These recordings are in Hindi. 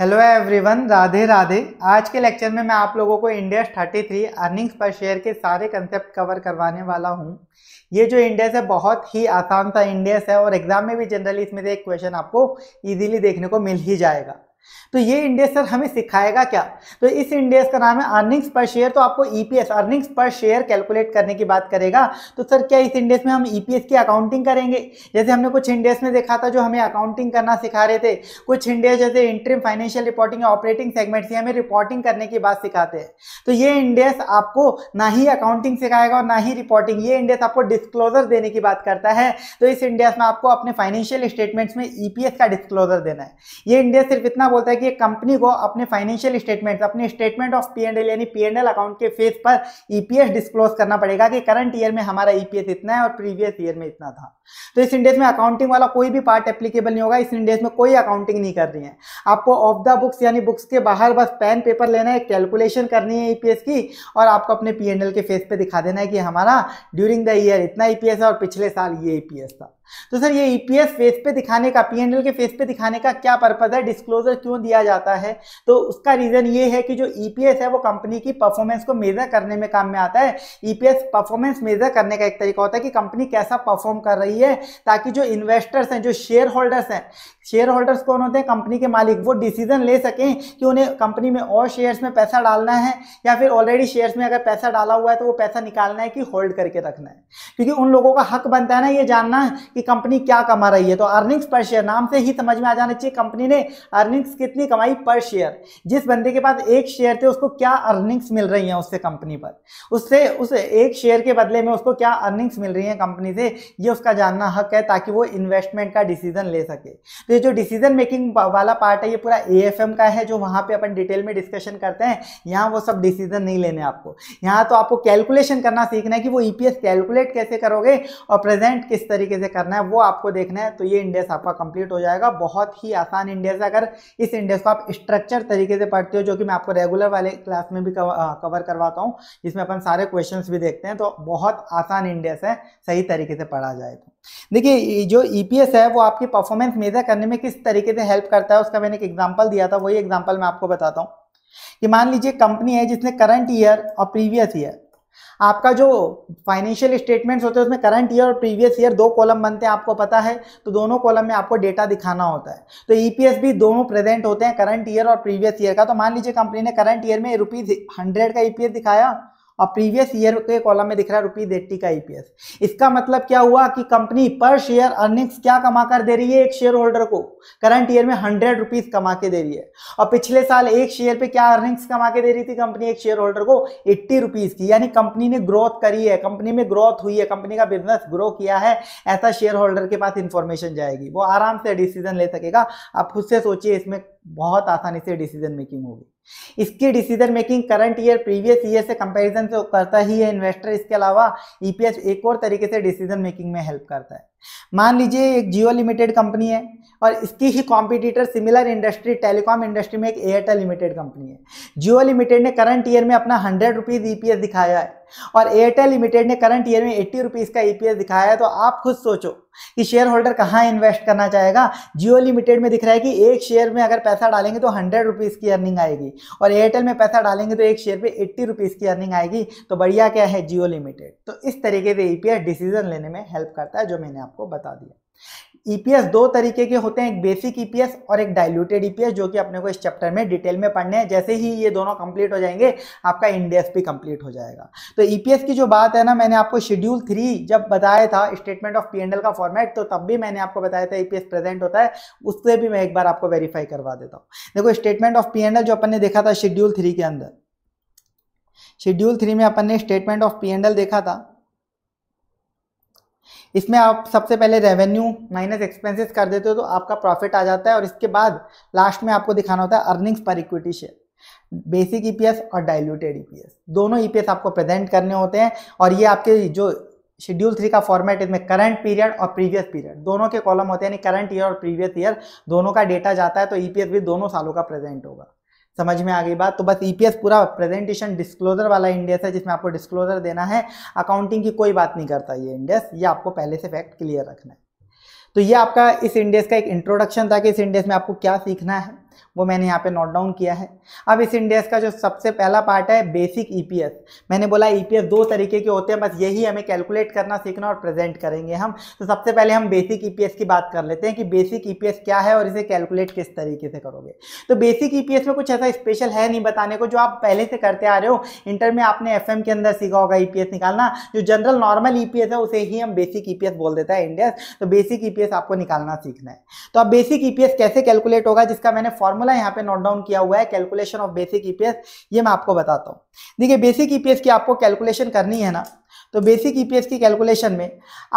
हेलो एवरीवन राधे राधे आज के लेक्चर में मैं आप लोगों को इंडेक्स 33 अर्निंग्स पर शेयर के सारे कंसेप्ट कवर करवाने वाला हूं ये जो इंडेक्स है बहुत ही आसान सा इंडेक्स है और एग्जाम में भी जनरली इसमें से एक क्वेश्चन आपको इजीली देखने को मिल ही जाएगा तो ये इंडेक्स सर हमें सिखाएगा क्या तो इस इंडेक्स का नाम है अर्निंग्स पर शेयर तो आपको EPS earnings per share calculate करने की बात करेगा तो सर क्या इस इंडेक्स में हम ईपीएस e की अकाउंटिंग करेंगे जैसे हमने कुछ इंडेक्स में देखा था जो हमें अकाउंटिंग करना सिखा रहे थे कुछ इंडेक्स जैसे interim financial reporting operating segment से हमें रिपोर्टिंग करने की बात सिखाते हैं तो ये इंडेक्स आपको ना ही अकाउंटिंग सिखाएगा और ना ही रिपोर्टिंग ये इंडेक्स आपको डिस्क्लोजर देने की बात करता है तो इस इंडेक्स में आपको अपने फाइनेंशियल स्टेटमेंट्स में ईपीएस e का डिस्क्लोजर देना है ये इंडेक्स सिर्फ इतना कहना बोलता है कि कंपनी को अपने फाइनेंशियल स्टेटमेंट अपने स्टेटमेंट ऑफ पी यानी पी अकाउंट के फेस पर ईपीएस e डिस्क्लोज करना पड़ेगा कि करंट ईयर में हमारा ईपीएस e इतना है और प्रीवियस ईयर में इतना था तो इस इंडेक्स में अकाउंटिंग वाला कोई भी पार्ट एप्लीकेबल नहीं होगा इस इंडेक्स में कोई अकाउंटिंग नहीं कर रही है आपको ऑफ द बुक्स यानी बुक्स के बाहर बस पेन पेपर लेना है कैलकुलेशन करनी है ईपीएस e की और आपको अपने पी के फेस पर दिखा देना है कि हमारा ड्यूरिंग द ईयर इतना ईपीएस है और पिछले साल ये ईपीएस था तो सर ये ईपीएस e फेस पे दिखाने का पीएनएल के फेस पे दिखाने का क्या पर्पज है डिस्क्लोजर क्यों दिया जाता है तो उसका रीजन ये है कि जो ईपीएस e है वो कंपनी की परफॉर्मेंस को मेजर करने में काम में आता है ईपीएस परफॉर्मेंस मेजर करने का एक तरीका होता है कि कंपनी कैसा परफॉर्म कर रही है ताकि जो इन्वेस्टर्स हैं जो शेयर होल्डर्स हैं शेयर होल्डर्स कौन होते हैं कंपनी के मालिक वो डिसीजन ले सकें कि उन्हें कंपनी में और शेयर्स में पैसा डालना है या फिर ऑलरेडी शेयर्स में अगर पैसा डाला हुआ है तो वो पैसा निकालना है कि होल्ड करके रखना है क्योंकि उन लोगों का हक बनता है ना ये जानना कि कि कंपनी क्या कमा रही है तो अर्निंग्स पर शेयर नाम से ही समझ में आ जाना चाहिए कंपनी ने अर्निंग्स कितनी कमाई पर शेयर जिस बंदे के पास एक शेयर थे उसको क्या अर्निंग्स मिल रही हैं उससे कंपनी पर उससे उस एक शेयर के बदले में उसको क्या अर्निंग्स मिल रही हैं कंपनी से ये उसका जानना हक है ताकि वो इन्वेस्टमेंट का डिसीजन ले सके तो ये जो डिसीजन मेकिंग वाला पार्ट है ये पूरा ए का है जो वहाँ पर अपन डिटेल में डिस्कशन करते हैं यहाँ वो सब डिसीजन नहीं लेने आपको यहाँ तो आपको कैलकुलेशन करना सीखना है कि वो ई e कैलकुलेट कैसे करोगे और प्रेजेंट किस तरीके से करना करना है वो आपको देखना है तो ये इंडेक्स आपका कंप्लीट हो जाएगा बहुत ही आसान इंडेक्स है अगर इस इंडेक्स को आप स्ट्रक्चर तरीके से पढ़ते हो जो कि मैं आपको रेगुलर वाले क्लास में भी कवर करवाता हूँ जिसमें अपन सारे क्वेश्चन भी देखते हैं तो बहुत आसान इंडेक्स है सही तरीके से पढ़ा जाए तो देखिए जो ई e है वो आपकी परफॉर्मेंस मेजर करने में किस तरीके से हेल्प करता है उसका मैंने एक एग्जाम्पल दिया था वही एग्जाम्पल मैं आपको बताता हूँ कि मान लीजिए कंपनी है जिसने करंट ईयर और प्रीवियस ईयर आपका जो फाइनेंशियल स्टेटमेंट्स होते हैं उसमें करंट ईयर और प्रीवियस ईयर दो कॉलम बनते हैं आपको पता है तो दोनों कॉलम में आपको डेटा दिखाना होता है तो ईपीएस e भी दोनों प्रेजेंट होते हैं करंट ईयर और प्रीवियस ईयर का तो मान लीजिए कंपनी ने करंट ईयर में रुपीज हंड्रेड का ईपीएस e दिखाया और प्रीवियस ईयर के कॉलम में दिख रहा है रुपीज एट्टी का ईपीएस e इसका मतलब क्या हुआ कि कंपनी पर शेयर अर्निंग्स क्या कमा कर दे रही है एक शेयर होल्डर को करंट ईयर में हंड्रेड रुपीज कमा के दे रही है और पिछले साल एक शेयर पे क्या अर्निंग्स कमा के दे रही थी कंपनी एक शेयर होल्डर को एट्टी रुपीज की यानी कंपनी ने ग्रोथ करी है कंपनी में ग्रोथ हुई है कंपनी का बिजनेस ग्रो किया है ऐसा शेयर होल्डर के पास इंफॉर्मेशन जाएगी वो आराम से डिसीजन ले सकेगा आप खुद से सोचिए इसमें बहुत आसानी से डिसीजन मेकिंग होगी इसकी decision making current year previous year से कंपैरिजन से करता ही है इन्वेस्टर इसके अलावा ईपीएस e एक और तरीके से डिसीजन मेकिंग में हेल्प करता है मान लीजिए एक जियो लिमिटेड कंपनी है और इसकी ही competitor similar industry telecom industry में एक एयरटेल लिमिटेड कंपनी है जियो लिमिटेड ने करंट ईयर में अपना हंड्रेड रुपीज़ ई दिखाया है और एयरटेल लिमिटेड ने करंट ईयर में एट्टी रुपीज़ का ई e दिखाया है तो आप खुद सोचो कि शेयर होल्डर कहाँ इन्वेस्ट करना चाहेगा जियो लिमिटेड में दिख रहा है कि एक शेयर में अगर पैसा डालेंगे तो हंड्रेड रुपीज़ की अर्निंग आएगी और एयरटेल में पैसा डालेंगे तो एक शेयर पे एट्टी रुपीज़ की अर्निंग आएगी तो बढ़िया क्या है जियो लिमिटेड तो इस तरीके से ई e डिसीजन लेने में हेल्प करता है जो मैंने आप आपको बता दिया ईपीएस e दो तरीके के होते हैं एक बेसिक ईपीएस e और एक डाइल्यूटेड ईपीएस e जो कि अपने को इस चैप्टर में डिटेल में पढ़ने हैं जैसे ही ये दोनों कंप्लीट हो जाएंगे आपका इंडेस भी कंप्लीट हो जाएगा तो ईपीएस की जो बात है ना मैंने आपको शेड्यूल थ्री जब बताया था स्टेटमेंट ऑफ पी का फॉर्मेट तो तब भी मैंने आपको बताया था ईपीएस प्रेजेंट होता है उससे भी मैं एक बार आपको वेरीफाई करवा देता हूँ देखो स्टेटमेंट ऑफ पी जो अपन ने देखा था शेड्यूल थ्री के अंदर शेड्यूल थ्री में अपन ने स्टेटमेंट ऑफ पी देखा था इसमें आप सबसे पहले रेवेन्यू माइनस एक्सपेंसेस कर देते हो तो आपका प्रॉफिट आ जाता है और इसके बाद लास्ट में आपको दिखाना होता है earnings per equity share basic EPS और डाइल्यूटेड ईपीएस दोनों ईपीएस आपको प्रेजेंट करने होते हैं और ये आपके जो शेड्यूल थ्री का फॉर्मेट इसमें करंट पीरियड और प्रीवियस पीरियड दोनों के कॉलम होते हैं यानी करंट ईयर और प्रीवियस ईयर दोनों का डेटा जाता है तो ईपीएस भी दोनों सालों का प्रेजेंट होगा समझ में आ गई बात तो बस ईपीएस e पूरा प्रेजेंटेशन डिस्क्लोजर वाला इंडेक्स है जिसमें आपको डिस्क्लोजर देना है अकाउंटिंग की कोई बात नहीं करता ये इंडेक्स ये आपको पहले से फैक्ट क्लियर रखना है तो ये आपका इस इंडेक्स का एक इंट्रोडक्शन था कि इस इंडेक्स में आपको क्या सीखना है वो मैंने यहाँ पे नोट डाउन किया है अब इस इंडेक्स का जो सबसे पहला पार्ट है बेसिक ईपीएस मैंने बोला ईपीएस दो तरीके के होते हैं बस यही हमें कैलकुलेट करना सीखना और प्रेजेंट करेंगे हम तो सबसे पहले हम बेसिक ईपीएस की बात कर लेते हैं कि बेसिक ईपीएस क्या है और इसे कैलकुलेट किस तरीके से करोगे तो बेसिक ईपीएस में कुछ ऐसा स्पेशल है नहीं बताने को जो आप पहले से करते आ रहे हो इंटर में आपने एफ के अंदर सीखा होगा ईपीएस निकालना जो जनरल नॉर्मल ईपीएस है उसे ही हम बेसिक ईपीएस बोल देता है इंडियस तो बेसिक ईपीएस आपको निकालना सीखना है तो अब बेसिक ईपीएस कैसे कैलकुलेट होगा जिसका मैंने फॉर्म फॉर्मूला यहाँ पे नोट डाउन किया हुआ है कैलकुलेशन ऑफ बेसिक ईपीएस ये मैं आपको बताता हूँ देखिए बेसिक ईपीएस e की आपको कैलकुलेशन करनी है ना तो बेसिक ईपीएस e की कैलकुलेशन में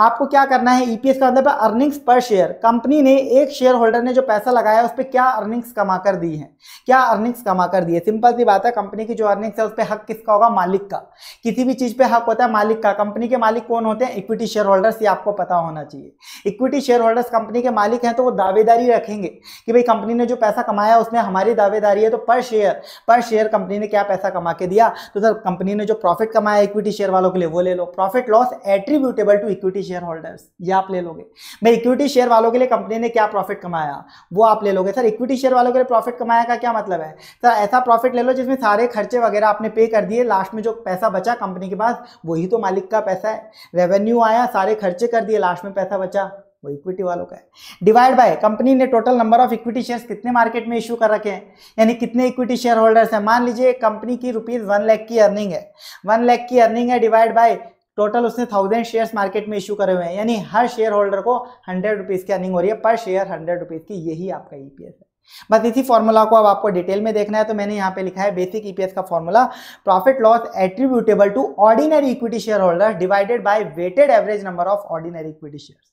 आपको क्या करना है ईपीएस का मतलब अर्निंग्स पर शेयर कंपनी ने एक शेयर होल्डर ने जो पैसा लगाया उस पर क्या अर्निंग्स कमा कर दी है क्या अर्निंग्स कमा कर दी है सिंपल सी बात है कंपनी की जो अर्निंग्स है उस पर हक किसका होगा मालिक का किसी भी चीज़ पे हक होता है मालिक का कंपनी के मालिक कौन होते हैं इक्विटी शेयर होल्डर्स ये आपको पता होना चाहिए इक्विटी शेयर होल्डर्स कंपनी के मालिक हैं तो वो दावेदारी रखेंगे कि भाई कंपनी ने जो पैसा कमाया उसमें हमारी दावेदारी है तो पर शेयर पर शेयर कंपनी ने क्या पैसा कमा के दिया तो सर कंपनी ने जो प्रॉफिट कमाया इक्विटी शेयर वालों के लिए वो ले लो हो profit loss attributable to equity share holders ये आप ले लोगे भाई इक्विटी शेयर वालों के लिए कंपनी ने क्या प्रॉफिट कमाया वो आप ले लोगे सर इक्विटी शेयर वालों के लिए प्रॉफिट कमाया का क्या मतलब है सर तो ऐसा प्रॉफिट ले लो जिसमें सारे खर्चे वगैरह आपने पे कर दिए लास्ट में जो पैसा बचा कंपनी के पास वही तो मालिक का पैसा है रेवेन्यू आया सारे खर्चे कर दिए लास्ट में पैसा बचा वो इक्विटी वालों का है डिवाइड बाय कंपनी ने total number of equity shares कितने मार्केट में इशू कर रखे हैं यानी कितने इक्विटी शेयर होल्डर्स हैं मान लीजिए कंपनी की रुपीज़ वन लैख की अर्निंग है वन लैख की अर्निंग है डिवाइड बाय टोटल उसने थाउजेंड शेयर्स मार्केट में इशू करे हुए हैं यानी हर शेयर होल्डर को हंड्रेड रुपीज़ की अर्निंग हो रही है पर शेयर हंड्रेड रुपीज़ की यही आपका ईपीएस e है बस इसी फॉर्मूला को अब आपको डिटेल में देखना है तो मैंने यहाँ पे लिखा है बेसिक ईपीएस e का formula profit loss attributable to ordinary equity share shareholder divided by weighted average number of ordinary equity shares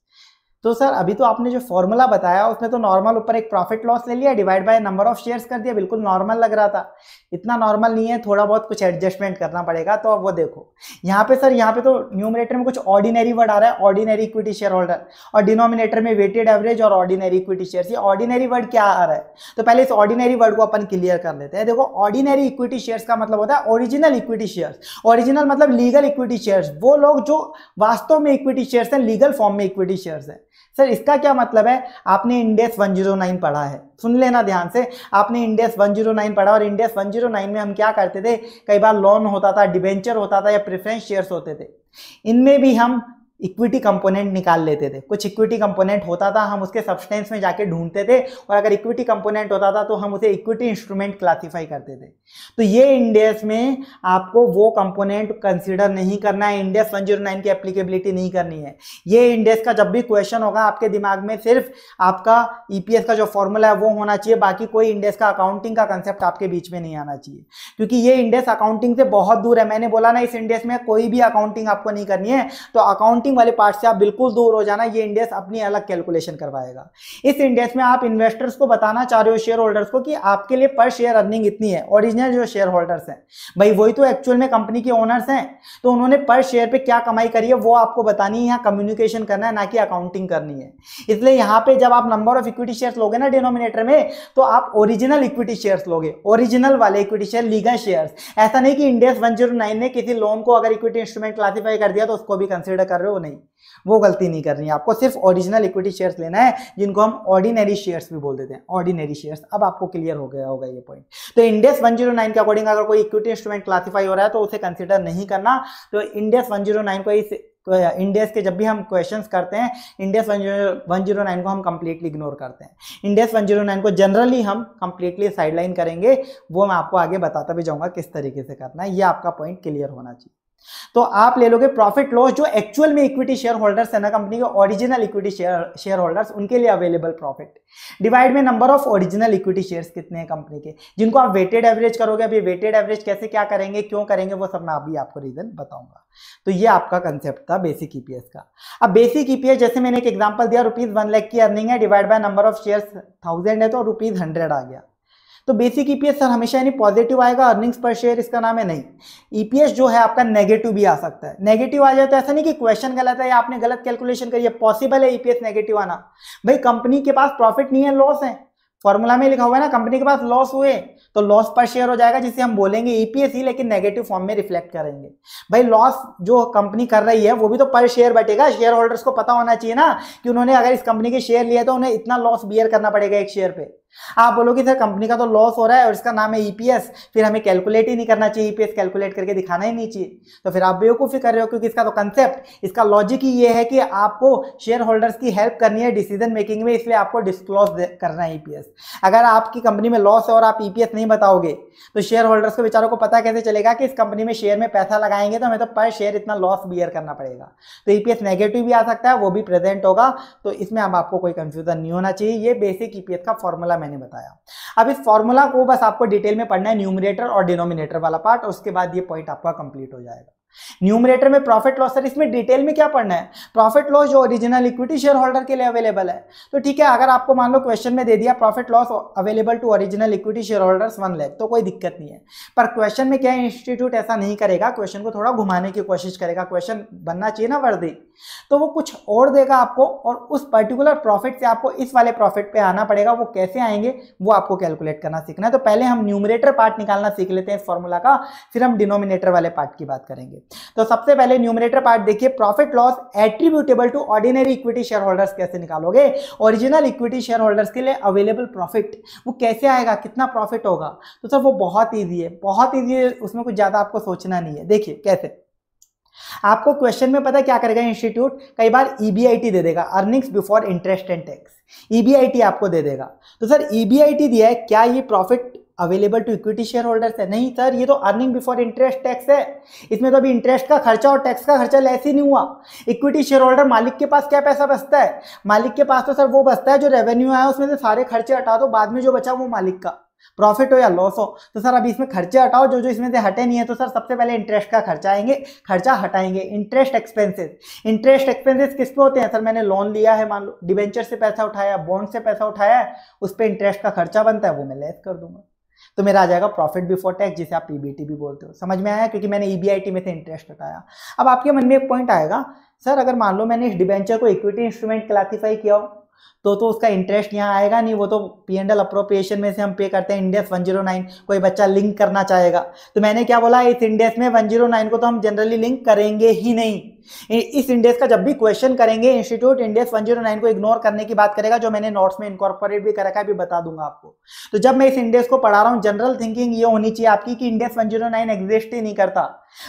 तो सर अभी तो आपने जो फॉर्मूला बताया उसमें तो नॉर्मल ऊपर एक प्रॉफिट लॉस ले लिया divide by number of shares कर दिया बिल्कुल नॉर्मल लग रहा था इतना नॉर्मल नहीं है थोड़ा बहुत कुछ एडजस्टमेंट करना पड़ेगा तो अब वो देखो यहाँ पे सर यहाँ पे तो न्यूमिनेटर में कुछ ऑर्डिनरी वर्ड आ रहा है ऑर्डिनरी इक्विटी शेयर होल्डर और डिनोमिनेटर में वेटेड एवरेज और ऑर्डिनरी इक्विटी शेयर ये ऑर्डिनरी वर्ड क्या आ रहा है तो पहले इस ऑर्डिनरी वर्ड को अपन क्लियर कर लेते हैं देखो ऑर्डिनरी इक्विटी शेयर का मतलब होता है ओरिजिनल इक्विटी शेयर ओरिजिनल मतलब लीगल इक्विटी शेयर वो लोग जो वास्तव में इक्विटी शेयर है लीगल फॉर्म में इक्विटी शेयर है सर इसका क्या मतलब है आपने इंडेस 109 पढ़ा है सुन लेना ध्यान से आपने इंडेस 109 पढ़ा और इंडेस 109 में हम क्या करते थे कई बार लोन होता था डिबेंचर होता था या प्रेफरेंस शेयर्स होते थे इनमें भी हम इक्विटी कंपोनेंट निकाल लेते थे कुछ इक्विटी कंपोनेंट होता था हम उसके सब्सटेंस में जाके ढूंढते थे और अगर इक्विटी कंपोनेंट होता था तो हम उसे इक्विटी इंस्ट्रूमेंट क्लासिफाई करते थे तो ये इंडेक्स में आपको वो कंपोनेंट कंसीडर नहीं करना है वन जीरो नाइन की एप्लीकेबिलिटी नहीं करनी है ये इंडेक्स का जब भी क्वेश्चन होगा आपके दिमाग में सिर्फ आपका ईपीएस e का जो फॉर्मूला है वो होना चाहिए बाकी कोई इंडेक्स का अकाउंटिंग का कंसेप्ट आपके बीच में नहीं आना चाहिए क्योंकि ये इंडेक्स अकाउंटिंग से बहुत दूर है मैंने बोला ना इस इंडेक्स में कोई भी अकाउंटिंग आपको नहीं करनी है तो अकाउंटिंग अकाउंटिंग वाले पार्ट से आप बिल्कुल दूर हो जाना ये इंडेक्स अपनी अलग कैलकुलेशन करवाएगा इस इंडेक्स में आप इन्वेस्टर्स को बताना चाह रहे हो शेयर होल्डर्स को कि आपके लिए पर शेयर अर्निंग इतनी है ओरिजिनल जो शेयर होल्डर्स हैं भाई वही तो एक्चुअल में कंपनी के ओनर्स हैं तो उन्होंने पर शेयर पर क्या कमाई करी है वो आपको बतानी है कम्युनिकेशन करना है ना कि अकाउंटिंग करनी है इसलिए यहाँ पे जब आप नंबर ऑफ इक्विटी शेयर लोगे ना डिनोमिनेटर में तो आप ओरिजिनल इक्विटी शेयर लोगे ओरिजिनल वाले इक्विटी शेयर लीगल शेयर ऐसा नहीं कि इंडेक्स वन ने किसी लोन को अगर इक्विटी इंस्ट्रूमेंट क्लासीफाई कर दिया तो उसको भी कंसिडर कर रहे हो नहीं वो गलती नहीं करनी है आपको सिर्फ ओरिजिनल इक्विटी शेयर्स लेना है जिनको हम ऑर्डिनरी शेयर्स भी बोल देते हैं ऑर्डिनरी शेयर्स अब आपको क्लियर हो गया होगा ये पॉइंट तो इंडेक्स 109 के अकॉर्डिंग अगर कोई इक्विटी इंस्ट्रूमेंट क्लासिफाई हो रहा है तो उसे कंसिडर नहीं करना तो इंडेक्स 109 को इस तो इंडेस के जब भी हम क्वेश्चंस करते हैं इंडेस वन जीरो नाइन को हम कंप्लीटली इग्नोर करते हैं इंडेस वन जीरो नाइन को जनरली हम कंप्लीटली साइडलाइन करेंगे वो मैं आपको आगे बताता भी जाऊंगा किस तरीके से करना है ये आपका पॉइंट क्लियर होना चाहिए तो आप ले लोगे प्रॉफिट लॉस जो एक्चुअल में इक्विटी शेयर होल्डर्स है ना कंपनी के original equity share shareholders उनके लिए अवेलेबल प्रॉफिट डिवाइड में number of original equity shares कितने हैं कंपनी के जिनको आप वेटेड एवरेज करोगे अभी वेटेड एवरेज कैसे क्या करेंगे क्यों करेंगे वो सब मैं अभी आपको रीजन बताऊंगा तो ये आपका कंसेप्ट था बेसिक ईपीएस e का अब बेसिक ईपीएस e जैसे मैंने एक एग्जाम्पल दिया रुपीज वन लैख की अर्निंग है divide by number of share thousand है तो रुपीज हंड्रेड आ गया तो बेसिक ईपीएस सर हमेशा यानी पॉजिटिव आएगा अर्निंग्स पर शेयर इसका नाम है नहीं ईपीएस e जो है आपका नेगेटिव भी आ सकता है नेगेटिव आ जाए तो ऐसा नहीं कि क्वेश्चन गलत है या आपने गलत कैलकुलेशन करी है पॉसिबल है ईपीएस e नेगेटिव आना भाई कंपनी के पास प्रॉफिट नहीं है लॉस है फॉर्मूला में लिखा हुआ है ना कंपनी के पास लॉस हुए तो लॉस पर शेयर हो जाएगा जिसे हम बोलेंगे ईपीएस e ही लेकिन नेगेटिव फॉर्म में रिफ्लेक्ट करेंगे भाई लॉस जो कंपनी कर रही है वो भी तो पर शेयर बटेगा शेयर होल्डर्स को पता होना चाहिए ना कि उन्होंने अगर इस कंपनी के शेयर लिए तो उन्हें इतना लॉस बियर करना पड़ेगा एक शेयर पर आप बोलोगे सर कंपनी का तो लॉस हो रहा है और इसका नाम है ईपीएस e फिर हमें कैलकुलेट ही नहीं करना चाहिए ईपीएस e कैलकुलेट करके दिखाना ही नहीं चाहिए तो फिर आप बेवकूफ़ी कर रहे हो क्योंकि इसका तो कंसेप्ट इसका लॉजिक ही ये है कि आपको शेयर होल्डर्स की हेल्प करनी है डिसीजन मेकिंग में इसलिए आपको डिस्क्लोज करना है ईपीएस e अगर आपकी कंपनी में लॉस है और आप ईपीएस नहीं बताओगे तो शेयर होल्डर्स को बेचारों को पता कैसे चलेगा कि इस कंपनी में शेयर में पैसा लगाएंगे तो हमें तो पर शेयर इतना लॉस बियर करना पड़ेगा तो ईपीएस नेगेटिव भी आ सकता है वो भी प्रेजेंट होगा तो इसमें हम आपको कोई कंफ्यूजन नहीं होना चाहिए ये बेसिक ईपीएस का फॉर्मूला मैंने बताया अब इस फॉर्मूला को बस आपको डिटेल में पढ़ना है न्यूमिनेटर और डिनोमिनेटर वाला पार्ट उसके बाद ये पॉइंट आपका कंप्लीट हो जाएगा न्यूमरेटर में प्रॉफिट लॉस सर इसमें डिटेल में क्या पढ़ना है प्रॉफिट लॉस जो ओरिजिनल इक्विटी शेयर होल्डर के लिए अवेलेबल है तो ठीक है अगर आपको मान लो क्वेश्चन में दे दिया profit loss available to original equity share holders one lakh तो कोई दिक्कत नहीं है पर क्वेश्चन में क्या इंस्टीट्यूट ऐसा नहीं करेगा क्वेश्चन को थोड़ा घुमाने की कोशिश करेगा क्वेश्चन बनना चाहिए ना वर्दी तो वो कुछ और देगा आपको और उस पर्टिकुलर प्रॉफिट से आपको इस वाले प्रॉफिट पे आना पड़ेगा वो कैसे आएंगे वो आपको कैलकुलेट करना सीखना है तो पहले हम न्यूमरेटर पार्ट निकालना सीख लेते हैं इस फॉर्मूला का फिर हम डिनोमिनेटर वाले पार्ट की बात करेंगे तो सबसे पहले न्यूमिनेटर पार्ट देखिए profit loss attributable to ordinary equity share shareholders कैसे निकालोगे ओरिजिनल इक्विटी शेयर होल्डर्स के लिए अवेलेबल प्रॉफिट वो कैसे आएगा कितना प्रॉफिट होगा तो सर वो बहुत ईजी है बहुत ईजी है उसमें कुछ ज़्यादा आपको सोचना नहीं है देखिए कैसे आपको क्वेश्चन में पता क्या करेगा इंस्टीट्यूट कई बार ईबीआईटी e दे देगा earnings before interest and tax EBIT आपको दे देगा तो सर ईबीआईटी e दिया है क्या ये profit available to equity share shareholders है नहीं सर ये तो अर्निंग बिफोर इंटरेस्ट टैक्स है इसमें तो अभी इंटरेस्ट का खर्चा और टैक्स का खर्चा लेस ही नहीं हुआ इक्विटी शेयर होल्डर मालिक के पास क्या पैसा बचता है मालिक के पास तो सर वो बचता है जो रेवेन्यू है उसमें से सारे खर्चे हटा दो बाद में जो बचा वो मालिक का प्रॉफिट हो या लॉस हो तो सर अभी इसमें खर्चे हटाओ जो जो इसमें से हटे नहीं है तो सर सबसे पहले इंटरेस्ट का खर्चा आएंगे खर्चा हटाएंगे इंटरेस्ट एक्सपेंसेस इंटरेस्ट एक्सपेंसेस किस पे होते हैं सर मैंने लोन लिया है मान लो डिवेंचर से पैसा उठाया बॉन्ड से पैसा उठाया उस पर इंटरेस्ट का खर्चा बनता है वो मैं लेस कर दूंगा तो मेरा आ जाएगा प्रॉफिट बिफोर टैक्स जिसे आप पीबीटी भी बोलते हो समझ में आया क्योंकि मैंने ईबीआईटी e में से इंटरेस्ट हटाया अब आपके मन में एक पॉइंट आएगा सर अगर मान लो मैंने इस डिबेंचर को इक्विटी इंस्ट्रूमेंट क्लासीफाई किया हो तो तो उसका इंटरेस्ट यहाँ आएगा नहीं वो तो पी एंड एल अप्रोप्रिएशन में से हम पे करते हैं इंडेक्स नाइन कोई बच्चा लिंक करना चाहेगा तो मैंने क्या बोला इस इंडेक्स में वन जीरो नाइन को तो हम जनरली लिंक करेंगे ही नहीं इस इंडेक्स का जब भी क्वेश्चन करेंगे इंस्टीट्यूट इंडेक्स 109 को इग्नोर करने की बात करेगा जो मैंने नोट्स में इनकॉर्पोरेट भी कर रखा है अभी बता दूंगा आपको तो जब मैं इस इंडेक्स को पढ़ा रहा हूँ जनरल थिंकिंग ये होनी चाहिए आपकी कि इंडेक्स 109 एग्जिस्ट ही नहीं करता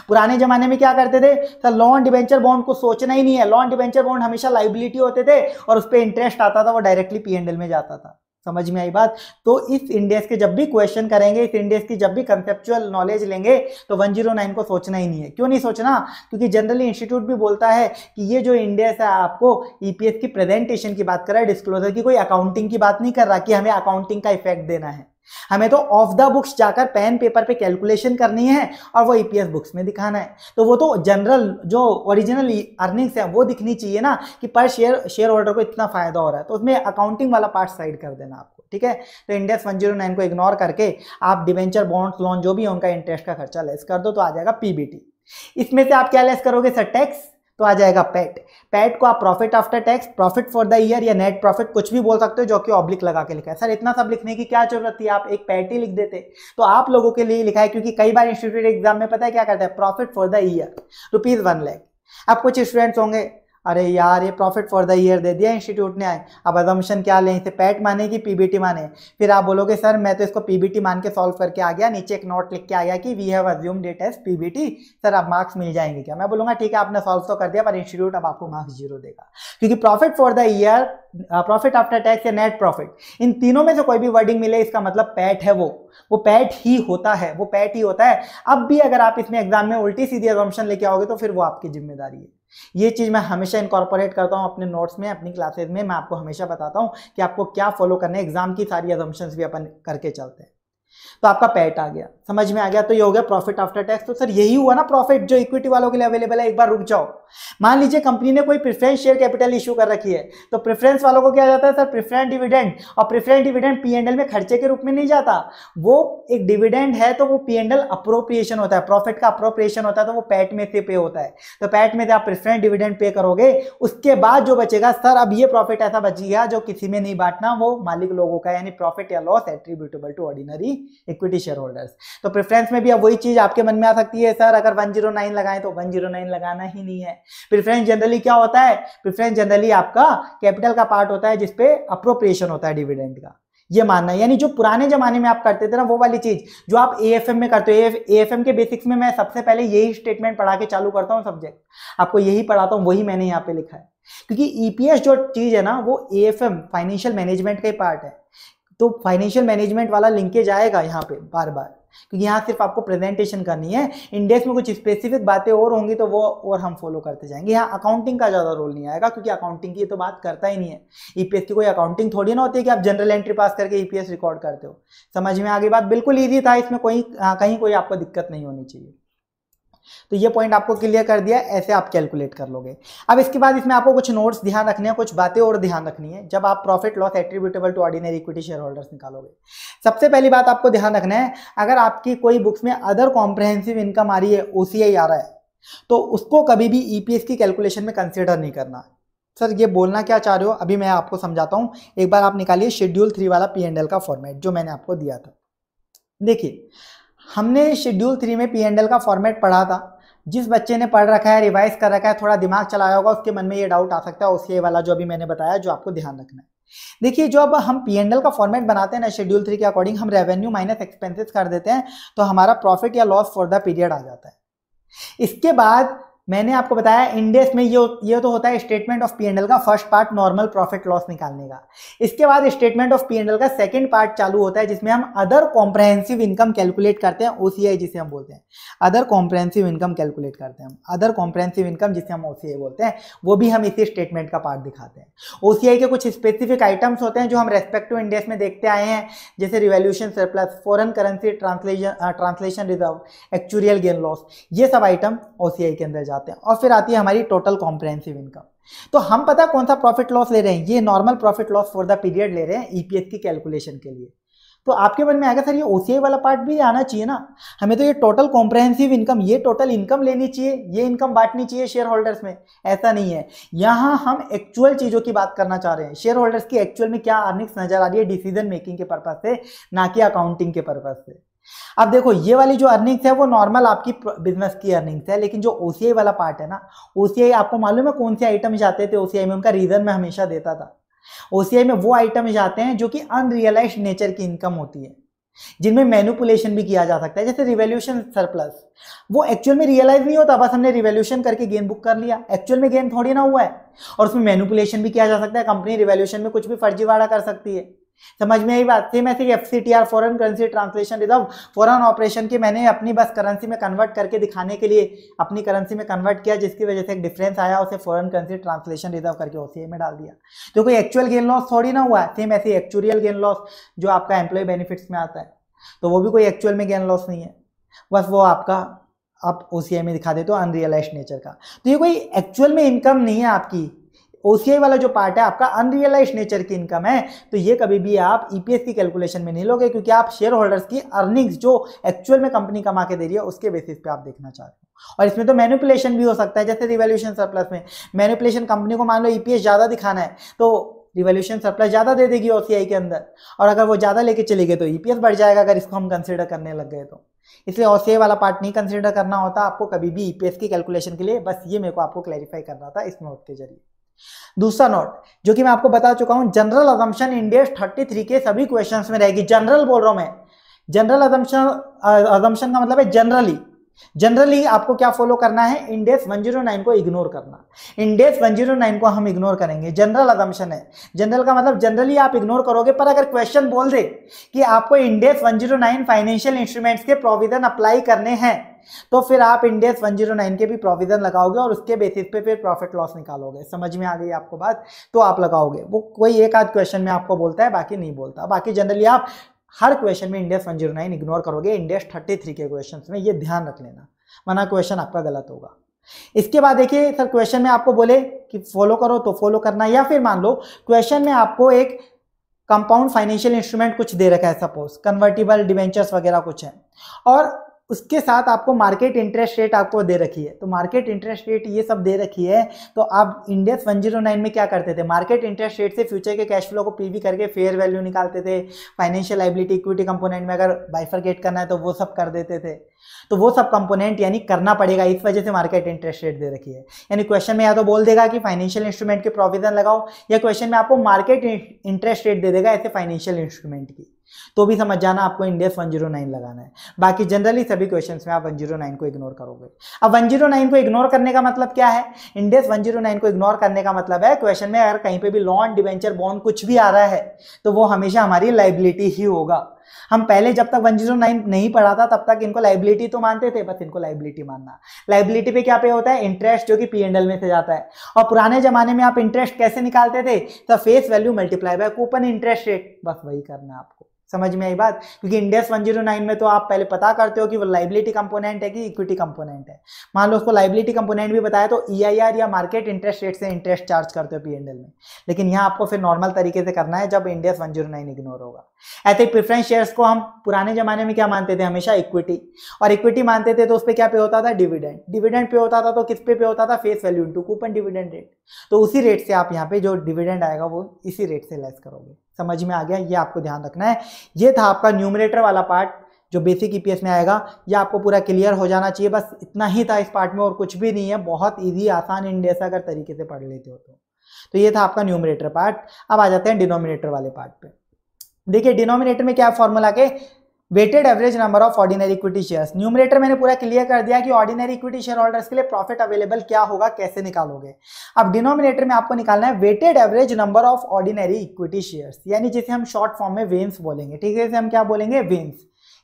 पुराने जमाने में क्या करते थे सर लॉन डिवेंचर बॉन्ड को सोचना ही नहीं है लॉन डिवेंचर बॉन्ड हमेशा लाइबिलिटी होते थे और उस पर इंटरेस्ट आता था वो डायरेक्टली पी में जाता था समझ में आई बात तो इस इंडेक्स के जब भी क्वेश्चन करेंगे इस इंडेक्स की जब भी कंसेप्चुअल नॉलेज लेंगे तो 109 को सोचना ही नहीं है क्यों नहीं सोचना क्योंकि जनरली इंस्टीट्यूट भी बोलता है कि ये जो इंडेक्स है आपको ईपीएस e की प्रेजेंटेशन की बात कर रहा है डिस्क्लोजर की कोई अकाउंटिंग की बात नहीं कर रहा कि हमें अकाउंटिंग का इफेक्ट देना है हमें तो ऑफ द बुक्स जाकर पेन पेपर पे कैलकुलेशन करनी है और वो ईपीएस e बुक्स में दिखाना है तो वो तो जनरल जो ओरिजिनल अर्निंग्स है वो दिखनी चाहिए ना कि पर शेयर शेयर होल्डर को इतना फायदा हो रहा है तो उसमें अकाउंटिंग वाला पार्ट साइड कर देना आपको ठीक है तो इंडेक्स 109 को इग्नोर करके आप डिवेंचर बॉन्ड्स लोन जो भी है उनका इंटरेस्ट का खर्चा लेस कर दो तो आ जाएगा पीबीटी इसमें से आप क्या लेस करोगे सर टैक्स तो आ जाएगा पैट पैट को आप profit after tax profit for the year या नेट प्रॉफिट कुछ भी बोल सकते हो जो कि ऑब्लिक लगा के लिखा है सर इतना सब लिखने की क्या जरूरत थी आप एक पैट ही लिख देते तो आप लोगों के लिए लिखा है क्योंकि कई बार इंस्टीट्यूट एग्जाम में पता है क्या करता है profit for the year rupees one lakh अब कुछ स्टूडेंट्स होंगे अरे यार ये प्रॉफिट फॉर द ईयर दे दिया इंस्टीट्यूट ने आए अब अजम्पन क्या लें इसे पैट e माने कि पीबीटी माने फिर आप बोलोगे सर मैं तो इसको पीबीटी मान के सॉल्व करके आ गया नीचे एक नोट लिख के आ गया कि we have assume that as PBT sir आप मार्क्स मिल जाएंगे क्या मैं बोलूंगा ठीक है आपने सॉल्व तो कर दिया पर इंस्टीट्यूट अब आपको मार्क्स जीरो देगा क्योंकि profit for the year profit after tax या नेट प्रॉफिट इन तीनों में से कोई भी वर्डिंग मिले इसका मतलब पैट e है वो वो पैट e ही होता है वो पैट ही होता है अब भी अगर आप इसमें एग्जाम में उल्टी सीधी एजम्पन लेके आओगे तो फिर वो आपकी जिम्मेदारी है ये चीज़ मैं हमेशा इंकॉर्पोरेट करता हूँ अपने नोट्स में अपनी क्लासेज में मैं आपको हमेशा बताता हूँ कि आपको क्या फॉलो करना है एग्जाम की सारी एजम्पन्स भी अपन करके चलते हैं तो आपका पैट आ गया समझ में आ गया तो ये हो गया प्रॉफिट आफ्टर टैक्स तो सर यही हुआ ना प्रॉफिट जो इक्विटी वालों के लिए अवेलेबल है एक बार रुक जाओ मान लीजिए कंपनी ने कोई प्रेफरेंस शेयर कैपिटल इशू कर रखी है तो प्रेफरेंस वालों को क्या जाता है सर प्रेफरेंट डिविडेंड और प्रेफरेंट डिविडेंड पी में खर्चे के रूप में नहीं जाता वो एक डिविडेंड है तो वो पी अप्रोप्रिएशन होता है प्रॉफिट का अप्रोप्रिएशन होता है तो वो पैट में से पे होता है तो पैट में से आप प्रेफरेंट डिविडेंड पे करोगे उसके बाद जो बचेगा सर अब ये प्रॉफिट ऐसा बच गया जो किसी में नहीं बांटना वो मालिक लोगों का यानी प्रॉफिट या loss attributable to ordinary equity share shareholders तो प्रेफरेंस में भी अब वही चीज आपके मन में आ सकती है सर अगर 109 लगाएं तो 109 लगाना ही नहीं है प्रेफरेंस जनरली क्या होता है प्रेफरेंस जनरली आपका कैपिटल का पार्ट होता है जिसपे अप्रोप्रिएशन होता है डिविडेंड का ये मानना यानी जो पुराने जमाने में आप करते थे ना वो वाली चीज जो आप ए में करते हो ए एफ के बेसिक्स में मैं सबसे पहले यही स्टेटमेंट पढ़ा के चालू करता हूँ सब्जेक्ट आपको यही पढ़ाता हूँ वही मैंने यहाँ पे लिखा है क्योंकि ईपीएस e जो चीज है ना वो ए फाइनेंशियल मैनेजमेंट का ही पार्ट है तो फाइनेंशियल मैनेजमेंट वाला लिंकेज आएगा यहाँ पे बार बार क्योंकि यहाँ सिर्फ आपको प्रेजेंटेशन करनी है इंडेक्स में कुछ स्पेसिफिक बातें और होंगी तो वो और हम फॉलो करते जाएंगे यहाँ अकाउंटिंग का ज़्यादा रोल नहीं आएगा क्योंकि अकाउंटिंग की तो बात करता ही नहीं है ईपीएस e की कोई अकाउंटिंग थोड़ी ना होती है कि आप जनरल एंट्री पास करके ईपीएस e रिकॉर्ड करते हो समझ में आगे बात बिल्कुल ईजी था इसमें कोई हाँ, कहीं कोई आपको दिक्कत नहीं होनी चाहिए तो ये पॉइंट आपको क्लियर कर दिया ऐसे आप कैलकुलेट कर लोगे अब इसके बाद इसमें आपको कुछ नोट्स ध्यान रखने हैं कुछ बातें और ध्यान रखनी है जब आप profit loss attributable to ordinary equity share shareholders निकालोगे सबसे पहली बात आपको ध्यान रखना है अगर आपकी कोई बुक्स में अदर कॉम्प्रहेंसिव इनकम आ रही है ओ आ रहा है तो उसको कभी भी ईपीएस e की कैलकुलेशन में कंसिडर नहीं करना सर ये बोलना क्या चाह रहे हो अभी मैं आपको समझाता हूँ एक बार आप निकालिए शेड्यूल थ्री वाला पी का फॉर्मेट जो मैंने आपको दिया था देखिए हमने शेड्यूल थ्री में पी एंडल का फॉर्मेट पढ़ा था जिस बच्चे ने पढ़ रखा है रिवाइज कर रखा है थोड़ा दिमाग चलाया होगा उसके मन में ये डाउट आ सकता है ओसीए वाला जो अभी मैंने बताया जो आपको ध्यान रखना है देखिए जो अब हम पी एंडल का फॉर्मेट बनाते हैं ना शेड्यूल थ्री के अकॉर्डिंग हम रेवेन्यू माइनस एक्सपेंसिस कर देते हैं तो हमारा प्रॉफिट या लॉस फॉर द पीरियड आ जाता है इसके बाद मैंने आपको बताया इंडेस में ये ये तो होता है स्टेटमेंट ऑफ पी एंडल का first part normal profit loss निकालने का इसके बाद स्टेटमेंट ऑफ पी एंडल का सेकंड पार्ट चालू होता है जिसमें हम अदर कॉम्प्रहेंसिव इनकम कैलकुलेट करते हैं ओसीआई जिसे हम बोलते हैं अदर कॉम्प्रहेंसिव इनकम कैलकुलेट करते हैं हम अदर कॉम्प्रहेंसिव इनकम जिसे हम ओसीआई बोलते हैं वो भी हम इसी स्टेटमेंट का पार्ट दिखाते हैं ओसीआई के कुछ स्पेसिफिक आइटम्स होते हैं जो हम रेस्पेक्टिव इंडेस में देखते आए हैं जैसे revaluation surplus foreign currency translation translation reserve actuarial gain loss ये सब आइटम ओसीआई के अंदर जाते हैं और फिर आती है हमारी टोटल कॉम्प्रहेंसिव इनकम तो हम पता कौन सा प्रॉफिट लॉस ले रहे हैं ये normal profit loss for the period ले रहे हैं ईपीएस e की कैलकुलेशन के लिए तो आपके मन में आएगा सर ये ओसीआई वाला पार्ट भी आना चाहिए ना हमें तो ये टोटल कॉम्प्रहेंसिव इनकम ये टोटल इनकम लेनी चाहिए ये इनकम बांटनी चाहिए शेयर होल्डर्स में ऐसा नहीं है यहाँ हम एक्चुअल चीज़ों की बात करना चाह रहे हैं शेयर होल्डर्स की एक्चुअल में क्या अर्निंग्स नजर आ रही है डिसीजन मेकिंग के पर्पज से ना कि अकाउंटिंग के पर्पज से अब देखो ये वाली जो अर्निंग्स है वो नॉर्मल आपकी बिजनेस की अर्निंग्स है लेकिन जो ओसीआई वाला पार्ट है ना ओसीआई आपको मालूम है कौन से आइटम जाते थे ओसीआई में उनका रीजन मैं हमेशा देता था ओसीआई में वो आइटम जाते हैं जो कि अनरियलाइज नेचर की इनकम होती है जिनमें मैनुपुलेशन भी किया जा सकता है जैसे रिवोल्यूशन सरप्लस वो एक्चुअल में रियलाइज नहीं होता बस हमने रिवोल्यूशन करके गेन बुक कर लिया एक्चुअल में गेन थोड़ी ना हुआ है और उसमें मैनुपुलेशन भी किया जा सकता है कंपनी रिवोल्यूशन में कुछ भी फर्जीवाड़ा कर सकती है समझ में आई बात सेम ऐसे F C T R foreign currency translation reserve foreign operation की मैंने अपनी बस करेंसी में कन्वर्ट करके दिखाने के लिए अपनी करेंसी में कन्वर्ट किया जिसकी वजह से एक डिफरेंस आया उसे फॉरन करेंसी ट्रांसलेशन रिजर्व करके ओसीए में डाल दिया तो कोई एक्चुअल गेन लॉस थोड़ी ना हुआ सेम ऐसे एक्चुअल गेन लॉस जो आपका एम्प्लॉय बेनिफिट्स में आता है तो वो भी कोई एक्चुअल में गेन लॉस नहीं है बस वो आपका आप ओ में दिखा देते हो अनरियलाइज नेचर का तो ये कोई एक्चुअल में इनकम नहीं है आपकी ओसीआई वाला जो पार्ट है आपका अनरियलाइज नेचर की इनकम है तो ये कभी भी आप ईपीएस e की कैलकुलेशन में नहीं लोगे क्योंकि आप शेयर होल्डर्स की अर्निंग्स जो एक्चुअल में कंपनी कमा के दे रही है उसके बेसिस पे आप देखना चाहते हो और इसमें तो मैनिपुलेशन भी हो सकता है जैसे रिवोल्यूशन सरप्लस में मैनिपुलेशन कंपनी को मान लो ईपीएस e ज़्यादा दिखाना है तो रिवोल्यूशन सरप्लस ज़्यादा दे देगी ओसीआई के अंदर और अगर वो ज़्यादा लेके चली गई तो ईपीएस e बढ़ जाएगा अगर इसको हम कंसिडर करने लग गए तो इसलिए ओसीआई वाला पार्ट नहीं कंसिडर करना होता आपको कभी भी ईपीएस की कैलकुलेशन के लिए बस ये मेरे को आपको क्लैरिफाई करना था इस नोट के जरिए दूसरा नोट जो कि मैं आपको बता चुका हूं जनरल अजम्पन इंडियस थ्री के सभी क्वेश्चंस में रहेगी जनरल बोल रहा हूं मैं जनरल अजम्पन अजम्पन का मतलब है जनरली जनरली आपको क्या फॉलो करना है इंडेक्स 109 को इग्नोर करना इंडेक्स 109 को हम इग्नोर करेंगे जनरल अगम्पन है जनरल का मतलब जनरली आप इग्नोर करोगे पर अगर क्वेश्चन बोल दे कि आपको इंडेक्स 109 फाइनेंशियल इंस्ट्रूमेंट्स के प्रोविजन अप्लाई करने हैं तो फिर आप इंडेक्स 109 के भी प्रोविजन लगाओगे और उसके बेसिस पे फिर प्रॉफिट लॉस निकालोगे समझ में आ गई आपको बात तो आप लगाओगे वो कोई एक आध क्वेश्चन में आपको बोलता है बाकी नहीं बोलता बाकी जनरली आप हर क्वेश्चन में इंडेक्स नाइन इग्नोर करोगे इंडेक्स थ्री के क्वेश्चन में ये ध्यान रख लेना वरना क्वेश्चन आपका गलत होगा इसके बाद देखिए सर क्वेश्चन में आपको बोले कि फॉलो करो तो फॉलो करना या फिर मान लो क्वेश्चन में आपको एक कंपाउंड फाइनेंशियल इंस्ट्रूमेंट कुछ दे रखा है सपोज कन्वर्टिबल डिवेंचर्स वगैरह कुछ है और उसके साथ आपको मार्केट इंटरेस्ट रेट आपको दे रखी है तो मार्केट इंटरेस्ट रेट ये सब दे रखी है तो आप इंडेक्स 109 में क्या करते थे मार्केट इंटरेस्ट रेट से फ्यूचर के कैश फ्लो को पीवी करके फेयर वैल्यू निकालते थे फाइनेंशियल लाइबिलिटी इक्विटी कंपोनेंट में अगर बाइफरकेट करना है तो वो सब कर देते थे तो वो सब कंपोनेंट यानी करना पड़ेगा इस वजह से मार्केट इंटरेस्ट रेट दे रखी है यानी क्वेश्चन में या तो बोल देगा कि फाइनेंशियल इंस्ट्रूमेंट के प्रोविजन लगाओ या क्वेश्चन में आपको मार्केट इंटरेस्ट रेट दे देगा ऐसे फाइनेंशियल इंस्ट्रूमेंट की तो भी समझ जाना आपको इंडेक्स 109 लगाना है बाकी जनरली सभी क्वेश्चन में आप 109 को इग्नोर करोगे अब 109 को इग्नोर करने का मतलब क्या है इंडेक्स 109 को इग्नोर करने का मतलब है क्वेश्चन में अगर कहीं पे भी लॉन डिवेंचर बॉन्ड कुछ भी आ रहा है तो वो हमेशा हमारी लाइबिलिटी ही होगा हम पहले जब तक 109 नहीं पढ़ा था तब तक इनको लाइबिलिटी तो मानते थे बस इनको लाइबिलिटी मानना लाइबिलिटी पे क्या पे होता है इंटरेस्ट जो कि पी एंडल में से जाता है और पुराने जमाने में आप इंटरेस्ट कैसे निकालते थे तो face value multiply by coupon interest rate बस वही करना आपको समझ में आई बात क्योंकि इंडेक्स नाइन oh में तो आप पहले पता करते हो कि वो लाइबिलिटी कंपोनेंट है कि इक्विटी कंपोनेंट है मान लो उसको लाइबिलिटी कंपोनेंट भी बताया तो आर e या मार्केट इंटरेस्ट रेट से इंटरेस्ट चार्ज करते हो पी में लेकिन यहाँ आपको फिर नॉर्मल तरीके से करना है जब इंडेक्स नाइन इग्नोर होगा ऐसे प्रिफरेंस शेयर्स को हम पुराने जमाने में क्या मानते थे हमेशा इक्विटी और इक्विटी मानते थे तो उस पर क्या पे होता था डिविडेंड डिविडेंड पे होता था तो किस पे पे होता था face value into coupon dividend rate तो उसी रेट से आप यहाँ पे जो डिविडेंड आएगा वो इसी रेट से लेस करोगे समझ में आ गया ये आपको ध्यान रखना है ये था आपका न्यूमिनेटर वाला पार्ट जो बेसिक ई में आएगा ये आपको पूरा क्लियर हो जाना चाहिए बस इतना ही था इस पार्ट में और कुछ भी नहीं है बहुत ईजी आसान इंडेस अगर तरीके से पढ़ लेते हो तो तो ये था आपका न्यूमिनेटर पार्ट अब आ जाते हैं डिनोमिनेटर वाले पार्ट पे देखिए डिनोमिनेटर में क्या फॉर्मूला के weighted average number of ordinary equity shares numerator मैंने पूरा क्लियर कर दिया कि ऑर्डिनरी इक्विटी शेयर होल्डर्स के लिए प्रॉफिट अवेलेबल क्या होगा कैसे निकालोगे अब डिनोमिनेटर में आपको निकालना है weighted average number of ordinary equity shares यानी जिसे हम शॉर्ट फॉर्म में वेन्स बोलेंगे ठीक है जैसे हम क्या बोलेंगे वेन्स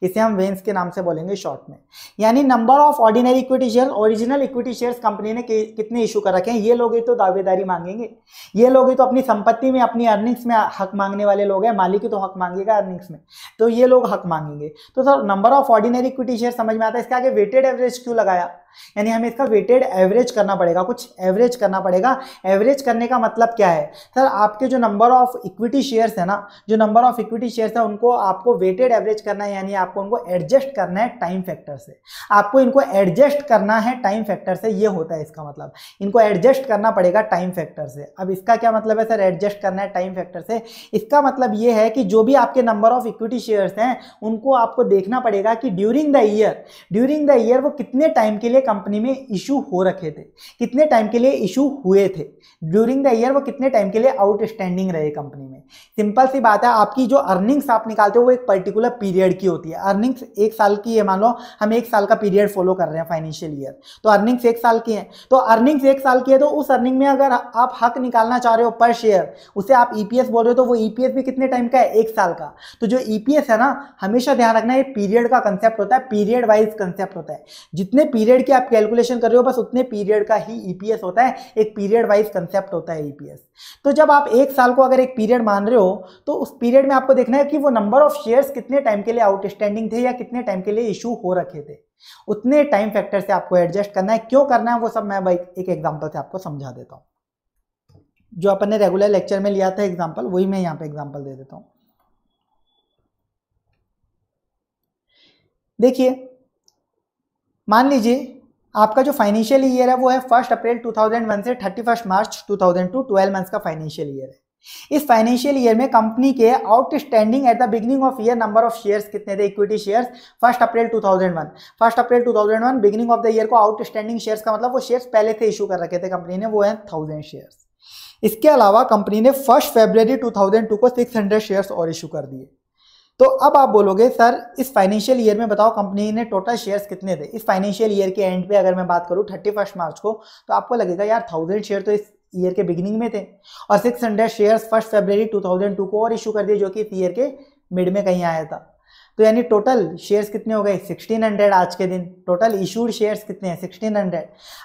इसे हम वेंस के नाम से बोलेंगे शॉर्ट में यानी number of ordinary equity share original equity shares company ने कितने इशू कर रखे हैं ये लोग ही तो दावेदारी मांगेंगे ये लोग ही तो अपनी संपत्ति में अपनी अर्निंग्स में हक मांगने वाले लोग हैं मालिक ही तो हक मांगेगा अर्निंग्स में तो ये लोग हक मांगेंगे तो sir number of ordinary equity share समझ में आता है इसके आगे वेटेड एवरेज क्यों लगाया यानी हमें इसका वेटेड एवरेज करना पड़ेगा कुछ एवरेज करना पड़ेगा एवरेज करने का मतलब क्या है सर आपके जो नंबर ऑफ इक्विटी शेयर्स है ना जो नंबर ऑफ इक्विटी शेयर्स है उनको आपको वेटेड एवरेज करना है यानी आपको उनको एडजस्ट करना है टाइम फैक्टर से आपको इनको एडजस्ट करना है टाइम फैक्टर से ये होता है इसका मतलब इनको एडजस्ट करना पड़ेगा टाइम फैक्टर से अब इसका क्या मतलब है सर एडजस्ट करना है टाइम फैक्टर से इसका मतलब ये है कि जो भी आपके नंबर ऑफ इक्विटी शेयर्स हैं उनको आपको देखना पड़ेगा कि during the year during the year वो कितने टाइम के लिए कंपनी में इशू हो रखे थे कितने टाइम के लिए इशू हुए थे ड्यूरिंग द ईयर वो कितने टाइम के लिए आउटस्टैंडिंग रहे कंपनी में सिंपल सी बात है आपकी जो अर्निंग्स आप निकालते हो वो एक पर्टिकुलर पीरियड की होती है अर्निंग्स एक साल की है मान लो हम एक साल का पीरियड फॉलो कर रहे हैं फाइनेंशियल ईयर तो अर्निंग्स एक साल की है तो अर्निंग्स एक साल की है तो उस अर्निंग में अगर आप हक निकालना चाह रहे हो पर शेयर उसे आप ईपीएस e बोल रहे हो तो वो ईपीएस e भी कितने टाइम का है एक साल का तो जो ईपीएस e है ना हमेशा ध्यान रखना है पीरियड का कंसेप्ट होता है पीरियड वाइज कंसेप्ट होता है जितने पीरियड के आप कैलकुलेशन कर रहे हो बस उतने पीरियड का ही ईपीएस e होता है एक पीरियड वाइज कंसेप्ट होता है ईपीएस e तो जब आप एक साल को अगर एक पीरियड मान रहे हो तो उस पीरियड में आपको देखना है कि वो नंबर ऑफ शेयर्स कितने टाइम के लिए आउटस्टैंडिंग थे या कितने टाइम के लिए इशू हो रखे थे उतने टाइम फैक्टर से आपको एडजस्ट करना है क्यों करना है वो सब मैं भाई एक एग्जाम्पल से आपको समझा देता हूँ जो अपन ने रेगुलर लेक्चर में लिया था एग्जाम्पल वही मैं यहाँ पे एग्जाम्पल दे देता हूँ देखिए मान लीजिए आपका जो फाइनेंशियल ईयर है वो है फर्स्ट अप्रैल 2001 से thirty first March 2002 twelve months का फाइनेंशियल ईयर है इस फाइनेंशियल ईयर में कंपनी के outstanding at the beginning of year number of shares कितने थे equity shares first April 2001 first April 2001 beginning of the year को आउटस्टैंडिंग शेयर्स का मतलब वो शेयर्स पहले से इशू कर रखे थे कंपनी ने वो है थाउजेंड शेयर्स इसके अलावा कंपनी ने फर्स्ट फेब्रवरी टू को सिक्स शेयर्स और इशू कर दिए तो अब आप बोलोगे सर इस फाइनेंशियल ईयर में बताओ कंपनी ने टोटल शेयर्स कितने थे इस फाइनेंशियल ईयर के एंड पे अगर मैं बात करूँ थर्टी फर्स्ट मार्च को तो आपको लगेगा यार थाउजेंड शेयर तो इस ईयर के बिगिनिंग में थे और six hundred shares first February two thousand two को और इशू कर दिए जो कि इस ईयर के मिड में कहीं आया था तो यानी टोटल शेयर्स कितने हो गए 1600 आज के दिन टोटल इशूड शेयर्स कितने हैं 1600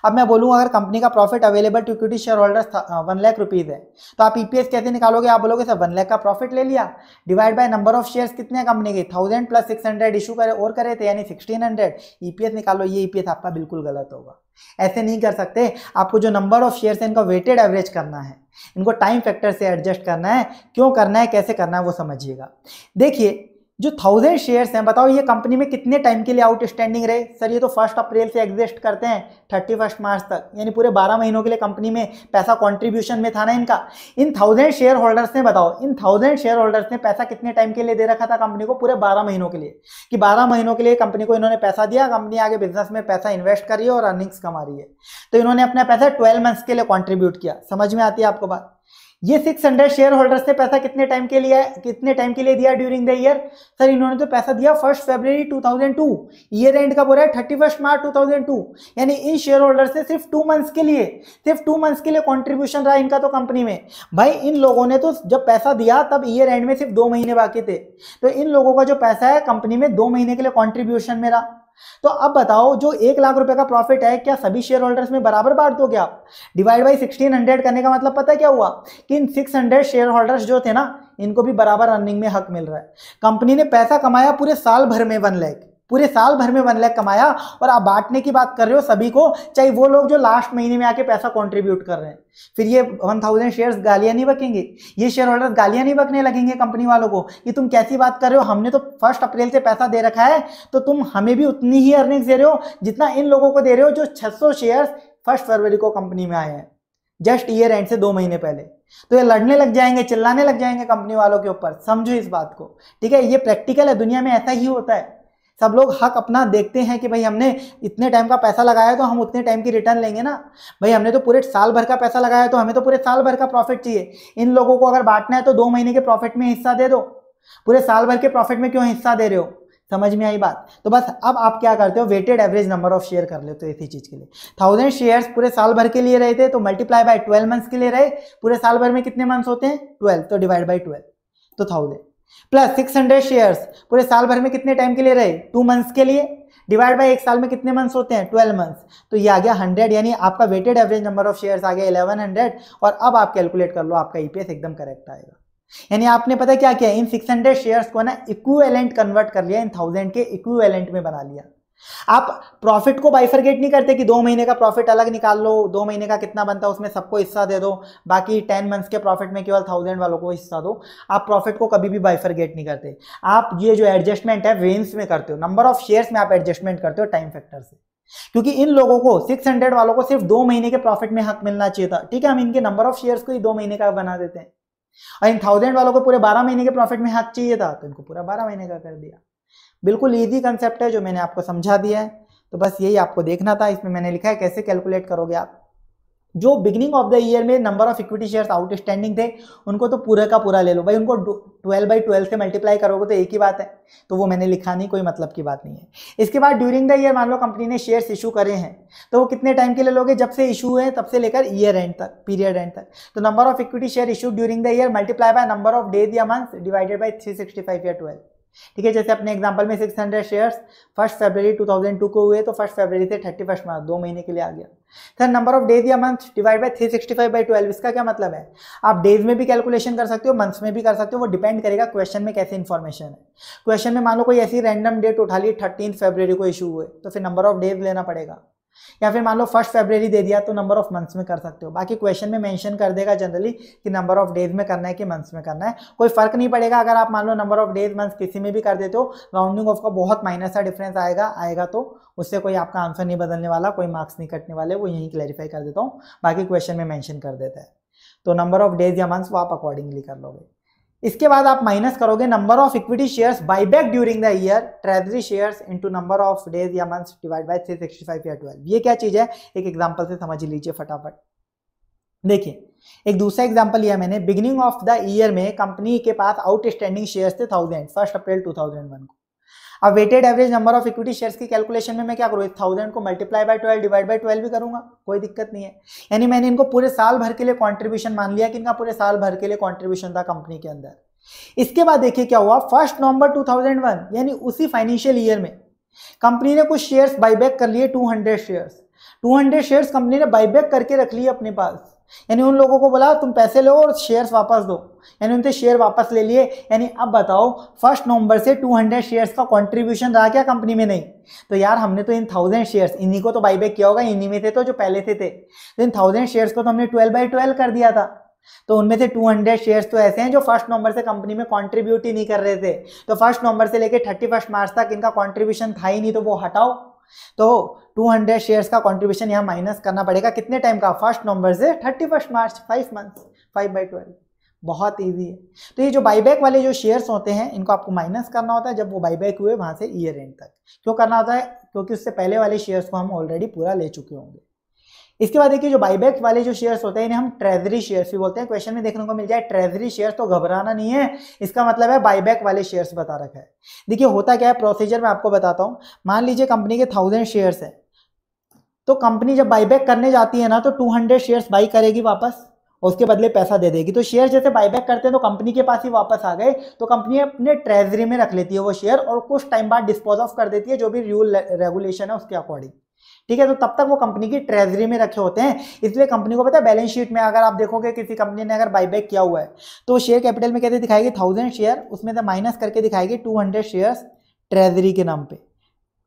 अब मैं बोलूँगा अगर कंपनी का profit available to equity share holders one lakh rupees है तो आप ई कैसे निकालोगे आप बोलोगे सर वन लाख का प्रॉफिट ले लिया divide by number of shares कितने हैं कंपनी के thousand plus six hundred issue करे और करे थे यानी सिक्सटीन हंड्रेड ईपीएस निकालो ये ई आपका बिल्कुल गलत होगा ऐसे नहीं कर सकते आपको जो नंबर ऑफ शेयर्स है इनका वेटेड एवरेज करना है इनको टाइम फैक्टर से एडजस्ट करना है क्यों करना है कैसे करना है वो समझिएगा देखिए जो थाउजेंड शेयर्स हैं बताओ ये कंपनी में कितने टाइम के लिए आउटस्टैंडिंग रहे सर ये तो फर्स्ट अप्रैल से एग्जिस्ट करते हैं थर्टी फर्स्ट मार्च तक यानी पूरे बारह महीनों के लिए कंपनी में पैसा कॉन्ट्रीब्यूशन में था ना इनका इन थाउजेंड शेयर होल्डर्स ने बताओ इन थाउजेंड शेयर होल्डर्स ने पैसा कितने टाइम के लिए दे रखा था कंपनी को पूरे बारह महीनों के लिए कि बारह महीनों के लिए कंपनी को इन्होंने पैसा दिया कंपनी आगे बिजनेस में पैसा इन्वेस्ट करी है और अर्निंग्स कमा रही है तो इन्होंने अपना पैसा ट्वेल्व मंथ्स के लिए कॉन्ट्रीब्यूट किया समझ में आती है आपको बात ये 600 शेयर होल्डर्स ने पैसा कितने टाइम के लिए कितने टाइम के लिए दिया ड्यूरिंग द ईयर सर इन्होंने तो पैसा दिया फर्स्ट फेब्रवरी 2002 ईयर एंड कब हो रहा है थर्टी फर्स्ट मार्च 2002 यानी इन शेयर होल्डर्स ने सिर्फ टू मंथ्स के लिए सिर्फ टू मंथ्स के लिए कॉन्ट्रीब्यूशन रहा इनका तो कंपनी में भाई इन लोगों ने तो जब पैसा दिया तब ईयर एंड में सिर्फ दो महीने बाकी थे तो इन लोगों का जो पैसा है कंपनी में दो महीने के लिए कॉन्ट्रीब्यूशन में रहा तो अब बताओ जो एक लाख रुपए का प्रॉफिट है क्या सभी शेयर होल्डर्स में बराबर बांट दोगे आप डिवाइड बाई सिक्सटीन हंड्रेड करने का मतलब पता क्या हुआ कि इन सिक्स हंड्रेड शेयर होल्डर्स जो थे ना इनको भी बराबर अर्निंग में हक मिल रहा है कंपनी ने पैसा कमाया पूरे साल भर में वन लैख पूरे साल भर में वन लैख कमाया और आप बांटने की बात कर रहे हो सभी को चाहे वो लोग जो लास्ट महीने में आके पैसा कॉन्ट्रीब्यूट कर रहे हैं फिर ये वन थाउजेंड शेयर गालियां नहीं बकेंगे ये शेयर होल्डर गालियां नहीं बकने लगेंगे कंपनी वालों को कि तुम कैसी बात कर रहे हो हमने तो फर्स्ट अप्रैल से पैसा दे रखा है तो तुम हमें भी उतनी ही अर्निंग्स दे रहे हो जितना इन लोगों को दे रहे हो जो छह सौ शेयर फर्स्ट फरवरी को कंपनी में आए हैं जस्ट ईयर एंड से दो महीने पहले तो ये लड़ने लग जाएंगे चिल्लाने लग जाएंगे कंपनी वालों के ऊपर समझो इस बात को ठीक है ये प्रैक्टिकल है दुनिया में ऐसा ही होता है सब लोग हक अपना देखते हैं कि भाई हमने इतने टाइम का पैसा लगाया तो हम उतने टाइम की रिटर्न लेंगे ना भाई हमने तो पूरे साल भर का पैसा लगाया तो हमें तो पूरे साल भर का प्रॉफिट चाहिए इन लोगों को अगर बांटना है तो दो महीने के प्रॉफिट में हिस्सा दे दो पूरे साल भर के प्रॉफिट में क्यों हिस्सा दे रहे हो समझ में आई बात तो बस अब आप क्या करते हो weighted average number of share कर लेते हो इसी चीज़ के लिए थाउजेंड शेयर्स पूरे साल भर के लिए रहे थे तो मल्टीप्लाई बाय ट्वेल्व मंथ्स के लिए रहे पूरे साल भर में कितने मंथ्स होते हैं ट्वेल्व तो डिवाइड बाई ट्वेल्व तो thousand plus six hundred shares पूरे साल भर में कितने टाइम के लिए रहे टू मंथ्स के लिए डिवाइड बाय एक साल में कितने मंथ्स होते हैं ट्वेल्व मंथ्स तो ये आ गया हंड्रेड यानी आपका weighted average number of shares आ गया इलेवन हंड्रेड और अब आप कैलकुलेट कर लो आपका ईपीएस e एकदम करेक्ट आएगा यानी आपने पता क्या किया इन हंड्रेड शेयर्स को ना इक्वेलेंट कन्वर्ट कर लिया इन थाउजेंड के इक्वेलेंट में बना लिया आप प्रॉफिट को बाइफरगेट नहीं करते कि दो महीने का प्रॉफिट अलग निकाल लो दो महीने का कितना बनता है उसमें सबको हिस्सा दे दो बाकी टेन मंथ्स के प्रॉफिट में केवल थाउजेंड वालों को हिस्सा दो आप प्रॉफिट को कभी भी बाइफरगेट नहीं करते आप ये जो एडजस्टमेंट है वेन्स में करते हो नंबर ऑफ शेयर्स में आप एडजस्टमेंट करते हो टाइम फैक्टर से क्योंकि इन लोगों को हंड्रेड वालों को सिर्फ दो महीने के प्रॉफिट में हक मिलना चाहिए था ठीक है हम इनके नंबर ऑफ शेयर्स को ही दो महीने का बना देते हैं और इन थाउजेंड वालों को पूरे बारह महीने के प्रॉफिट में हक चाहिए था तो इनको पूरा बारह महीने का कर दिया बिल्कुल ईजी कंसेप्ट है जो मैंने आपको समझा दिया है तो बस यही आपको देखना था इसमें मैंने लिखा है कैसे कैलकुलेट करोगे आप जो बिगिनिंग ऑफ द ईयर में number of equity shares outstanding थे उनको तो पूरे का पूरा ले लो भाई उनको ट्वेल्व बाई ट्वेल्व से मल्टीप्लाई करोगे तो एक ही बात है तो वो मैंने लिखा नहीं कोई मतलब की बात नहीं है इसके बाद ड्यूरिंग द ईयर मान लो कंपनी ने शेयर्स इशू करे हैं तो वो कितने टाइम के ले लोगे जब से इशू हुए तब से लेकर ईयर एंड तक पीरियड एंड तक तो number of equity share issue during the year multiply by number of days या month divided by three sixty five या ट्वेल्व ठीक है जैसे अपने एग्जांपल में 600 शेयर्स फर्स्ट फरवरी 2002 को हुए तो फर्स्ट फरवरी से थर्टी फर्स्ट मार्च दो महीने के लिए आ गया सर नंबर ऑफ डेज या month divide by three sixty five by twelve इसका क्या मतलब है आप डेज में भी कैलकुलेशन कर सकते हो मंथ्स में भी कर सकते हो वो डिपेंड करेगा क्वेश्चन में कैसे इन्फॉर्मेशन है क्वेश्चन में मान लो कोई ऐसी रैंडम डेट उठा ली थर्टीन फेबररी को इशू हुए तो फिर नंबर ऑफ डेज लेना पड़ेगा या फिर मान लो फर्स्ट फेब्रवरी दे दिया तो नंबर ऑफ मंथ्स में कर सकते हो बाकी क्वेश्चन में मेंशन कर देगा जनरली कि नंबर ऑफ डेज में करना है कि मंथ्स में करना है कोई फर्क नहीं पड़ेगा अगर आप मान लो नंबर ऑफ डेज मंथ किसी में भी कर देते हो राउंडिंग ऑफ का बहुत माइनस सा डिफरेंस आएगा आएगा तो उससे कोई आपका आंसर नहीं बदलने वाला कोई मार्क्स नहीं कटने वाले वो यहीं क्लैरिफाई कर देता हूँ बाकी क्वेश्चन में मैंशन कर देता है तो नंबर ऑफ डेज या मंथ्स वो आप अकॉर्डिंगली कर लोगे इसके बाद आप माइनस करोगे number of equity shares buyback during the year treasury shares into number of days या मंथ्स डिवाइड बाय 365 या 12 ये क्या चीज है एक एग्जांपल से समझ लीजिए फटाफट देखिए एक दूसरा एग्जांपल लिया मैंने बिगिनिंग ऑफ द ईयर में कंपनी के पास आउटस्टैंडिंग शेयर्स थे थाउजेंड फर्स्ट अप्रैल वन को अब weighted average number of equity shares की कैलकुलेशन में मैं क्या करूँ थाउजेंड को multiply by twelve divide by twelve भी करूंगा कोई दिक्कत नहीं है यानी मैंने इनको पूरे साल भर के लिए कॉन्ट्रीब्यूशन मान लिया कि इनका पूरे साल भर के लिए कॉन्ट्रीब्यूशन था कंपनी के अंदर इसके बाद देखिए क्या हुआ फर्स्ट नवंबर वन यानी उसी फाइनेंशियल ईयर में कंपनी ने कुछ शेयर्स बाईबैक कर लिए हंड्रेड शेयर्स 200 शेयर्स कंपनी ने बाईबैक करके रख लिए अपने पास यानी उन लोगों को बोला तुम पैसे लो और शेयर्स वापस दो यानी उनसे शेयर वापस ले लिए यानी अब बताओ फर्स्ट नवंबर से 200 शेयर्स का कंट्रीब्यूशन रहा क्या कंपनी में नहीं तो यार हमने तो इन थाउजेंड शेयर्स इन्हीं को तो बाईबैक किया होगा इन्हीं में थे तो जो पहले से थे तो इन थाउजेंड शेयर्स को तो हमने ट्वेल्व बाई ट्वेल्व कर दिया था तो उनमें से 200 शेयर्स तो ऐसे हैं जो फर्स्ट नवंबर से कंपनी में कंट्रीब्यूट ही नहीं कर रहे थे तो फर्स्ट नवंबर से लेकर थर्टी मार्च तक इनका कंट्रीब्यूशन था ही नहीं तो वो हटाओ तो 200 शेयर्स का कंट्रीब्यूशन यहाँ माइनस करना पड़ेगा कितने टाइम का फर्स्ट नवंबर से thirty first March five months five by twelve बहुत इजी है तो ये जो बाईबैक वाले जो शेयर्स होते हैं इनको आपको माइनस करना होता है जब वो बाईबैक हुए वहाँ से ईयर एंड तक क्यों करना होता है क्योंकि उससे पहले वाले शेयर्स को हम ऑलरेडी पूरा ले चुके होंगे इसके बाद देखिए जो बाईबैक वाले जो शेयर्स होते हैं इन्हें हम ट्रेजरी शेयर्स भी बोलते हैं क्वेश्चन में देखने को मिल जाए ट्रेजरी शेयर्स तो घबराना नहीं है इसका मतलब है बाईबैक वाले शेयर्स बता रखा है देखिए होता क्या है प्रोसीजर मैं आपको बताता हूँ मान लीजिए कंपनी के थाउजेंड शेयर्स है तो कंपनी जब बाईबैक करने जाती है ना तो टू हंड्रेड शेयर्स बाई करेगी वापस उसके बदले पैसा दे देगी तो शेयर जैसे बाईबैक करते हैं तो कंपनी के पास ही वापस आ गए तो कंपनी अपने ट्रेजरी में रख लेती है वो शेयर और कुछ टाइम बाद डिस्पोज ऑफ कर देती है जो भी रूल रेगुलेशन है उसके अकॉर्डिंग ठीक है तो तब तक वो कंपनी की ट्रेजरी में रखे होते हैं इसलिए कंपनी को पता है बैलेंस शीट में अगर आप देखोगे किसी कंपनी ने अगर बाईबैक किया हुआ है तो शेयर कैपिटल में कहते दिखाएगी थाउजेंड शेयर उसमें से माइनस करके दिखाएगी टू हंड्रेड शेयर्स ट्रेजरी के नाम पे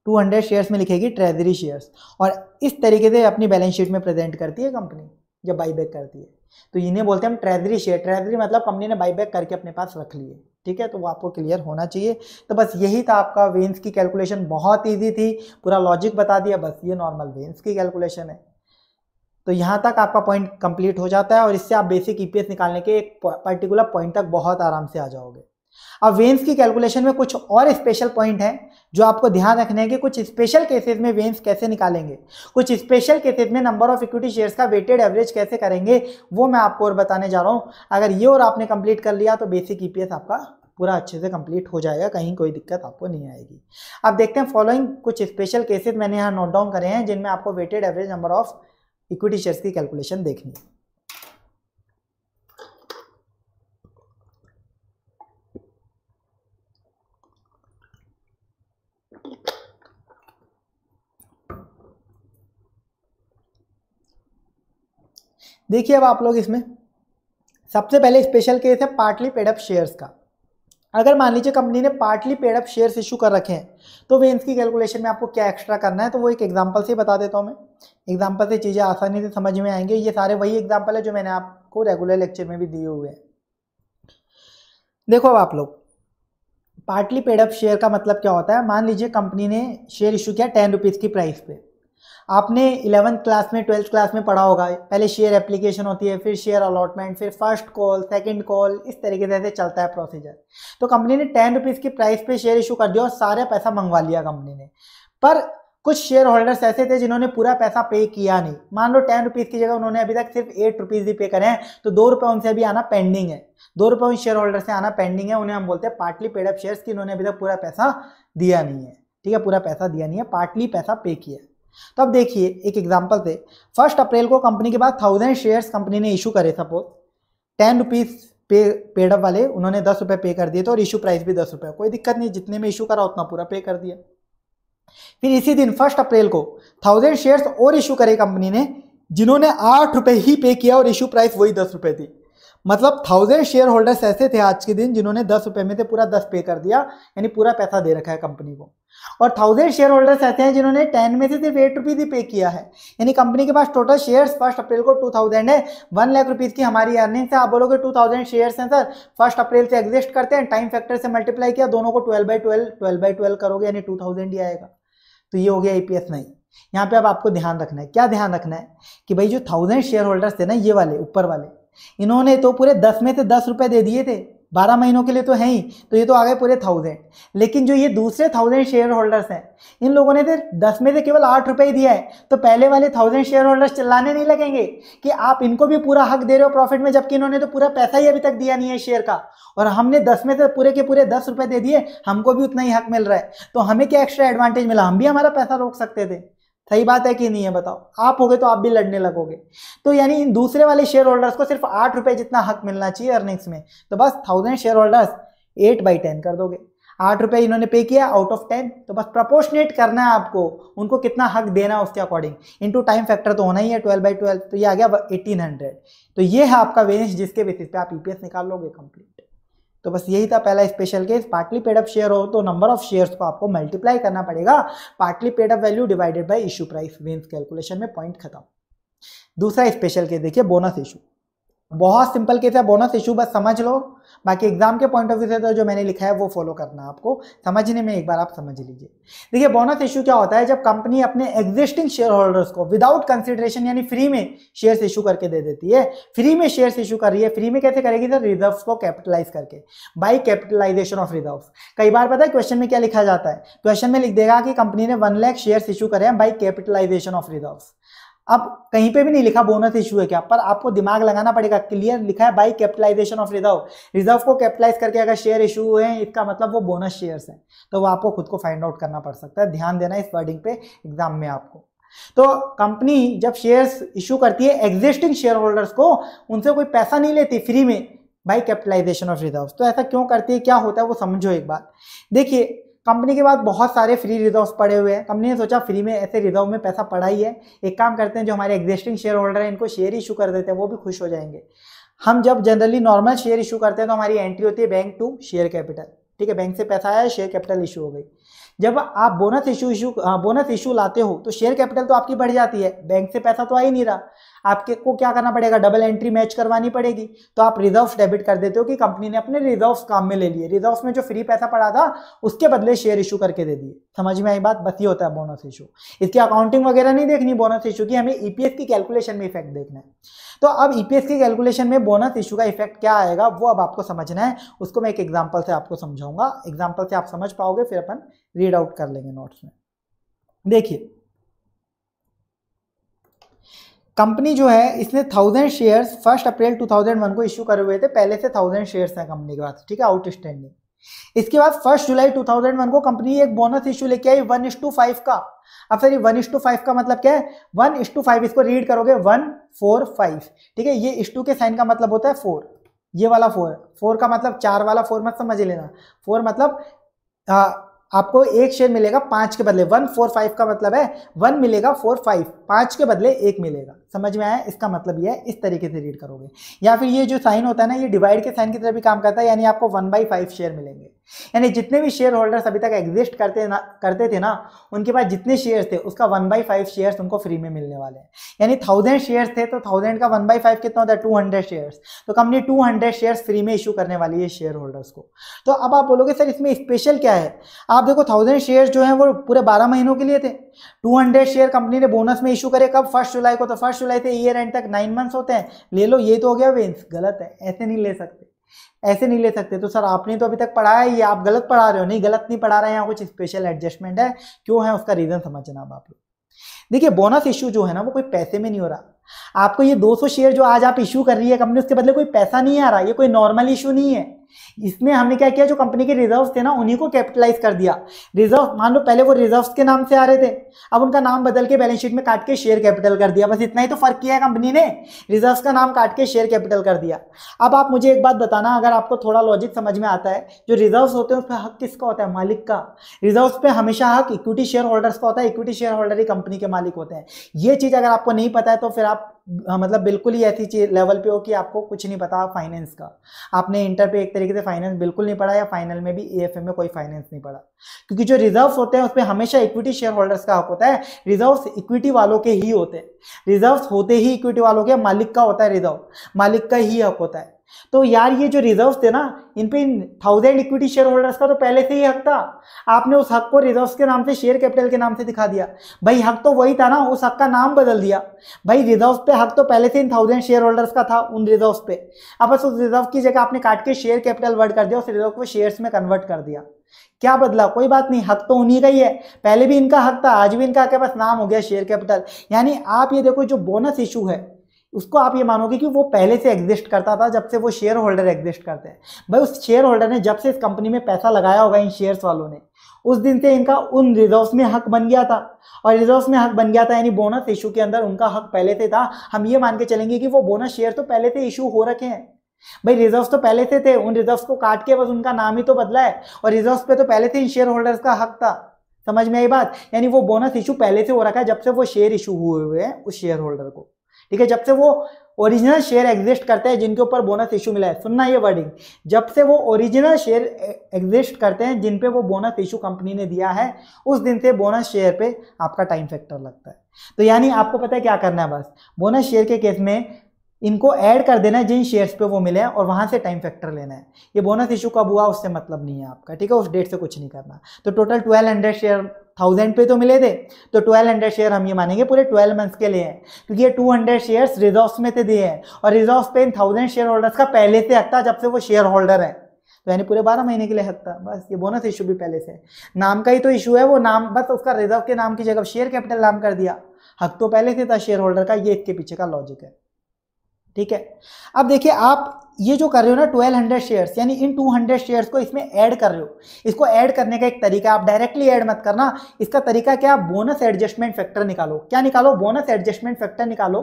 200 शेयर्स में लिखेगी ट्रेजरी शेयर्स और इस तरीके से अपनी बैलेंस शीट में प्रेजेंट करती है कंपनी जब बाईबैक करती है तो इन्हें बोलते हैं हम ट्रेजरी शेयर ट्रेजरी मतलब कंपनी ने बाईबैक करके अपने पास रख लिए ठीक है तो वो आपको क्लियर होना चाहिए तो बस यही था आपका वेंस की कैलकुलेशन बहुत ईजी थी पूरा लॉजिक बता दिया बस ये नॉर्मल वेंस की कैलकुलेशन है तो यहाँ तक आपका पॉइंट कंप्लीट हो जाता है और इससे आप बेसिक ईपीएस निकालने के एक पर्टिकुलर पॉइंट तक बहुत आराम से आ जाओगे अब वेंस की कैलकुलेशन में कुछ और स्पेशल पॉइंट है जो आपको ध्यान रखने हैं कि कुछ स्पेशल केसेस में वेंस कैसे निकालेंगे कुछ स्पेशल केसेस में नंबर ऑफ इक्विटी शेयर्स का वेटेड एवरेज कैसे करेंगे वो मैं आपको और बताने जा रहा हूँ अगर ये और आपने कंप्लीट कर लिया तो बेसिक ई आपका पूरा अच्छे से कंप्लीट हो जाएगा कहीं कोई दिक्कत आपको नहीं आएगी अब देखते हैं फॉलोइंग कुछ स्पेशल केसेस मैंने यहाँ नोट डाउन करे हैं जिनमें आपको weighted average number of equity shares की कैलकुलेशन देखनी है देखिए अब आप लोग इसमें सबसे पहले स्पेशल केस है पार्टली पेडअप शेयर्स का अगर मान लीजिए कंपनी ने पार्टली पेडअप शेयर्स इशू कर रखे हैं तो वेंस की कैलकुलेशन में आपको क्या एक्स्ट्रा करना है तो वो एक एग्जांपल से बता देता हूँ मैं एग्जांपल से चीज़ें आसानी से समझ में आएंगे ये सारे वही एग्जांपल है जो मैंने आपको रेगुलर लेक्चर में भी दिए हुए हैं देखो अब आप लोग पार्टली पेडअप शेयर का मतलब क्या होता है मान लीजिए कंपनी ने शेयर इशू किया टेन रुपीज़ की प्राइस पर आपने इलेवंथ क्लास में ट्वेल्थ क्लास में पढ़ा होगा पहले शेयर एप्लीकेशन होती है फिर शेयर अलॉटमेंट फिर फर्स्ट कॉल सेकंड कॉल इस तरीके से चलता है प्रोसीजर तो कंपनी ने टेन रुपीज़ की प्राइस पे शेयर इशू कर दिया और सारा पैसा मंगवा लिया कंपनी ने पर कुछ शेयर होल्डर्स ऐसे थे जिन्होंने पूरा पैसा पे किया नहीं मान लो टेन रुपीज़ की जगह उन्होंने अभी तक सिर्फ एट रुपीज़ ही पे करे हैं तो दो रुपये उनसे अभी आना पेंडिंग है दो रुपये उन शेयर होल्डर से आना पेंडिंग है उन्हें हम बोलते हैं पार्टली पेड अप शेयर्स की इन्होंने अभी तक पूरा पैसा दिया नहीं है ठीक है पूरा पैसा दिया नहीं है पार्टली पैसा पे किया है तो अब देखिए एक एग्जाम्पल से फर्स्ट अप्रैल को कंपनी के पास थाउजेंड शेयर्स कंपनी ने इशू करे सपोज टेन रुपीज़ पे पेडअप वाले उन्होंने दस रुपये पे कर दिए थे तो और इशू प्राइस भी दस रुपये कोई दिक्कत नहीं जितने में इशू करा उतना पूरा पे कर दिया फिर इसी दिन फर्स्ट अप्रैल को थाउजेंड शेयर्स और इशू करे कंपनी ने जिन्होंने आठ रुपये ही पे किया और इशू प्राइस वही दस रुपये थी मतलब थाउजेंड शेयर होल्डर्स ऐसे थे आज के दिन जिन्होंने दस रुपए में से पूरा दस पे कर दिया यानी पूरा पैसा दे रखा है कंपनी को और थाउजेंड शेयर होल्डर्स ऐसे हैं जिन्होंने टेन में से सिर्फ एट रुपीज ही पे किया है यानी कंपनी के पास टोटल शेयर्स फर्स्ट अप्रैल को टू थाउजेंड है वन लाख रुपीज की हमारी अर्निंग है आप बोलोगे टू थाउजेंड शेयर हैं सर फर्स्ट अप्रैल से एग्जिस्ट करते हैं टाइम फैक्टर से मल्टीप्लाई किया दोनों को twelve by twelve twelve by twelve करोगे यानी टू थाउजेंड ही आएगा तो ये हो गया ईपीएस नहीं यहाँ पे अब आपको ध्यान रखना है क्या ध्यान रखना है कि भाई जो थाउजेंड शेयर होल्डर्स थे ना ये वाले ऊपर वाले इन्होंने तो पूरे दस में से दस रुपये दे दिए थे बारह महीनों के लिए तो है ही तो ये तो आ गए पूरे थाउजेंड लेकिन जो ये दूसरे थाउजेंड शेयर होल्डर्स हैं इन लोगों ने तो दस में से केवल आठ रुपये ही दिया है तो पहले वाले थाउजेंड शेयर होल्डर्स चिल्लाने नहीं लगेंगे कि आप इनको भी पूरा हक दे रहे हो प्रॉफिट में जबकि इन्होंने तो पूरा पैसा ही अभी तक दिया नहीं है शेयर का और हमने दस में से पूरे के पूरे दस रुपये दे दिए हमको भी उतना ही हक मिल रहा है तो हमें क्या एक्स्ट्रा एडवांटेज मिला हम भी हमारा पैसा रोक सकते थे सही बात है कि नहीं है बताओ आप हो गए तो आप भी लड़ने लगोगे तो यानी इन दूसरे वाले शेयर होल्डर्स को सिर्फ आठ रुपये जितना हक मिलना चाहिए अर्निंग्स में तो बस thousand share holders eight by ten कर दोगे आठ रुपये इन्होंने पे किया आउट ऑफ टेन तो बस प्रपोर्शनेट करना है आपको उनको कितना हक देना है उसके अकॉर्डिंग इन टाइम फैक्टर तो होना ही है ट्वेल्व बाई ट्वेल्व तो ये आ गया एटीन हंड्रेड तो ये है आपका वेंज जिसके बेसिस पे आप ई e निकाल लोगे कंप्लीट तो बस यही था पहला special case partly paid up share हो तो नंबर ऑफ शेयर्स को आपको मल्टीप्लाई करना पड़ेगा partly paid up value divided by issue price वेंस कैलकुलेशन में पॉइंट खत्म दूसरा स्पेशल केस देखिए बोनस इशू बहुत सिंपल केस है बोनस इशू बस समझ लो बाकी एग्जाम के पॉइंट ऑफ व्यू से तो जो मैंने लिखा है वो फॉलो करना आपको समझने में एक बार आप समझ लीजिए देखिए बोनस इशू क्या होता है जब कंपनी अपने एग्जिस्टिंग शेयर होल्डर्स को विदाउट कंसिडरेशन यानी फ्री में शेयर्स इशू करके दे देती है फ्री में शेयर्स इशू कर रही है फ्री में कैसे करेगी सर रिजर्व को कैपिटलाइज करके बाई कैपिटलाइजेशन ऑफ रिजर्व कई बार पता है क्वेश्चन में क्या लिखा जाता है क्वेश्चन में लिख देगा कि कंपनी ने वन लैख शेयर इशू करे हैं बाई कैपिटलाइजेशन ऑफ रिजर्व अब कहीं पे भी नहीं लिखा बोनस इशू है क्या पर आपको दिमाग लगाना पड़ेगा क्लियर लिखा है by capitalisation of reserve reserve को कैपिटलाइज करके अगर शेयर इशू हुए हैं इसका मतलब वो बोनस शेयर्स हैं तो वो आपको खुद को फाइंड आउट करना पड़ सकता है ध्यान देना इस वर्डिंग पे एग्जाम में आपको तो कंपनी जब शेयर्स इशू करती है एग्जिस्टिंग शेयर होल्डर्स को उनसे कोई पैसा नहीं लेती फ्री में बाई कैपिटलाइजेशन ऑफ रिजर्व तो ऐसा क्यों करती है क्या होता है वो समझो एक बात देखिए कंपनी के पास बहुत सारे फ्री रिजर्व पड़े हुए हैं कंपनी ने सोचा फ्री में ऐसे रिजर्व में पैसा पड़ा ही है एक काम करते हैं जो हमारे एग्जिस्टिंग शेयर होल्डर हैं इनको शेयर इशू कर देते हैं वो भी खुश हो जाएंगे हम जब जनरली नॉर्मल शेयर इशू करते हैं तो हमारी एंट्री होती है बैंक टू शेयर कैपिटल ठीक है बैंक से पैसा आया शेयर कैपिटल इशू हो गई जब आप bonus issue issue bonus issue लाते हो तो शेयर कैपिटल तो आपकी बढ़ जाती है बैंक से पैसा तो आ ही नहीं रहा आपके को क्या करना पड़ेगा डबल एंट्री मैच करवानी पड़ेगी तो आप रिजर्व डेबिट कर देते हो कि कंपनी ने अपने रिजर्व काम में ले लिए रिजर्व में जो फ्री पैसा पड़ा था उसके बदले शेयर इशू करके दे दिए समझ में आई बात बस ये होता है बोनस इशू इसकी अकाउंटिंग वगैरह नहीं देखनी बोनस इशू की हमें ईपीएस e की कैलकुलेशन में इफेक्ट देखना है तो अब ईपीएस e की कैलकुलेशन में बोनस इशू का इफेक्ट क्या आएगा वो अब आपको समझना है उसको मैं एक एग्जाम्पल से आपको समझाऊंगा एग्जाम्पल से आप समझ पाओगे फिर अपन रीड आउट कर लेंगे नोट्स में देखिए कंपनी जो है इसने थाउजेंड शेयर्स फर्स्ट अप्रैल 2001 को इश्यू करे हुए थे पहले से थाउजेंड शेयर्स हैं कंपनी के पास ठीक है आउटस्टैंडिंग इसके बाद फर्स्ट जुलाई 2001 को कंपनी एक बोनस इशू लेके आई वन इश टू फाइव का अब सर ये वन इश टू फाइव का मतलब क्या है वन इश टू फाइव इसको रीड करोगे वन फोर फाइव ठीक है ये इस टू के साइन का मतलब होता है फोर ये वाला फोर फोर का मतलब चार वाला फोर मत समझ लेना फोर मतलब आ, हाँ, आपको एक शेयर मिलेगा पांच के बदले वन फोर फाइव का मतलब है वन मिलेगा फोर फाइव पांच के बदले एक मिलेगा समझ में आया इसका मतलब यह है इस तरीके से रीड करोगे या फिर ये जो साइन होता है ना ये डिवाइड के साइन की तरह भी काम करता है यानी आपको वन बाई फाइव शेयर मिलेंगे यानी जितने भी शेयर होल्डर्स अभी तक एग्जिस्ट करते ना करते थे ना उनके पास जितने शेयर्स थे उसका वन बाई फाइव शेयर्स उनको फ्री में मिलने वाले हैं यानी थाउजेंड शेयर्स थे तो थाउजेंड का वन बाई फाइव कितना होता है टू हंड्रेड शेयर्स तो company two hundred shares free में इशू करने वाली है शेयर होल्डर्स को तो अब आप बोलोगे सर इसमें स्पेशल क्या है आप देखो थाउजेंड शेयर्स जो है वो पूरे बारह महीनों के लिए थे टू हंड्रेड शेयर कंपनी ने बोनस में इशू करे कब फर्स्ट जुलाई को तो फर्स्ट जुलाई से ईयर एंड तक नाइन मंथ्स होते हैं ले लो ये तो हो गया वेंस गलत है ऐसे नहीं ले सकते ऐसे नहीं ले सकते तो सर आपने तो अभी तक पढ़ाया ये आप गलत पढ़ा रहे हो नहीं गलत नहीं पढ़ा रहे हैं यहाँ कुछ स्पेशल एडजस्टमेंट है क्यों है उसका रीज़न समझना जनाब आप लोग देखिए बोनस इशू जो है ना वो कोई पैसे में नहीं हो रहा आपको ये 200 शेयर जो आज आप इशू कर रही है कंपनी उसके बदले कोई पैसा नहीं आ रहा ये कोई नॉर्मल इशू नहीं है इसमें हमने क्या किया जो कंपनी के रिजर्व्स थे ना उन्हीं को कैपिटलाइज कर दिया रिजर्व मान लो पहले वो रिजर्व्स के नाम से आ रहे थे अब उनका नाम बदल के बैलेंस शीट में काट के शेयर कैपिटल कर दिया बस इतना ही तो फर्क किया है कंपनी ने रिजर्व्स का नाम काट के शेयर कैपिटल कर दिया अब आप मुझे एक बात बताना अगर आपको थोड़ा लॉजिक समझ में आता है जो रिजर्व होते हैं उस पर हक किसका होता है मालिक का रिजर्व पे हमेशा हक इक्विटी शेयर होल्डर्स का होता है इक्विटी शेयर होल्डर ही कंपनी के मालिक होते हैं ये चीज़ अगर आपको नहीं पता है तो फिर आप हाँ, मतलब बिल्कुल ही ऐसी चीज लेवल पे हो कि आपको कुछ नहीं पता फाइनेंस का आपने इंटर पे एक तरीके से फाइनेंस बिल्कुल नहीं पढ़ा या फाइनल में भी ईएफएम में कोई फाइनेंस नहीं पढ़ा क्योंकि जो रिजर्व होते हैं उसमें हमेशा इक्विटी शेयर होल्डर्स का हक होता है रिजर्व इक्विटी वालों के ही होते हैं रिजर्व होते ही इक्विटी वालों के मालिक का होता है रिजर्व मालिक का ही हक होता है तो यार ये जो रिजर्व्स थे ना इन पे थाउजेंड इक्विटी शेयर होल्डर्स का तो पहले से ही हक था आपने उस हक को रिजर्व्स के नाम से शेयर कैपिटल के नाम से दिखा दिया भाई हक तो वही था ना उस हक का नाम बदल दिया भाई रिजर्व्स पे हक तो पहले से इन थाउजेंड शेयर होल्डर्स का था उन रिजर्व्स पे अब बस उस रिजर्व की जगह आपने काट के शेयर कैपिटल वर्ड कर दिया उस रिजर्व को शेयर्स में कन्वर्ट कर दिया क्या बदला कोई बात नहीं हक तो उन्हीं का ही है पहले भी इनका हक था आज भी इनका हक है बस नाम हो गया शेयर कैपिटल यानी आप ये देखो जो बोनस इशू है उसको आप ये मानोगे कि वो पहले से एग्जिस्ट करता था जब से वो शेयर होल्डर एग्जिस्ट करते हैं भाई उस शेयर होल्डर ने जब से इस कंपनी में पैसा लगाया होगा इन शेयर्स वालों ने उस दिन से इनका उन रिजर्व में हक बन गया था और रिजर्व में हक बन गया था यानी बोनस इशू के अंदर उनका हक पहले से था हम ये मान के चलेंगे कि वो बोनस शेयर तो पहले से इशू हो रखे हैं भाई रिजर्व तो पहले से थे उन रिजर्व को काट के बस उनका नाम ही तो बदला है और रिजर्व पे तो पहले से इन शेयर होल्डर्स का हक था समझ में आई बात यानी वो बोनस इशू पहले से हो रखा है जब से वो शेयर इशू हुए हुए हैं उस शेयर होल्डर को ठीक है जब से वो ओरिजिनल शेयर एग्जिस्ट करते हैं जिनके ऊपर बोनस इशू मिला है सुनना ये वर्डिंग जब से वो ओरिजिनल शेयर एग्जिस्ट करते हैं जिन पे वो बोनस इशू कंपनी ने दिया है उस दिन से बोनस शेयर पे आपका टाइम फैक्टर लगता है तो यानी आपको पता है क्या करना है बस बोनस शेयर के केस में इनको ऐड कर देना है जिन शेयर्स पे वो मिले हैं और वहाँ से टाइम फैक्टर लेना है ये बोनस इशू कब हुआ उससे मतलब नहीं है आपका ठीक है उस डेट से कुछ नहीं करना तो टोटल 1200 शेयर थाउजेंड पे तो मिले थे तो ट्वेल्व हंड्रेड शेयर हम ये मानेंगे पूरे ट्वेल्व मंथ्स के लिए हैं क्योंकि ये टू हंड्रेड शेयर्स रिजॉर्व में थे दिए हैं और रिजॉर्व पे इन थाउजेंड शेयर होल्डर्स का पहले से हक था जब से वो शेयर होल्डर है तो यानी पूरे बारह महीने के लिए हक था बस ये बोनस इशू भी पहले से नाम का ही तो इशू है वो नाम बस उसका रिजर्व के नाम की जगह शेयर कैपिटल नाम कर दिया हक तो पहले से था शेयर होल्डर का ये इसके पीछे का लॉजिक है ठीक है अब देखिए आप ये जो कर रहे हो ना 1200 शेयर्स यानी इन 200 शेयर्स को इसमें ऐड कर रहे हो इसको ऐड करने का एक तरीका आप डायरेक्टली ऐड मत करना इसका तरीका क्या बोनस एडजस्टमेंट फैक्टर निकालो क्या निकालो बोनस एडजस्टमेंट फैक्टर निकालो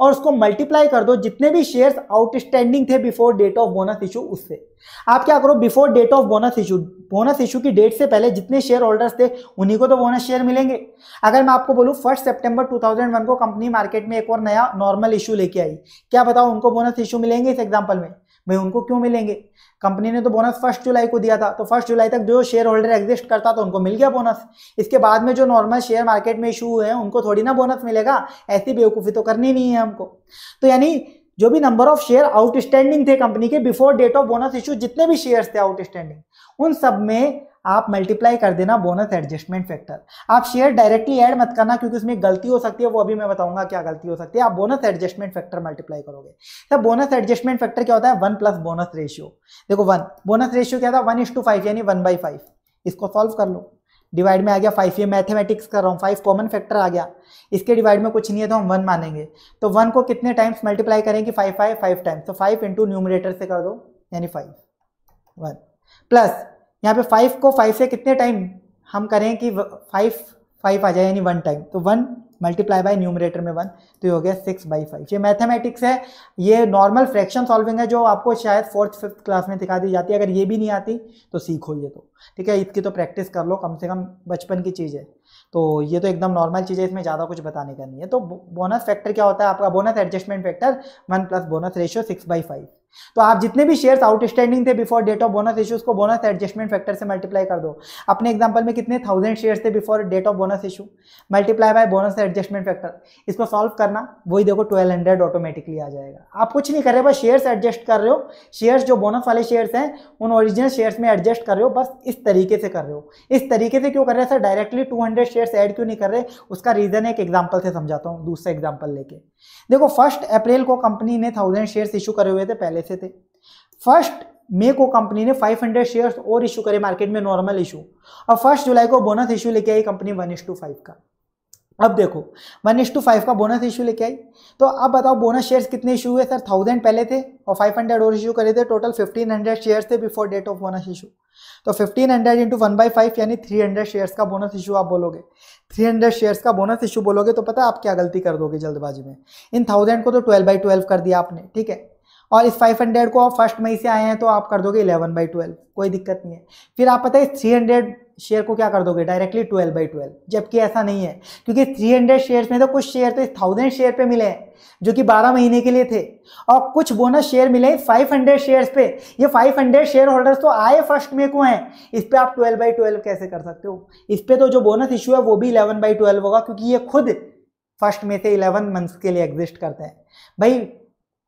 और उसको मल्टीप्लाई कर दो जितने भी शेयर्स आउटस्टैंडिंग थे before date of bonus issue उससे आप क्या करो before date of bonus issue bonus issue की डेट से पहले जितने शेयर होल्डर्स थे उन्हीं को तो बोनस शेयर मिलेंगे अगर मैं आपको बोलूँ फर्स्ट सितंबर 2001 को कंपनी मार्केट में एक और नया नॉर्मल इशू लेके आई क्या बताओ उनको बोनस इशू मिलेंगे इस एग्जाम्पल में भाई उनको क्यों मिलेंगे कंपनी ने तो बोनस फर्स्ट जुलाई को दिया था तो फर्स्ट जुलाई तक जो शेयर होल्डर एग्जिस्ट करता था तो उनको मिल गया बोनस इसके बाद में जो नॉर्मल शेयर मार्केट में इशू हुए हैं उनको थोड़ी ना बोनस मिलेगा ऐसी बेवकूफ़ी तो करनी नहीं है हमको तो यानी जो भी नंबर ऑफ शेयर आउटस्टैंडिंग थे कंपनी के before date of bonus issue जितने भी शेयर्स थे आउटस्टैंडिंग उन सब में आप मल्टीप्लाई कर देना बोनस एडजस्टमेंट फैक्टर आप शेयर डायरेक्टली ऐड मत करना क्योंकि उसमें गलती हो सकती है वो अभी मैं बताऊंगा क्या गलती हो सकती है आप बोनस एडजस्टमेंट फैक्टर मल्टीप्लाई करोगे सर बोनस एडजस्टमेंट फैक्टर क्या होता है वन प्लस बोनस रेशियो देखो वन बोनस रेशियो क्या था वन इज टू फाइव यानी वन बाई फाइव इसको सॉल्व कर लो डिवाइड में आ गया फाइव ये मैथमेटिक्स कर रहा हूँ फाइव कॉमन फैक्टर आ गया इसके डिवाइड में कुछ नहीं है तो हम वन मानेंगे तो वन को कितने टाइम्स मल्टीप्लाई करेंगे फाइव फाइव फाइव टाइम्स तो फाइव इंटू न्यूमिनेटर से कर दो यानी फाइव वन प्लस यहाँ पे फाइव को फाइव से कितने टाइम हम करें कि फाइव फाइव आ जाए यानी वन टाइम तो वन मल्टीप्लाई बाय न्यूमरेटर में वन तो ये हो गया सिक्स बाई फाइव ये मैथमेटिक्स है ये नॉर्मल फ्रैक्शन सॉल्विंग है जो आपको शायद फोर्थ फिफ्थ क्लास में सिखा दी जाती है अगर ये भी नहीं आती तो सीखो ये तो ठीक है इसकी तो प्रैक्टिस कर लो कम से कम बचपन की चीज़ है तो ये तो एकदम नॉर्मल चीज़ है इसमें ज़्यादा कुछ बताने का नहीं है तो बोनस फैक्टर क्या होता है आपका bonus adjustment factor one plus bonus ratio six by five तो आप जितने भी शेयर्स आउटस्टैंडिंग थे before date of bonus issue उसको बोनस एडजस्टमेंट फैक्टर से मल्टीप्लाई कर दो अपने एग्जाम्पल में कितने थाउजेंड शेयर्स थे before date of bonus issue multiply by bonus adjustment factor इसको सॉल्व करना वही देखो ट्वेल्व हंड्रेड ऑटोमेटिकली आ जाएगा आप कुछ नहीं कर रहे बस शेयर्स एडजस्ट कर रहे हो शेयर्स जो बोनस वाले शेयर्स हैं उन ओरिजिनल शेयर्स में एडजस्ट कर रहे हो बस इस तरीके से कर रहे हो इस तरीके से क्यों कर रहे हैं sir directly two hundred shares add क्यों नहीं कर रहे उसका रीज़न एक एग्जाम्पल से समझाता हूँ दूसरा एग्जाम्पल लेके देखो फर्स्ट अप्रैल को कंपनी ने थाउजेंड शेयर्स इशू करे हुए थे पहले पैसे थे फर्स्ट मे को कंपनी ने 500 शेयर्स और इशू करे मार्केट में नॉर्मल इशू और फर्स्ट जुलाई को बोनस इशू लेके आई कंपनी वन टू फाइव का अब देखो वन इश टू फाइव का बोनस इशू लेके आई तो अब बताओ बोनस शेयर्स कितने इशू हुए सर थाउजेंड पहले थे और फाइव हंड्रेड और इशू करे थे टोटल फिफ्टीन हंड्रेड शेयर्स थे before date of bonus issue तो fifteen hundred into one by five यानी थ्री हंड्रेड शेयर्स का बोनस इशू आप बोलोगे थ्री हंड्रेड शेयर्स का बोनस इशू बोलोगे तो पता है आप क्या गलती कर दोगे जल्दबाजी में इन थाउजेंड को तो ट्वेल्व बाई ट्वेल्व कर दिया आपने ठीक है और इस 500 को आप फर्स्ट मई से आए हैं तो आप कर दोगे 11 बाई ट्वेल्व कोई दिक्कत नहीं है फिर आप पता है थ्री हंड्रेड शेयर को क्या कर दोगे डायरेक्टली ट्वेल्व बाई ट्वेल्व जबकि ऐसा नहीं है क्योंकि थ्री हंड्रेड शेयर में तो कुछ शेयर तो इस थाउजेंड शेयर पे मिले हैं जो कि बारह महीने के लिए थे और कुछ बोनस शेयर मिले फाइव हंड्रेड शेयर पे ये फाइव हंड्रेड शेयर होल्डर्स तो आए फर्स्ट में को हैं इस पर आप ट्वेल्व बाई ट्वेल्व कैसे कर सकते हो इस पर तो जो बोनस इशू है वो भी इलेवन बाई ट्वेल्व होगा क्योंकि ये खुद फर्स्ट में से इलेवन मंथ्स के लिए एग्जिस्ट करते हैं भाई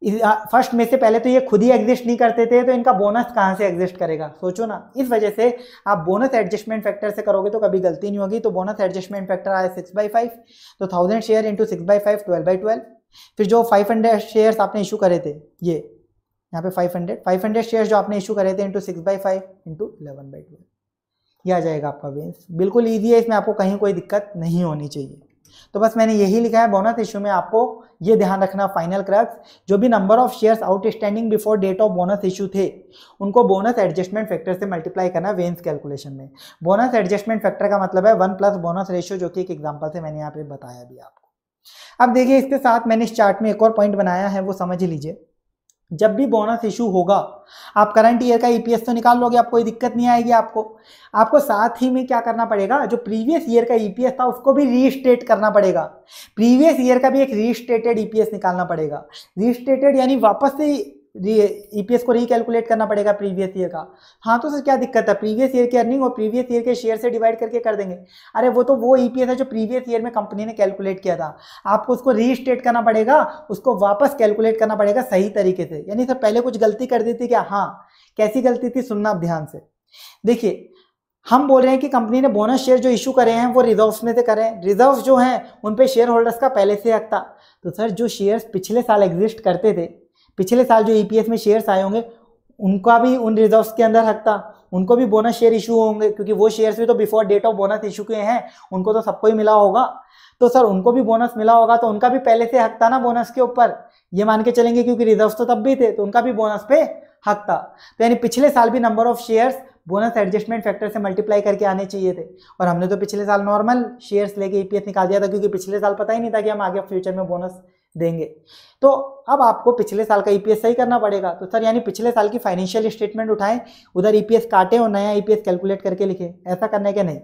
फर्स्ट में से पहले तो ये खुद ही एग्जिस्ट नहीं करते थे तो इनका बोनस कहाँ से एग्जिस्ट करेगा सोचो ना इस वजह से आप बोनस एडजस्टमेंट फैक्टर से करोगे तो कभी गलती नहीं होगी तो बोनस एडजस्टमेंट फैक्टर आया सिक्स बाई फाइव तो thousand share into six by five twelve by twelve फिर जो फाइव हंड्रेड शेयर आपने इशू करे थे ये यहाँ पे five hundred five hundred share जो आपने इशू करे थे into six by five into eleven by twelve ये आ जाएगा आपका बेंस बिल्कुल ईजी है इसमें आपको कहीं कोई दिक्कत नहीं होनी चाहिए तो बस मैंने यही लिखा है बोनस इशू में आपको ये ध्यान रखना फाइनल क्रक्स जो भी number of shares outstanding before date of bonus issue थे उनको बोनस एडजस्टमेंट फैक्टर से मल्टीप्लाई करना वेन्स कैलकुलेशन में बोनस एडजस्टमेंट फैक्टर का मतलब है वन प्लस बोनस रेशियो जो कि एक एग्जाम्पल से मैंने यहाँ पे बताया भी आपको अब देखिए इसके साथ मैंने इस चार्ट में एक और पॉइंट बनाया है वो समझ लीजिए जब भी बोनस इशू होगा आप करंट ईयर का ईपीएस तो निकाल लोगे आप कोई दिक्कत नहीं आएगी आपको आपको साथ ही में क्या करना पड़ेगा जो प्रीवियस ईयर का ईपीएस था उसको भी रीस्टेट करना पड़ेगा प्रीवियस ईयर का भी एक रीस्टेटेड ईपीएस निकालना पड़ेगा रीस्टेटेड यानी वापस से ईपीएस e को रिकैलकुलेट करना पड़ेगा प्रीवियस ईयर का हाँ तो सर क्या दिक्कत है प्रीवियस ईयर की अर्निंग और प्रीवियस ईयर के शेयर से डिवाइड करके कर देंगे अरे वो तो वो ईपीएस e है जो प्रीवियस ईयर में कंपनी ने कैलकुलेट किया था आपको उसको रीस्टेट करना पड़ेगा उसको वापस कैलकुलेट करना पड़ेगा सही तरीके से यानी सर पहले कुछ गलती कर दी थी क्या हाँ कैसी गलती थी सुनना आप ध्यान से देखिए हम बोल रहे हैं कि कंपनी ने बोनस शेयर जो इशू करे हैं वो रिजर्व्स में से करें रिजर्व्स जो हैं उन पे शेयर होल्डर्स का पहले से हक था तो सर जो शेयर्स पिछले साल एग्जिस्ट करते थे पिछले साल जो ई e में शेयर्स आए होंगे उनका भी उन रिजर्व्स के अंदर हक था उनको भी बोनस शेयर इशू होंगे क्योंकि वो शेयर्स भी तो before date of bonus issue किए हैं उनको तो सबको ही मिला होगा तो सर उनको भी बोनस मिला होगा तो उनका भी पहले से हक था ना बोनस के ऊपर ये मान के चलेंगे क्योंकि रिजर्व तो तब भी थे तो उनका भी बोनस पे हक था तो यानी पिछले साल भी number of shares bonus adjustment factor से मल्टीप्लाई करके आने चाहिए थे और हमने तो पिछले साल नॉर्मल शेयर्स लेके ईपीएस e निकाल दिया था क्योंकि पिछले साल पता ही नहीं था कि हम आगे फ्यूचर में बोनस देंगे तो अब आपको पिछले साल का ईपीएस e सही करना पड़ेगा तो सर यानी पिछले साल की फाइनेंशियल स्टेटमेंट उठाएं उधर ईपीएस e काटें और नया ईपीएस e कैलकुलेट करके लिखें ऐसा करने के नहीं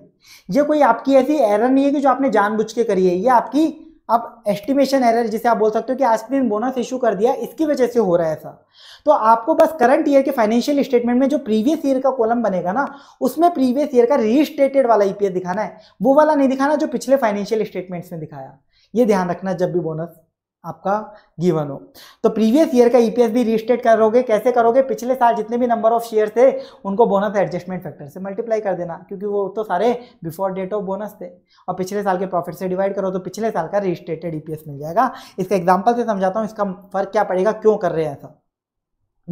ये कोई आपकी ऐसी एरर नहीं है कि जो आपने जानबूझ के करी है ये आपकी आप एस्टिमेशन एरर जिसे आप बोल सकते हो कि आज के दिन बोनस इशू कर दिया इसकी वजह से हो रहा है ऐसा तो आपको बस करंट ईयर के फाइनेंशियल स्टेटमेंट में जो प्रीवियस ईयर का कॉलम बनेगा ना उसमें प्रीवियस ईयर का रीस्टेटेड वाला ईपीएस दिखाना है वो वाला नहीं दिखाना जो पिछले फाइनेंशियल स्टेटमेंट्स में दिखाया ये ध्यान रखना जब भी बोनस आपका गिवन हो तो प्रीवियस ईयर का ईपीएस भी रीस्टेट करोगे कैसे करोगे पिछले साल जितने भी नंबर ऑफ शेयर थे उनको बोनस एडजस्टमेंट फैक्टर से मल्टीप्लाई कर देना क्योंकि वो तो सारे बिफोर डेट ऑफ बोनस थे और पिछले साल के प्रॉफिट से डिवाइड करो तो पिछले साल का रजिस्ट्रेटेड ईपीएस मिल जाएगा इसका एग्जाम्पल से समझाता हूँ इसका फर्क क्या पड़ेगा क्यों कर रहे हैं ऐसा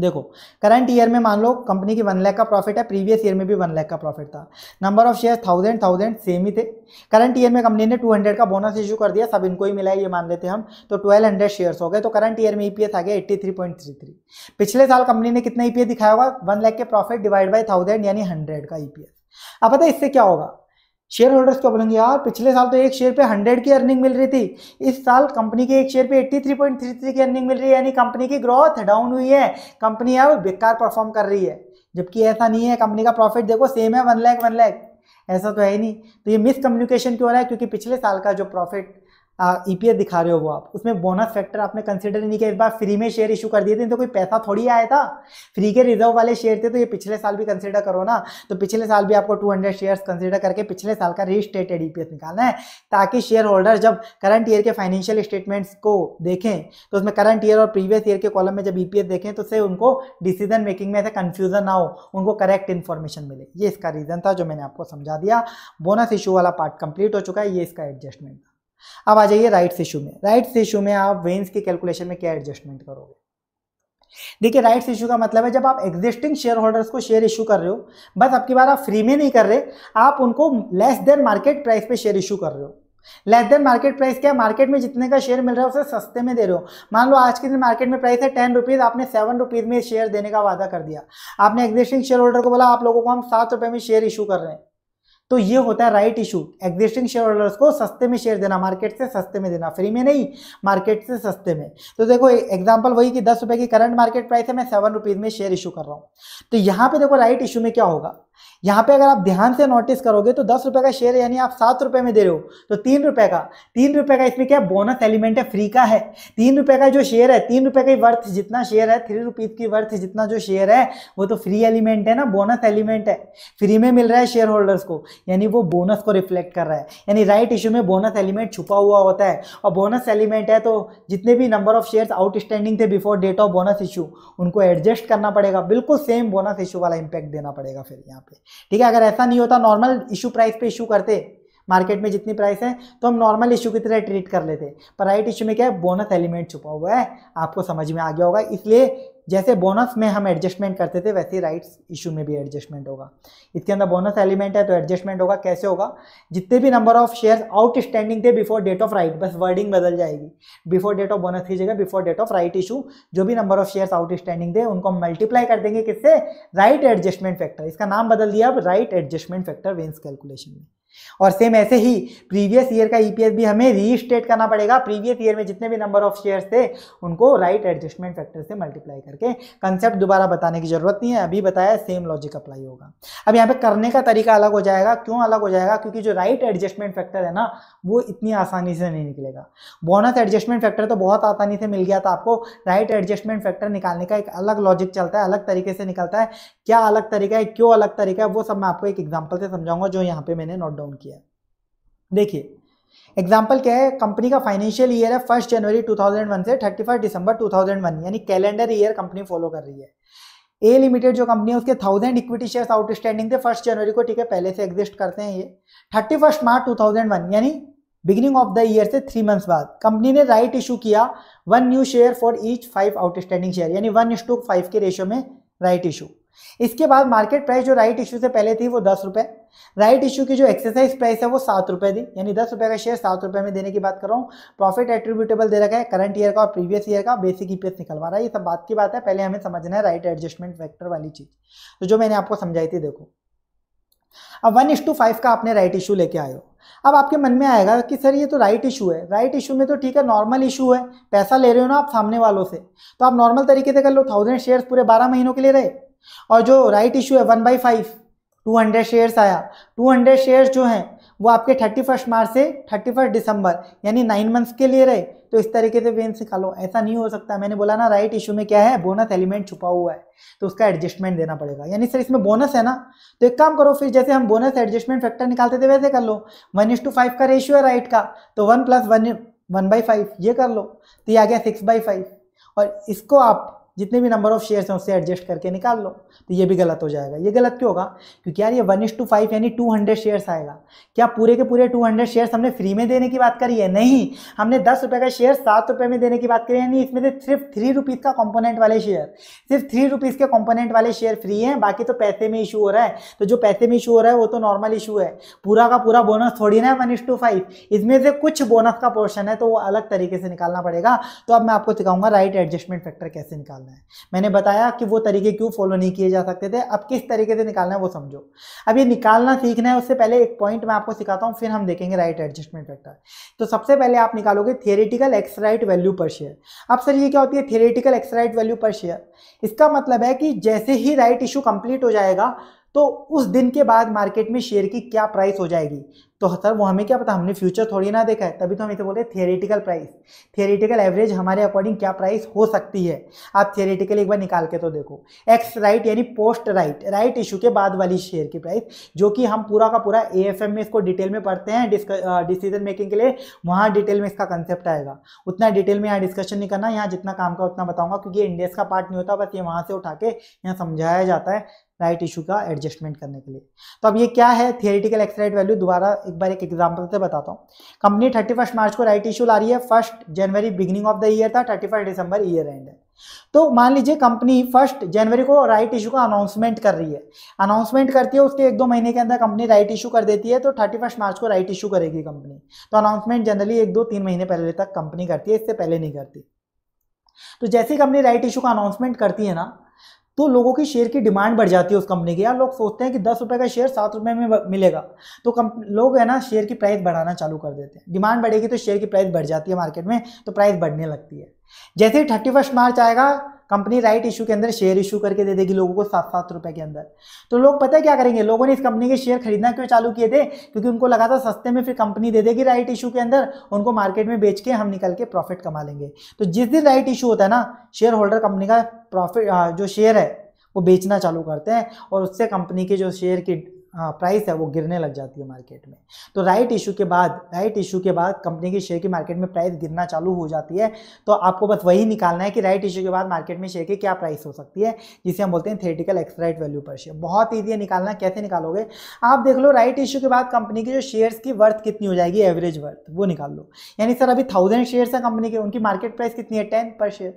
देखो करंट ईयर में मान लो कंपनी की वन लाख का प्रॉफिट है प्रीवियस ईयर में भी वन लाख का प्रॉफिट था number of share thousand thousand same ही थे करंट ईयर में कंपनी ने टू हंड्रेड का बोनस इशू कर दिया सब इनको ही मिला है ये मान लेते हम तो ट्वेल्व हंड्रेड शेयर्स हो गए तो करंट ईयर में ईपीएस e आ गया eighty three point three three पिछले साल कंपनी ने कितना ईपीएस e दिखाया होगा वन लाख के प्रॉफिट डिवाइड बाई थाउजेंड यानी हंड्रेड का ईपीएस e अब पता है इससे क्या होगा शेयर होल्डर्स को बोलेंगे यार पिछले साल तो एक शेयर पे हंड्रेड की अर्निंग मिल रही थी इस साल कंपनी के एक शेयर पे eighty three point three three की अर्निंग मिल रही है यानी कंपनी की ग्रोथ डाउन हुई है कंपनी अब बेकार परफॉर्म कर रही है जबकि ऐसा नहीं है कंपनी का प्रॉफिट देखो सेम है वन लैख वन लैख ऐसा तो है ही नहीं तो ये मिस कम्युनिकेशन क्यों हो रहा है क्योंकि पिछले साल का जो प्रॉफिट ई e दिखा रहे हो वो आप उसमें बोनस फैक्टर आपने कंसिडर नहीं किया इस बार फ्री में शेयर इशू कर दिए थे तो कोई पैसा थोड़ी आया था फ्री के रिजर्व वाले शेयर थे तो ये पिछले साल भी कंसिडर करो ना तो पिछले साल भी आपको 200 शेयर्स कंसिडर करके पिछले साल का रिस्टेटेड ई e निकालना है ताकि शेयर होल्डर जब करंट ईयर के फाइनेंशियल स्टेटमेंट्स को देखें तो उसमें करंट ईयर और प्रीवियस ईयर के कॉलम में जब ई e देखें तो उससे उनको डिसीजन मेकिंग में ऐसे कन्फ्यूजन ना हो उनको करेक्ट इन्फॉर्मेशन मिले ये इसका रीज़न था जो मैंने आपको समझा दिया बोनस इशू वाला पार्ट कंप्लीट हो चुका है ये इसका एडजस्टमेंट था अब आ जाइए राइट्स इशू में राइट्स इशू में आप वेन्स के कैलकुलेशन में क्या एडजस्टमेंट करोगे देखिए राइट्स इशू का मतलब है जब आप एग्जिस्टिंग शेयर होल्डर्स को शेयर इशू कर रहे हो बस आपकी बार आप फ्री में नहीं कर रहे आप उनको लेस देन मार्केट प्राइस पे शेयर इशू कर रहे हो लेस देन मार्केट प्राइस क्या मार्केट में जितने का शेयर मिल रहा है उसे सस्ते में दे रहे हो मान लो आज के दिन मार्केट में प्राइस है टेन रुपीज़ आपने सेवन रुपीज़ में शेयर देने का वादा कर दिया आपने एग्जिस्टिंग शेयर होल्डर को बोला आप लोगों को हम सात रुपए में शेयर इशू कर रहे हैं तो ये होता है right issue existing share holders को सस्ते में शेयर देना मार्केट से सस्ते में देना फ्री में नहीं मार्केट से सस्ते में तो देखो एग्जाम्पल वही कि दस रुपए की करंट मार्केट प्राइस है मैं सेवन रुपीज़ में शेयर इशू कर रहा हूँ तो यहाँ पे देखो राइट इशू में क्या होगा यहाँ पे अगर आप ध्यान से नोटिस करोगे तो दस रुपये का शेयर यानी आप सात रुपये में दे रहे हो तो तीन रुपये का तीन रुपये का इसमें क्या बोनस एलिमेंट है फ्री का है तीन रुपये का जो शेयर है तीन रुपये का वर्थ जितना शेयर है थ्री रुपीज की वर्थ जितना जो शेयर है वो तो फ्री एलिमेंट है ना बोनस एलिमेंट है फ्री में मिल रहा है शेयर होल्डर्स को यानी वो बोनस को रिफ्लेक्ट कर रहा है यानी राइट इशू में बोनस एलिमेंट छुपा हुआ होता है और बोनस एलिमेंट है तो जितने भी नंबर ऑफ शेयर आउटस्टैंडिंग थे before date of bonus issue उनको एडजस्ट करना पड़ेगा बिल्कुल सेम बोनस इशू वाला इम्पैक्ट देना पड़ेगा फिर यहाँ पर ठीक है अगर ऐसा नहीं होता नॉर्मल इशू प्राइस पे इशू करते मार्केट में जितनी प्राइस है तो हम नॉर्मल इशू की तरह ट्रीट कर लेते हैं पर राइट इशू में क्या है बोनस एलिमेंट छुपा हुआ है आपको समझ में आ गया होगा इसलिए जैसे बोनस में हम एडजस्टमेंट करते थे वैसे ही राइट्स इशू में भी एडजस्टमेंट होगा इसके अंदर बोनस एलिमेंट है तो एडजस्टमेंट होगा कैसे होगा जितने भी नंबर ऑफ शेयर्स आउटस्टैंडिंग थे बिफोर डेट ऑफ राइट बस वर्डिंग बदल जाएगी बिफोर डेट ऑफ बोनस की जगह before date of right issue जो भी नंबर ऑफ शेयर्स आउटस्टैंडिंग थे उनको हम मल्टीप्लाई कर देंगे किससे राइट एडजस्टमेंट फैक्टर इसका नाम बदल दिया अब राइट एडजस्टमेंट फैक्टर वेंस कैलकुलेशन में और सेम ऐसे ही प्रीवियस ईयर का ईपीएस e भी हमें रीस्टेट करना पड़ेगा प्रीवियस ईयर में जितने भी नंबर ऑफ शेयर्स थे उनको राइट एडजस्टमेंट फैक्टर से मल्टीप्लाई करके कंसेप्ट दोबारा बताने की जरूरत नहीं है अभी बताया सेम लॉजिक अप्लाई होगा अब यहाँ पे करने का तरीका अलग हो जाएगा क्यों अलग हो जाएगा क्योंकि जो राइट एडजस्टमेंट फैक्टर है ना वो इतनी आसानी से नहीं निकलेगा बोनस एडजस्टमेंट फैक्टर तो बहुत आसानी से मिल गया था आपको राइट एडजस्टमेंट फैक्टर निकालने का एक अलग लॉजिक चलता है अलग तरीके से निकलता है क्या अलग तरीका है क्यों अलग तरीका है वो सब मैं आपको एक एग्जाम्पल से समझाऊंगा जो यहाँ पे मैंने नोट डाउन किया है देखिए एग्जाम्पल क्या है कंपनी का फाइनेंशियल ईयर है फर्स्ट जनवरी 2001 से 31 दिसंबर 2001 यानी कैलेंडर ईयर कंपनी फॉलो कर रही है ए लिमिटेड जो कंपनी है उसके थाउजेंड इक्विटी शेयर्स आउटस्टैंडिंग थे फर्स्ट जनवरी को ठीक है पहले से एग्जिस्ट करते हैं ये thirty first March two thousand one यानी बिगिनिंग ऑफ द ईयर से थ्री मंथ्स बाद कंपनी ने राइट इशू किया one new share for each five outstanding share यानी वन इंस टू फाइव के रेशियो में राइट इशू इसके बाद मार्केट प्राइस जो राइट इशू से पहले थी वो दस रुपये राइट इशू की जो एक्सरसाइज प्राइस है वो सात रुपये दी यानी दस रुपये का शेयर सात रुपये में देने की बात कर रहा हूँ प्रॉफिट एट्रीब्यूटेबल दे रखा है करंट ईयर का और प्रीवियस ईयर का बेसिक ई निकलवा रहा है ये सब बात की बात है पहले हमें समझना है राइट एडजस्टमेंट फैक्टर वाली चीज़ तो जो मैंने आपको समझाई थी देखो अब वन इश टू फाइव का आपने राइट इशू लेके आयो अब आपके मन में आएगा कि सर ये तो राइट इशू है राइट इशू में तो ठीक है नॉर्मल इशू है पैसा ले रहे हो ना आप सामने वालों से तो आप नॉर्मल तरीके से कर लो थाउजेंड शेयर्स पूरे बारह महीनों के लिए रहे और जो राइट इशू है one by five two hundred shares आया टू हंड्रेड शेयर्स जो हैं वो आपके थर्टी फर्स्ट मार्च से थर्टी फर्स्ट दिसंबर यानी नाइन मंथ्स के लिए रहे तो इस तरीके से वेन निकालो ऐसा नहीं हो सकता मैंने बोला ना राइट इशू में क्या है बोनस एलिमेंट छुपा हुआ है तो उसका एडजस्टमेंट देना पड़ेगा यानी सर इसमें बोनस है ना तो एक काम करो फिर जैसे हम बोनस एडजस्टमेंट फैक्टर निकालते थे वैसे कर लो वन इज टू फाइव का रेशियो है राइट का तो one plus one one by five ये कर लो तो ये आ गया सिक्स बाई फाइव और इसको आप जितने भी नंबर ऑफ शेयर्स हैं उससे एडजस्ट करके निकाल लो तो ये भी गलत हो जाएगा ये गलत क्यों होगा क्योंकि यार ये वन इज टू फाइव यानी टू हंड्रेड शेयर्स आएगा क्या पूरे के पूरे टू हंड्रेड शेयर्स हमने फ्री में देने की बात करी है नहीं हमने दस रुपये का शेयर सात रुपये में देने की बात करी है यानी इसमें से सिर्फ थ्री रुपीज़ का कॉम्पोनेंट वाले शेयर सिर्फ थ्री रुपीज़ के कॉम्पोनेंट वाले शेयर फ्री हैं बाकी तो पैसे में इशू हो रहा है तो जो पैसे में इशू हो रहा है वो तो नॉर्मल इशू है पूरा का पूरा बोनस थोड़ी ना है वन इज टू फाइव इसमें से कुछ बोनस का पोर्शन है तो वो अलग तरीके से निकालना पड़ेगा तो अब मैं आपको सिखाऊंगा राइट एडजस्टमेंट फैक्टर कैसे निकाल निकालना है मैंने बताया कि वो तरीके क्यों फॉलो नहीं किए जा सकते थे अब किस तरीके से निकालना है वो समझो अब ये निकालना सीखना है उससे पहले एक पॉइंट मैं आपको सिखाता हूँ फिर हम देखेंगे राइट एडजस्टमेंट फैक्टर तो सबसे पहले आप निकालोगे theoretical ex right value per share अब सर ये क्या होती है theoretical ex right value per share इसका मतलब है कि जैसे ही राइट इशू कंप्लीट हो जाएगा तो उस दिन के बाद मार्केट में शेयर की क्या प्राइस हो जाएगी तो सर वो हमें क्या पता हमने फ्यूचर थोड़ी ना देखा है तभी तो हम इसे बोले थियोरेटिकल प्राइस थियोरेटिकल एवरेज हमारे अकॉर्डिंग क्या प्राइस हो सकती है आप थियोरेटिकल एक बार निकाल के तो देखो एक्स राइट यानी पोस्ट राइट राइट इशू के बाद वाली शेयर की प्राइस जो कि हम पूरा का पूरा ए में इसको डिटेल में पढ़ते हैं डिसीजन मेकिंग के लिए वहाँ डिटेल में इसका कंसेप्ट आएगा उतना डिटेल में यहाँ डिस्कशन नहीं करना यहाँ जितना काम का उतना बताऊँगा क्योंकि इंडेक्स का पार्ट नहीं होता बस ये वहाँ से उठा के यहाँ समझाया जाता है राइट इशू का एडजस्टमेंट करने के लिए तो अब ये क्या है थियोरिटिकल एक्सराइट वैल्यू दोबारा एक बार एक एग्जाम्पल से बताता हूँ कंपनी थर्टी फर्स्ट मार्च को राइट इशू ला रही है फर्स्ट जनवरी बिगनिंग ऑफ द ईयर था थर्टी फर्स्ट दिसंबर ईयर एंड है तो मान लीजिए कंपनी फर्स्ट जनवरी को राइट इशू का अनाउंसमेंट कर रही है अनाउंसमेंट करती है उसके एक दो महीने के अंदर कंपनी राइट इशू कर देती है तो थर्टी फर्स्ट मार्च को राइट इशू करेगी कंपनी तो अनाउंसमेंट जनरली एक दो तीन महीने पहले तक कंपनी करती है इससे पहले नहीं करती तो जैसे ही कंपनी राइट इशू का अनाउंसमेंट करती है ना तो लोगों की शेयर की डिमांड बढ़ जाती है उस कंपनी की यार लोग सोचते हैं कि दस रुपये का शेयर सात रुपये में मिलेगा तो लोग है ना शेयर की प्राइस बढ़ाना चालू कर देते हैं डिमांड बढ़ेगी तो शेयर की प्राइस बढ़ जाती है मार्केट में तो प्राइस बढ़ने लगती है जैसे ही थर्टी फर्स्ट मार्च आएगा कंपनी राइट इशू के अंदर शेयर इशू करके दे देगी लोगों को सात सात रुपए के अंदर तो लोग पता है क्या करेंगे लोगों ने इस कंपनी के शेयर खरीदना क्यों चालू किए थे क्योंकि उनको लगा था सस्ते में फिर कंपनी दे देगी राइट इशू के अंदर उनको मार्केट में बेच के हम निकल के प्रॉफिट कमा लेंगे तो जिस दिन राइट इशू होता है ना शेयर होल्डर कंपनी का प्रॉफिट जो शेयर है वो बेचना चालू करते हैं और उससे कंपनी के जो शेयर की प्राइस हाँ, है वो गिरने लग जाती है मार्केट में तो राइट इशू के बाद राइट इशू के बाद कंपनी की शेयर की मार्केट में प्राइस गिरना चालू हो जाती है तो आपको बस वही निकालना है कि राइट इशू के बाद मार्केट में शेयर की क्या प्राइस हो सकती है जिसे हम बोलते हैं theoretical ex right value per share बहुत ईजी है निकालना कैसे निकालोगे आप देख लो राइट इशू के बाद कंपनी की जो शेयर्स की वर्थ कितनी हो जाएगी एवरेज वर्थ वो निकाल लो यानी सर अभी थाउजेंड शेयर्स हैं कंपनी के उनकी मार्केट प्राइस कितनी है टेन पर शेयर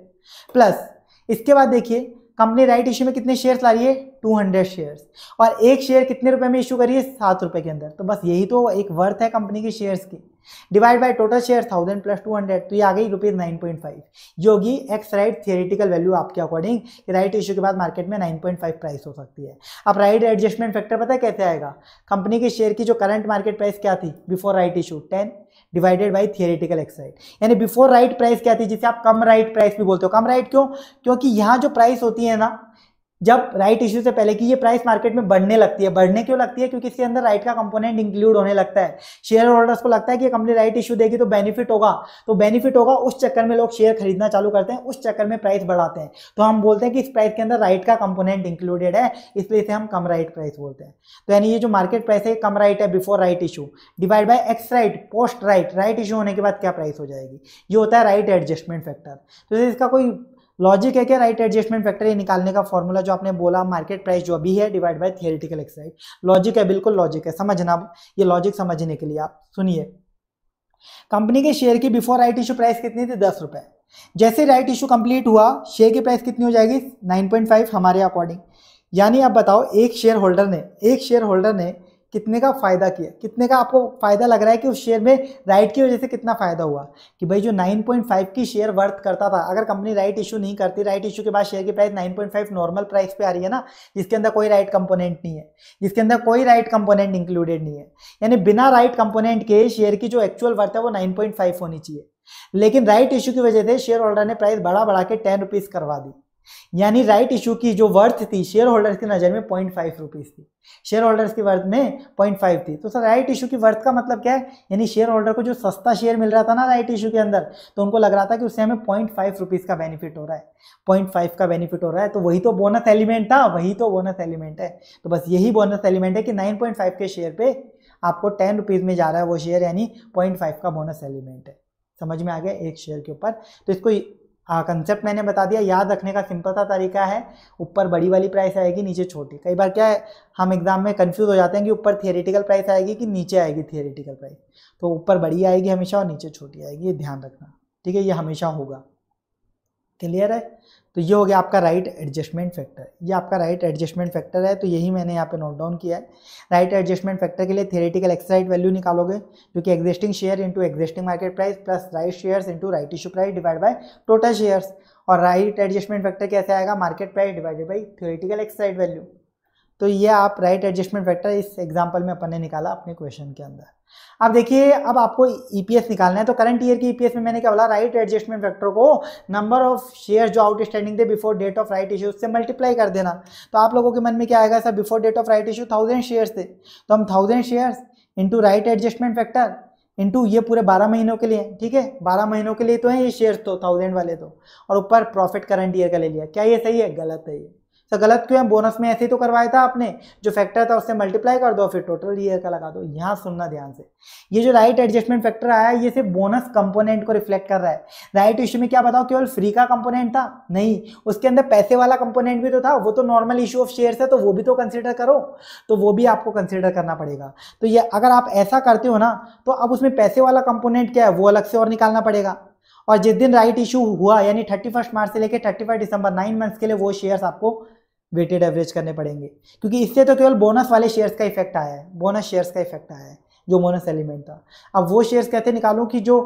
प्लस इसके बाद देखिए कंपनी राइट इशू में कितने शेयर्स ला रही है टू हंड्रेड शेयर्स और एक शेयर कितने रुपए में इशू करिए सात रुपए के अंदर तो बस यही तो एक वर्थ है कंपनी के शेयर्स की divide by total share thousand plus two hundred तो ये आ गई रुपीज नाइन पॉइंट फाइव जो होगी एक्स राइट थियरिटिकल वैल्यू आपके अकॉर्डिंग राइट इशू के बाद मार्केट में नाइन पॉइंट फाइव प्राइस हो सकती है अब राइट एडजस्टमेंट फैक्टर पता है कैसे आएगा कंपनी के शेयर की जो करंट मार्केट प्राइस क्या थी before right issue ten divided by theoretical एक्साइड यानी बिफोर राइट प्राइस क्या थी जिसे आप कम राइट प्राइस भी बोलते हो कम राइट क्यों क्योंकि यहाँ जो प्राइस होती है ना जब राइट इश्यू से पहले कि ये प्राइस मार्केट में बढ़ने लगती है बढ़ने क्यों लगती है क्योंकि इसके अंदर राइट का कंपोनेंट इंक्लूड होने लगता है शेयर होल्डर्स को लगता है कि ये कंपनी राइट इशू देगी तो बेनिफिट होगा तो बेनिफिट होगा उस चक्कर में लोग शेयर खरीदना चालू करते हैं उस चक्कर में प्राइस बढ़ाते हैं तो हम बोलते हैं कि इस प्राइस के अंदर राइट का कंपोनेंट इंक्लूडेड है इसलिए इसे हम कम राइट प्राइस बोलते हैं तो यानी ये जो मार्केट प्राइस है कम राइट है before right issue divide by ex right post right right issue होने के बाद क्या प्राइस हो जाएगी ये होता है राइट एडजस्टमेंट फैक्टर तो इसका कोई लॉजिक है क्या राइट एडजस्टमेंट फैक्टर ये निकालने का फॉर्मूला जो आपने बोला मार्केट प्राइस जो अभी है divide by theoretical exercise logic है बिल्कुल लॉजिक है समझना ये लॉजिक समझने के लिए आप सुनिए कंपनी के शेयर की बिफोर राइट इशू प्राइस कितनी थी दस रुपए जैसे राइट इशू कंप्लीट हुआ शेयर की प्राइस कितनी हो जाएगी नाइन पॉइंट फाइव हमारे अकॉर्डिंग यानी आप बताओ एक शेयर होल्डर ने एक शेयर होल्डर ने कितने का फ़ायदा किया कितने का आपको फ़ायदा लग रहा है कि उस शेयर में राइट की वजह से कितना फ़ायदा हुआ कि भाई जो 9.5 की शेयर वर्थ करता था अगर कंपनी राइट इशू नहीं करती राइट इशू के बाद शेयर की प्राइस 9.5 नॉर्मल प्राइस पे आ रही है ना जिसके अंदर कोई राइट कंपोनेंट नहीं है जिसके अंदर कोई राइट कंपोनेंट इंक्लूडेड नहीं है यानी बिना राइट कंपोनेंट के शेयर की जो एक्चुअल वर्थ है वो नाइन होनी चाहिए लेकिन राइट इशू की वजह से शेयर होल्डर ने प्राइस बढ़ा बढ़ा के टेन रुपीज़ करवा दी यानी राइट इशू की जो वर्थ थी शेयर होल्डर्स की नज़र में पॉइंट फाइव रुपीज़ थी शेयर होल्डर्स की वर्थ में पॉइंट फाइव थी तो सर राइट इशू की वर्थ का मतलब क्या है यानी शेयर होल्डर को जो सस्ता शेयर मिल रहा था ना राइट इशू के अंदर तो उनको लग रहा था कि उससे हमें पॉइंट फाइव रुपीज़ का बेनिफिट हो रहा है पॉइंट फाइव का बेनिफिट हो रहा है तो वही तो बोनस एलिमेंट था वही तो बोनस एलिमेंट है तो बस यही बोनस एलिमेंट है कि नाइन पॉइंट फाइव के शेयर पे आपको टेन रुपीज़ में जा रहा है वो शेयर यानी पॉइंट फाइव का बोनस एलिमेंट है समझ में आ गया एक शेयर के ऊपर तो इसको हाँ कंसेप्ट मैंने बता दिया याद रखने का सिंपल सा तरीका है ऊपर बड़ी वाली प्राइस आएगी नीचे छोटी कई बार क्या है हम एग्जाम में कंफ्यूज हो जाते हैं कि ऊपर थियोरेटिकल प्राइस आएगी कि नीचे आएगी थियोरेटिकल प्राइस तो ऊपर बड़ी आएगी हमेशा और नीचे छोटी आएगी ये ध्यान रखना ठीक है ये हमेशा होगा क्लियर है तो ये हो गया आपका राइट एडजस्टमेंट फैक्टर ये आपका राइट एडजस्टमेंट फैक्टर है तो यही मैंने यहाँ पे नोट डाउन किया है राइट एडजस्टमेंट फैक्टर के लिए थेरेटिकल एक्सराइट वैल्यू निकालोगे जो कि existing share into existing market price plus right share into right issue price divide by total shares और राइट एडजस्टमेंट फैक्टर कैसे आएगा market price divided by theoretical ex right value तो ये आप राइट एडजस्टमेंट फैक्टर इस एग्जाम्पल में अपन ने निकाला अपने क्वेश्चन के अंदर अब देखिए अब आपको ईपीएस e निकालना है तो करंट ईयर की ईपीएस e में मैंने क्या बोला राइट एडजस्टमेंट फैक्टर को नंबर ऑफ शेयर जो आउटस्टैंडिंग थे before date of right issue उससे मल्टीप्लाई कर देना तो आप लोगों के मन में क्या आएगा sir before date of right issue thousand share थे तो हम thousand shares into right adjustment factor into ये पूरे बारह महीनों के लिए ठीक है बारह महीनों के लिए तो हैं ये शेयर्स तो थाउजेंड वाले तो और ऊपर प्रॉफिट करंट ईयर का ले लिया क्या ये सही है गलत है ये तो गलत क्यों है बोनस में ऐसे ही तो करवाया था आपने जो फैक्टर था उससे मल्टीप्लाई कर दो फिर टोटल ये का लगा दो यहाँ सुनना ध्यान से ये जो राइट एडजस्टमेंट फैक्टर आया है ये सिर्फ बोनस कंपोनेंट को रिफ्लेक्ट कर रहा है राइट इशू में क्या बताओ केवल फ्री का कंपोनेंट था नहीं उसके अंदर पैसे वाला कंपोनेंट भी तो था वो तो नॉर्मल इशू ऑफ शेयर है तो वो भी तो कंसिडर करो तो वो भी आपको कंसिडर करना पड़ेगा तो ये अगर आप ऐसा करते हो ना तो अब उसमें पैसे वाला कंपोनेंट क्या है वो अलग से और निकालना पड़ेगा और जिस दिन राइट इशू हुआ यानी थर्टी फर्स्ट मार्च से लेकर thirty first December nine months के लिए वो शेयर्स आपको वेटेड एवरेज करने पड़ेंगे क्योंकि इससे तो केवल बोनस वाले शेयर्स का इफेक्ट आया है बोनस शेयर्स का इफेक्ट आया है जो बोनस एलिमेंट था अब वो शेयर्स कैसे निकालूँ कि जो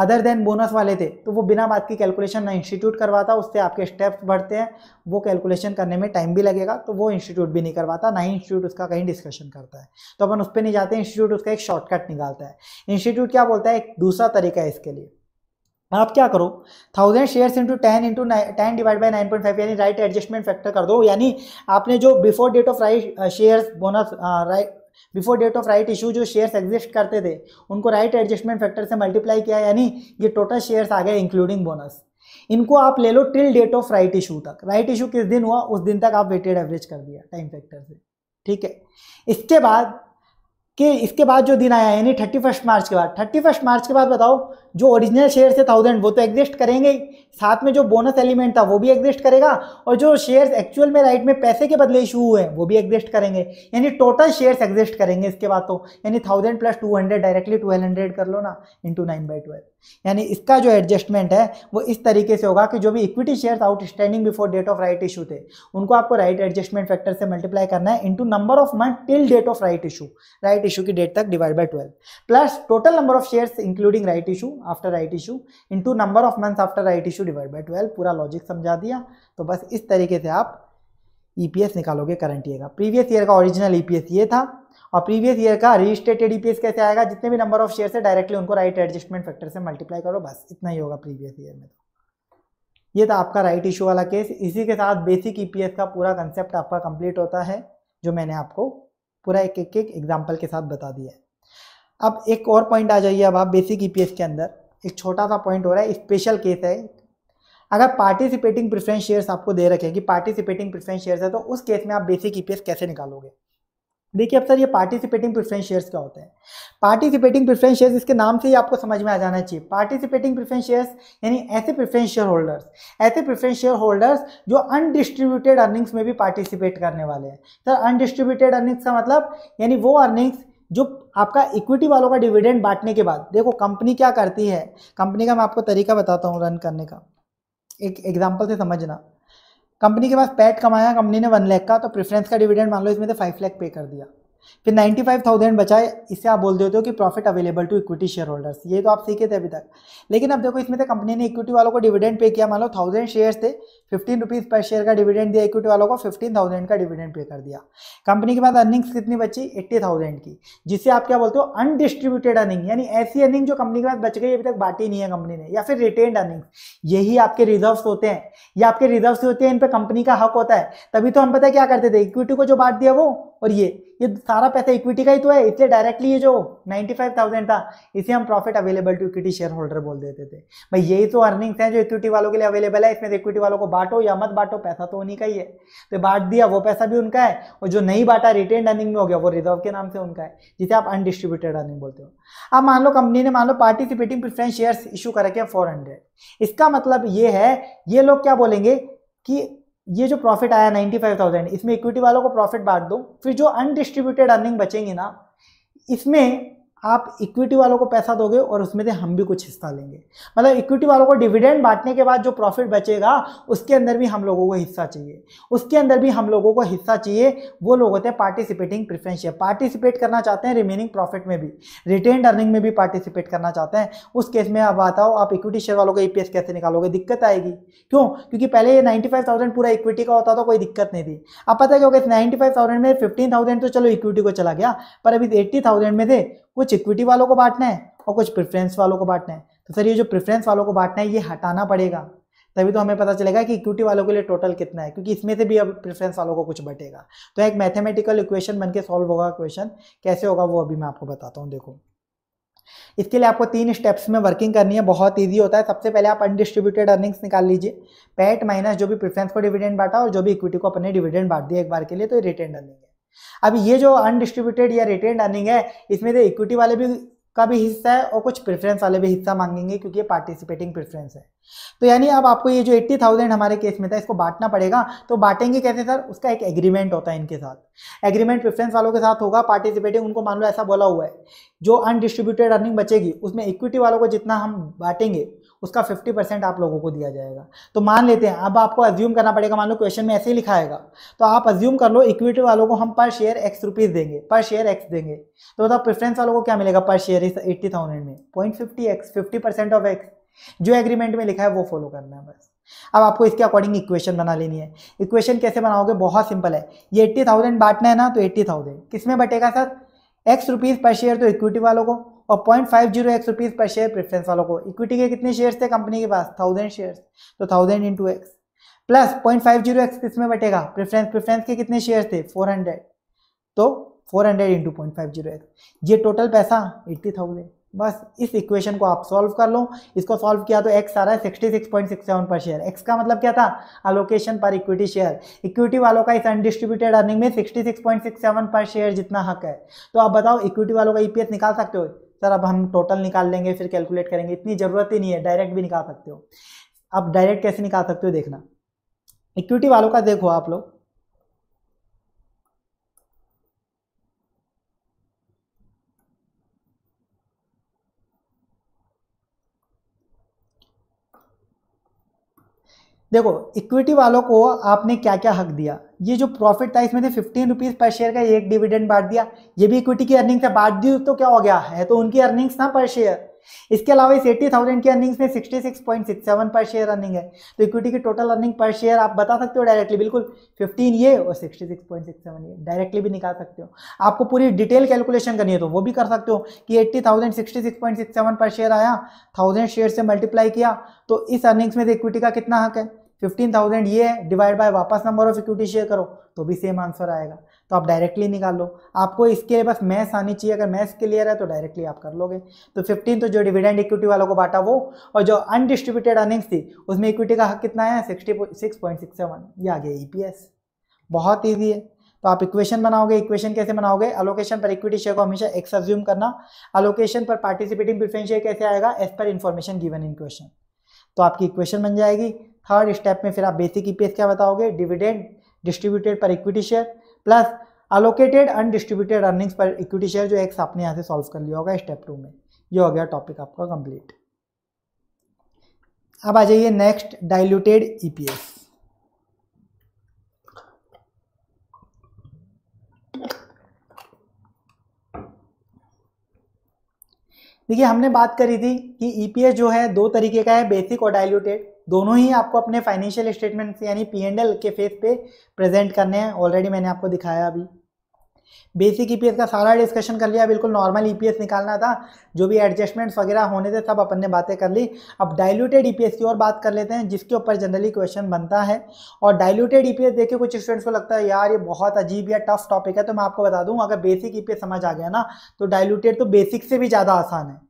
अदर देन बोनस वाले थे तो वो बिना बात की कैलकुलेशन ना इंस्टीट्यूट करवाता उससे आपके स्टेप्स बढ़ते हैं वो कैलकुलेशन करने में टाइम भी लगेगा तो वो इंस्टीट्यूट भी नहीं करवाता ना ही इंस्टीट्यूट उसका कहीं डिस्कशन करता है तो अपन उस पर नहीं जाते इंस्टीट्यूट उसका एक शॉर्टकट निकालता है इंस्टीट्यूट क्या बोलता है एक दूसरा तरीका है इसके लिए आप क्या करो thousand shares into ten into ten divide by nine point five यानी राइट एडजस्टमेंट फैक्टर कर दो यानी आपने जो before date of right shares bonus right before date of right issue जो शेयर्स एग्जिस्ट करते थे उनको राइट एडजस्टमेंट फैक्टर से मल्टीप्लाई किया यानी ये टोटल शेयर्स आ गए इंक्लूडिंग बोनस इनको आप ले लो till date of right issue तक राइट इशू किस दिन हुआ उस दिन तक आप वेटेड एवरेज कर दिया टाइम फैक्टर से ठीक है इसके बाद कि इसके बाद जो दिन आया यानी थर्टी फर्स्ट मार्च के बाद थर्टी फर्स्ट मार्च के बाद बताओ जो ओरिजिनल शेयर थे थाउजेंड वो तो एग्जिस्ट करेंगे ही साथ में जो बोनस एलिमेंट था वो भी एग्जिस्ट करेगा और जो शेयर्स एक्चुअल में राइट में पैसे के बदले इशू हुए हैं वो भी एग्जिस्ट करेंगे यानी टोटल शेयर्स एग्जिस्ट करेंगे इसके बाद तो यानी thousand plus two hundred directly twelve hundred कर लो ना इंटू नाइन बाई ट्वेल्व यानी इसका जो एडजस्टमेंट है वो इस तरीके से होगा कि जो भी equity out outstanding before date of right issue थे उनको आपको राइट एडजस्टमेंट फैक्टर से मल्टीप्लाई करना है into number of month till date of right issue right issue की डेट तक divide by twelve plus total number of shares including right issue after right issue into number of months after right issue divide by twelve पूरा लॉजिक समझा दिया तो बस इस तरीके से आप ईपीएस e निकालोगे करंट ईयर का प्रीवियस ईयर का ओरिजिनल ईपीएस e ये था और प्रीवियस ईयर का रजिस्ट्रेटेड ईपीएस e कैसे आएगा जितने भी नंबर ऑफ शेयर है डायरेक्टली उनको राइट एडजस्टमेंट फैक्टर से मल्टीप्लाई करो बस इतना ही होगा प्रीवियस ईयर में तो ये था आपका राइट इशू वाला केस इसी के साथ बेसिक ईपीएस का पूरा कंसेप्ट आपका कंप्लीट होता है जो मैंने आपको पूरा एक एक एक एग्जाम्पल के साथ बता दिया है अब एक और पॉइंट आ जाइए अब आप बेसिक ईपीएस के अंदर एक छोटा सा पॉइंट हो रहा है स्पेशल केस है अगर पार्टिसिपेटिंग प्रिफरेंस शेयर्स आपको दे रखे कि पार्टिसिपेटिंग प्रिफरेंस शेयर्स है तो उस केस में आप बेसिक ईपीएस कैसे निकालोगे देखिए अब सर ये पार्टिसिपेटिंग प्रिफरेंस शेयर्स क्या होते हैं पार्टिसिपेटिंग प्रिफरेंस शेयर्स इसके नाम से ही आपको समझ में आ जाना चाहिए पार्टिसिपेटिंग प्रिफरेंस शेयर्स यानी ऐसे प्रिफरेंस शेयर होल्डर्स ऐसे प्रिफरेंस शेयर होल्डर्स जो अनडिस्ट्रीब्यूटेड अर्निंग्स में भी पार्टिसिपेट करने वाले हैं सर अनडिस्ट्रीब्यूटेड अर्निंग्स का मतलब यानी वो अर्निंग्स जो आपका इक्विटी वालों का डिविडेंड बांटने के बाद देखो कंपनी क्या करती है कंपनी का मैं आपको तरीका बताता हूँ रन करने का एक एग्जाम्पल से समझना कंपनी के पास पैट कमाया कंपनी ने वन लैख का तो प्रेफरेंस का डिविडेंड मान लो इसमें से फाइव लैख पे कर दिया फिर 95,000 बचाए इससे आप बोल देते हो कि profit available to equity share holders ये तो आप सीखे थे अभी तक लेकिन अब देखो इसमें से कंपनी ने इक्विटी वालों को डिविडेंड पे किया मान लो थाउजेंड शेयर थे फिफ्टीन रुपीज पर शेयर का डिविडेंड दिया इक्विटी वालों को फिफ्टीन थाउजेंड का डिविडेंड पे कर दिया कंपनी के बाद अर्निंग्स कितनी बची एट्टी थाउजेंड की जिससे आप क्या बोलते हो अनडिस्ट्रीब्यूटेड अर्निंग यानी ऐसी अर्निंग जो कंपनी के बाद बच गई अभी तक बांटी नहीं है कंपनी ने या फिर रिटेन अर्निंग्स यही आपके रिजर्व होते हैं ये आपके रिजर्व होते हैं इन पर कंपनी का हक होता है तभी तो हम पता क्या करते थे इक्विटी को जो बांट दिया वो और ये ये सारा पैसा इक्विटी का ही तो है इसलिए डायरेक्टली ये जो 95,000 था इसे हम profit available to equity share holder बोल देते थे भाई यही तो अर्निंग्स हैं जो इक्विटी वालों के लिए अवेलेबल है इसमें इक्विटी वालों को बांटो या मत बांटो पैसा तो उन्हीं का ही है तो बांट दिया वो पैसा भी उनका है और जो नहीं बांटा रिटेन अर्निंग में हो गया वो रिजर्व के नाम से उनका है जिसे आप अनडिस्ट्रीब्यूटेड अर्निंग बोलते हो अब मान लो कंपनी ने मान लो पार्टिसिपेटिंग प्रिफरेंस शेयर इशू करके फोर हंड्रेड इसका मतलब ये है ये लोग क्या बोलेंगे कि ये जो प्रॉफिट आया 95,000 इसमें इक्विटी वालों को प्रॉफिट बांट दो फिर जो अनडिस्ट्रीब्यूटेड अर्निंग बचेंगी ना इसमें आप इक्विटी वालों को पैसा दोगे और उसमें से हम भी कुछ हिस्सा लेंगे मतलब इक्विटी वालों को डिविडेंड बांटने के बाद जो प्रॉफिट बचेगा उसके अंदर भी हम लोगों को हिस्सा चाहिए उसके अंदर भी हम लोगों को हिस्सा चाहिए वो लोग होते हैं पार्टिसिपेटिंग प्रिफरेंस शेयर पार्टिसिपेट करना चाहते हैं रिमेनिंग प्रॉफिट में भी रिटेन अर्निंग में भी पार्टिसिपेट करना चाहते हैं उस केस में अब आता हो आप इक्विटी शेयर वालों का ई e कैसे निकालोगे दिक्कत आएगी क्यों क्योंकि पहले ये नाइन्टी पूरा इक्विटी का होता तो कोई दिक्कत नहीं थी अब पता है क्योंकि नाइन्टी में फिफ्टीन तो चलो इक्विटी को चला गया पर अभी एट्टी में से कुछ इक्विटी वालों को बांटना है और कुछ प्रेफरेंस वालों को बांटना है तो सर ये जो प्रेफरेंस वालों को बांटना है ये हटाना पड़ेगा तभी तो हमें पता चलेगा कि इक्विटी वालों के लिए टोटल कितना है क्योंकि इसमें से भी अब प्रेफरेंस वालों को कुछ बटेगा तो एक मैथमेटिकल इक्वेशन बन के सॉल्व होगा क्वेश्चन कैसे होगा वो अभी मैं आपको बताता हूँ देखो इसके लिए आपको तीन स्टेप्स में वर्किंग करनी है बहुत ईजी होता है सबसे पहले आप अनडिस्ट्रीब्यूटेड अर्निंग्स निकाल लीजिए पैट माइनस जो भी प्रेफरेंस को डिविडेंड बांटा और जो भी इक्विटी को अपने डिविडेंड बांट दिया एक बार के लिए तो रिटर्न अर्निंग है अब ये जो अनडिस्ट्रीब्यूटेड या रिटेन अर्निंग है इसमें से तो इक्विटी वाले भी का भी हिस्सा है और कुछ प्रेफरेंस वाले भी हिस्सा मांगेंगे क्योंकि ये पार्टिसिपेटिंग प्रेफरेंस है तो यानी अब आपको ये जो एट्टी थाउजेंड हमारे केस में था इसको बांटना पड़ेगा तो बांटेंगे कैसे सर उसका एक एग्रीमेंट होता है इनके साथ एग्रीमेंट प्रेफरेंस वालों के साथ होगा पार्टिसिपेटिंग उनको मान लो ऐसा बोला हुआ है जो अनडिस्ट्रीब्यूटेड अर्निंग बचेगी उसमें इक्विटी वालों को जितना हम बांटेंगे उसका 50 परसेंट आप लोगों को दिया जाएगा तो मान लेते हैं अब आपको अज्यूम करना पड़ेगा मान लो क्वेश्चन में ऐसे ही लिखा आएगा तो आप अज्यूम कर लो इक्विटी वालों को हम पर शेयर एक्स रुपीज़ देंगे पर शेयर एक्स देंगे तो बताओ प्रेफरेंस वालों को क्या मिलेगा पर शेयर इस एट्टी थाउजेंड में point fifty x fifty percent of x जो एग्रीमेंट में लिखा है वो फॉलो करना है बस अब आपको इसके अकॉर्डिंग इक्वेशन बना लेनी है इक्वेशन कैसे बनाओगे बहुत सिंपल है ये एट्टी थाउजेंड बांटना है ना तो एट्टी थाउजेंड किस में बटेगा sir x rupees per share तो इक्विटी वालों को और point five zero x rupees per share preference वालों को इक्विटी के कितने शेयर्स थे कंपनी के पास थाउजेंड शेयर्स तो thousand into x plus point five zero x किस में बटेगा प्रेफरेंस प्रेफरेंस के कितने शेयर थे फोर हंड्रेड तो four hundred into point five zero x ये टोटल पैसा एट्टी थाउजेंड बस इस इक्वेशन को आप सॉल्व कर लो इसको सॉल्व किया तो एक्स आ रहा है sixty six point six seven per share x का मतलब क्या था अलोकेशन पर इक्विटी शेयर इक्विटी वालों का इस अनडिस्ट्रीब्यूटेड अर्निंग में sixty six point six seven per share जितना हक है तो आप बताओ इक्विटी वालों का ईपीएस e निकाल सकते हो सर अब हम टोटल निकाल लेंगे फिर कैलकुलेट करेंगे इतनी ज़रूरत ही नहीं है डायरेक्ट भी निकाल सकते हो आप डायरेक्ट कैसे निकाल सकते हो देखना इक्विटी वालों का देखो आप लोग देखो इक्विटी वालों को आपने क्या क्या हक दिया ये जो प्रॉफिट था इसमें से फिफ्टीन रुपीज पर शेयर का एक डिविडेंड बांट दिया ये भी इक्विटी की अर्निंग से बांट दी तो क्या हो गया है तो उनकी अर्निंग्स ना पर शेयर इसके अलावा इस थाउजेंड की अर्निंग्स में sixty seven per share earning है तो इक्विटी की टोटल अर्निंग पर शेयर आप बता सकते हो डायरेक्टली बिल्कुल फिफ्टीन ये और sixty six six point seven ये डायरेक्टली भी निकाल सकते हो आपको पूरी डिटेल कैलकुलेशन करनी है तो वो भी कर सकते हो कि eighty thousand sixty six point six seven per share आया थाउजेंड शेयर से मल्टीप्लाई किया तो इस अर्निंग्स में इक्विटी का कितना हक है फिफ्टीन थाउजेंड ये डिवाइड बाय वापस नंबर ऑफ इक्विटी शेयर करो तो भी सेम आंसर आएगा तो आप डायरेक्टली निकाल लो आपको इसके लिए बस मैथ्स आनी चाहिए अगर मैथ्स क्लियर है तो डायरेक्टली आप कर लोगे तो फिफ्टीन तो जो डिविडेंड इक्विटी वालों को बांटा वो और जो अनडिस्ट्रीब्यूटेड अर्निंग्स थी उसमें इक्विटी का हक कितना है sixty six point six seven ये आ गया ई पी एस बहुत ईजी है तो आप इक्वेशन बनाओगे इक्वेशन कैसे बनाओगे अलोकेशन पर इक्विटी शेयर को हमेशा एक्स अज्यूम करना अलोकेशन पर पार्टिसिपेटिंग प्रिफरेंस शेयर कैसे आएगा as per information given in question तो आपकी इक्वेशन बन जाएगी थर्ड स्टेप में फिर आप बेसिक ई e क्या बताओगे dividend distributed per equity share plus allocated undistributed earnings per equity share जो एक्स आपने यहाँ से सॉल्व कर लिया होगा स्टेप टू में ये हो गया टॉपिक आपका कंप्लीट अब आ जाइए नेक्स्ट डाइल्यूटेड ईपीएस देखिए हमने बात करी थी कि ईपीएस e जो है दो तरीके का है बेसिक और डाइल्यूटेड दोनों ही आपको अपने फाइनेंशियल स्टेटमेंट्स यानी पी एंड एल के फेस पे प्रेजेंट करने हैं ऑलरेडी मैंने आपको दिखाया अभी बेसिक ईपीएस e का सारा डिस्कशन कर लिया बिल्कुल नॉर्मल ईपीएस e निकालना था जो भी एडजस्टमेंट्स वगैरह होने थे सब अपन ने बातें कर ली अब डाइल्यूटेड ईपीएस e की और बात कर लेते हैं जिसके ऊपर जनरली क्वेश्चन बनता है और डाइल्यूटेड ईपीएस देखिए कुछ स्टूडेंट्स को लगता है यार ये बहुत अजीब या टफ टॉपिक है तो मैं आपको बता दूं अगर बेसिक ईपीएस समझ आ गया ना तो डायलूटेड तो बेसिक से भी ज़्यादा आसान है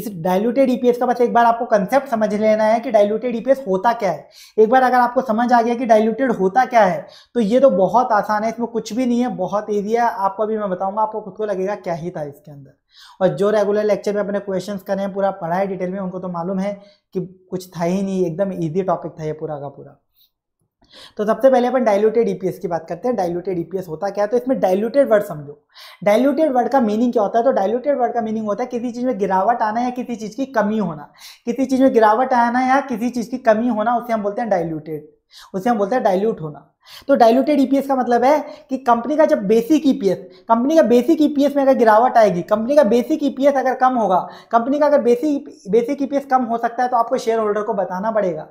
इस डाइल्यूटेड ईपीएस का बस एक बार आपको कंसेप्ट समझ लेना है कि डायलूटेड ईपीएस होता क्या है एक बार अगर आपको समझ आ गया कि डायलूटेड होता क्या है तो ये तो बहुत आसान है इसमें कुछ भी नहीं है बहुत ईजी है आपको भी मैं बताऊंगा आपको खुद को लगेगा क्या ही था इसके अंदर और जो रेगुलर लेक्चर में अपने क्वेश्चंस करें पूरा पढ़ा है डिटेल में उनको तो मालूम है कि कुछ था ही नहीं एकदम ईजी टॉपिक था ये पूरा का पूरा तो सबसे पहले अपन डाइल्यूटेड ईपीएस की बात करते हैं डाइल्यूटेड ईपीएस होता क्या है तो इसमें डाइल्यूटेड वर्ड समझो डाइल्यूटेड वर्ड का मीनिंग क्या होता है तो डाइल्यूटेड वर्ड का मीनिंग होता है किसी चीज़ में गिरावट आना या किसी चीज़ की कमी होना किसी चीज़ में गिरावट आना या किसी चीज़ की कमी होना उसे हम बोलते हैं डाइल्यूटेड उसे हम बोलते हैं डायल्यूट होना तो डायलूटेड ईपीएस e का मतलब है कि कंपनी का जब बेसिक ईपीएस कंपनी का बेसिक ईपीएस e में अगर गिरावट आएगी कंपनी का बेसिक ईपीएस e अगर कम होगा कंपनी का अगर बेसिक बेसिक ईपीएस कम हो सकता है तो आपको शेयर होल्डर को बताना पड़ेगा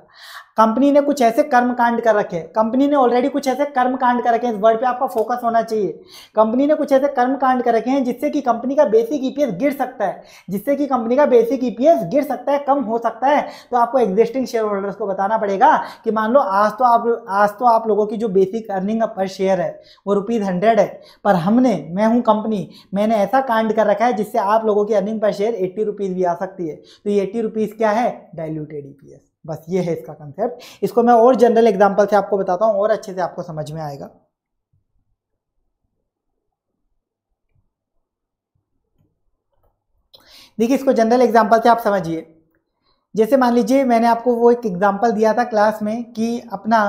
कंपनी ने कुछ ऐसे कर्म कांड कर रखे कंपनी ने ऑलरेडी कुछ ऐसे कर्म कांड कर रखे हैं इस वर्ड पे आपका फोकस होना चाहिए कंपनी ने कुछ ऐसे कर्म कांड कर रखे हैं जिससे कि कंपनी का बेसिक ईपीएस गिर सकता है जिससे कि कंपनी का बेसिक ईपीएस गिर सकता है कम हो सकता है तो आपको एग्जिस्टिंग शेयर होल्डर्स को बताना पड़ेगा कि मान लो आज तो आप आज तो आप लोगों की जो जो बेसिक अर्निंग पर शेयर है वो रुपीज़ हंड्रेड है पर हमने मैं हूँ कंपनी मैंने ऐसा कांड कर रखा है जिससे आप लोगों की earning per share eighty rupees भी आ सकती है तो ये एट्टी रुपीज़ क्या है डायल्यूटेड ई बस ये है इसका कंसेप्ट इसको मैं और जनरल एग्जाम्पल से आपको बताता हूँ और अच्छे से आपको समझ में आएगा देखिए इसको जनरल एग्जाम्पल से आप समझिए जैसे मान लीजिए मैंने आपको वो एक एग्जाम्पल दिया था क्लास में कि अपना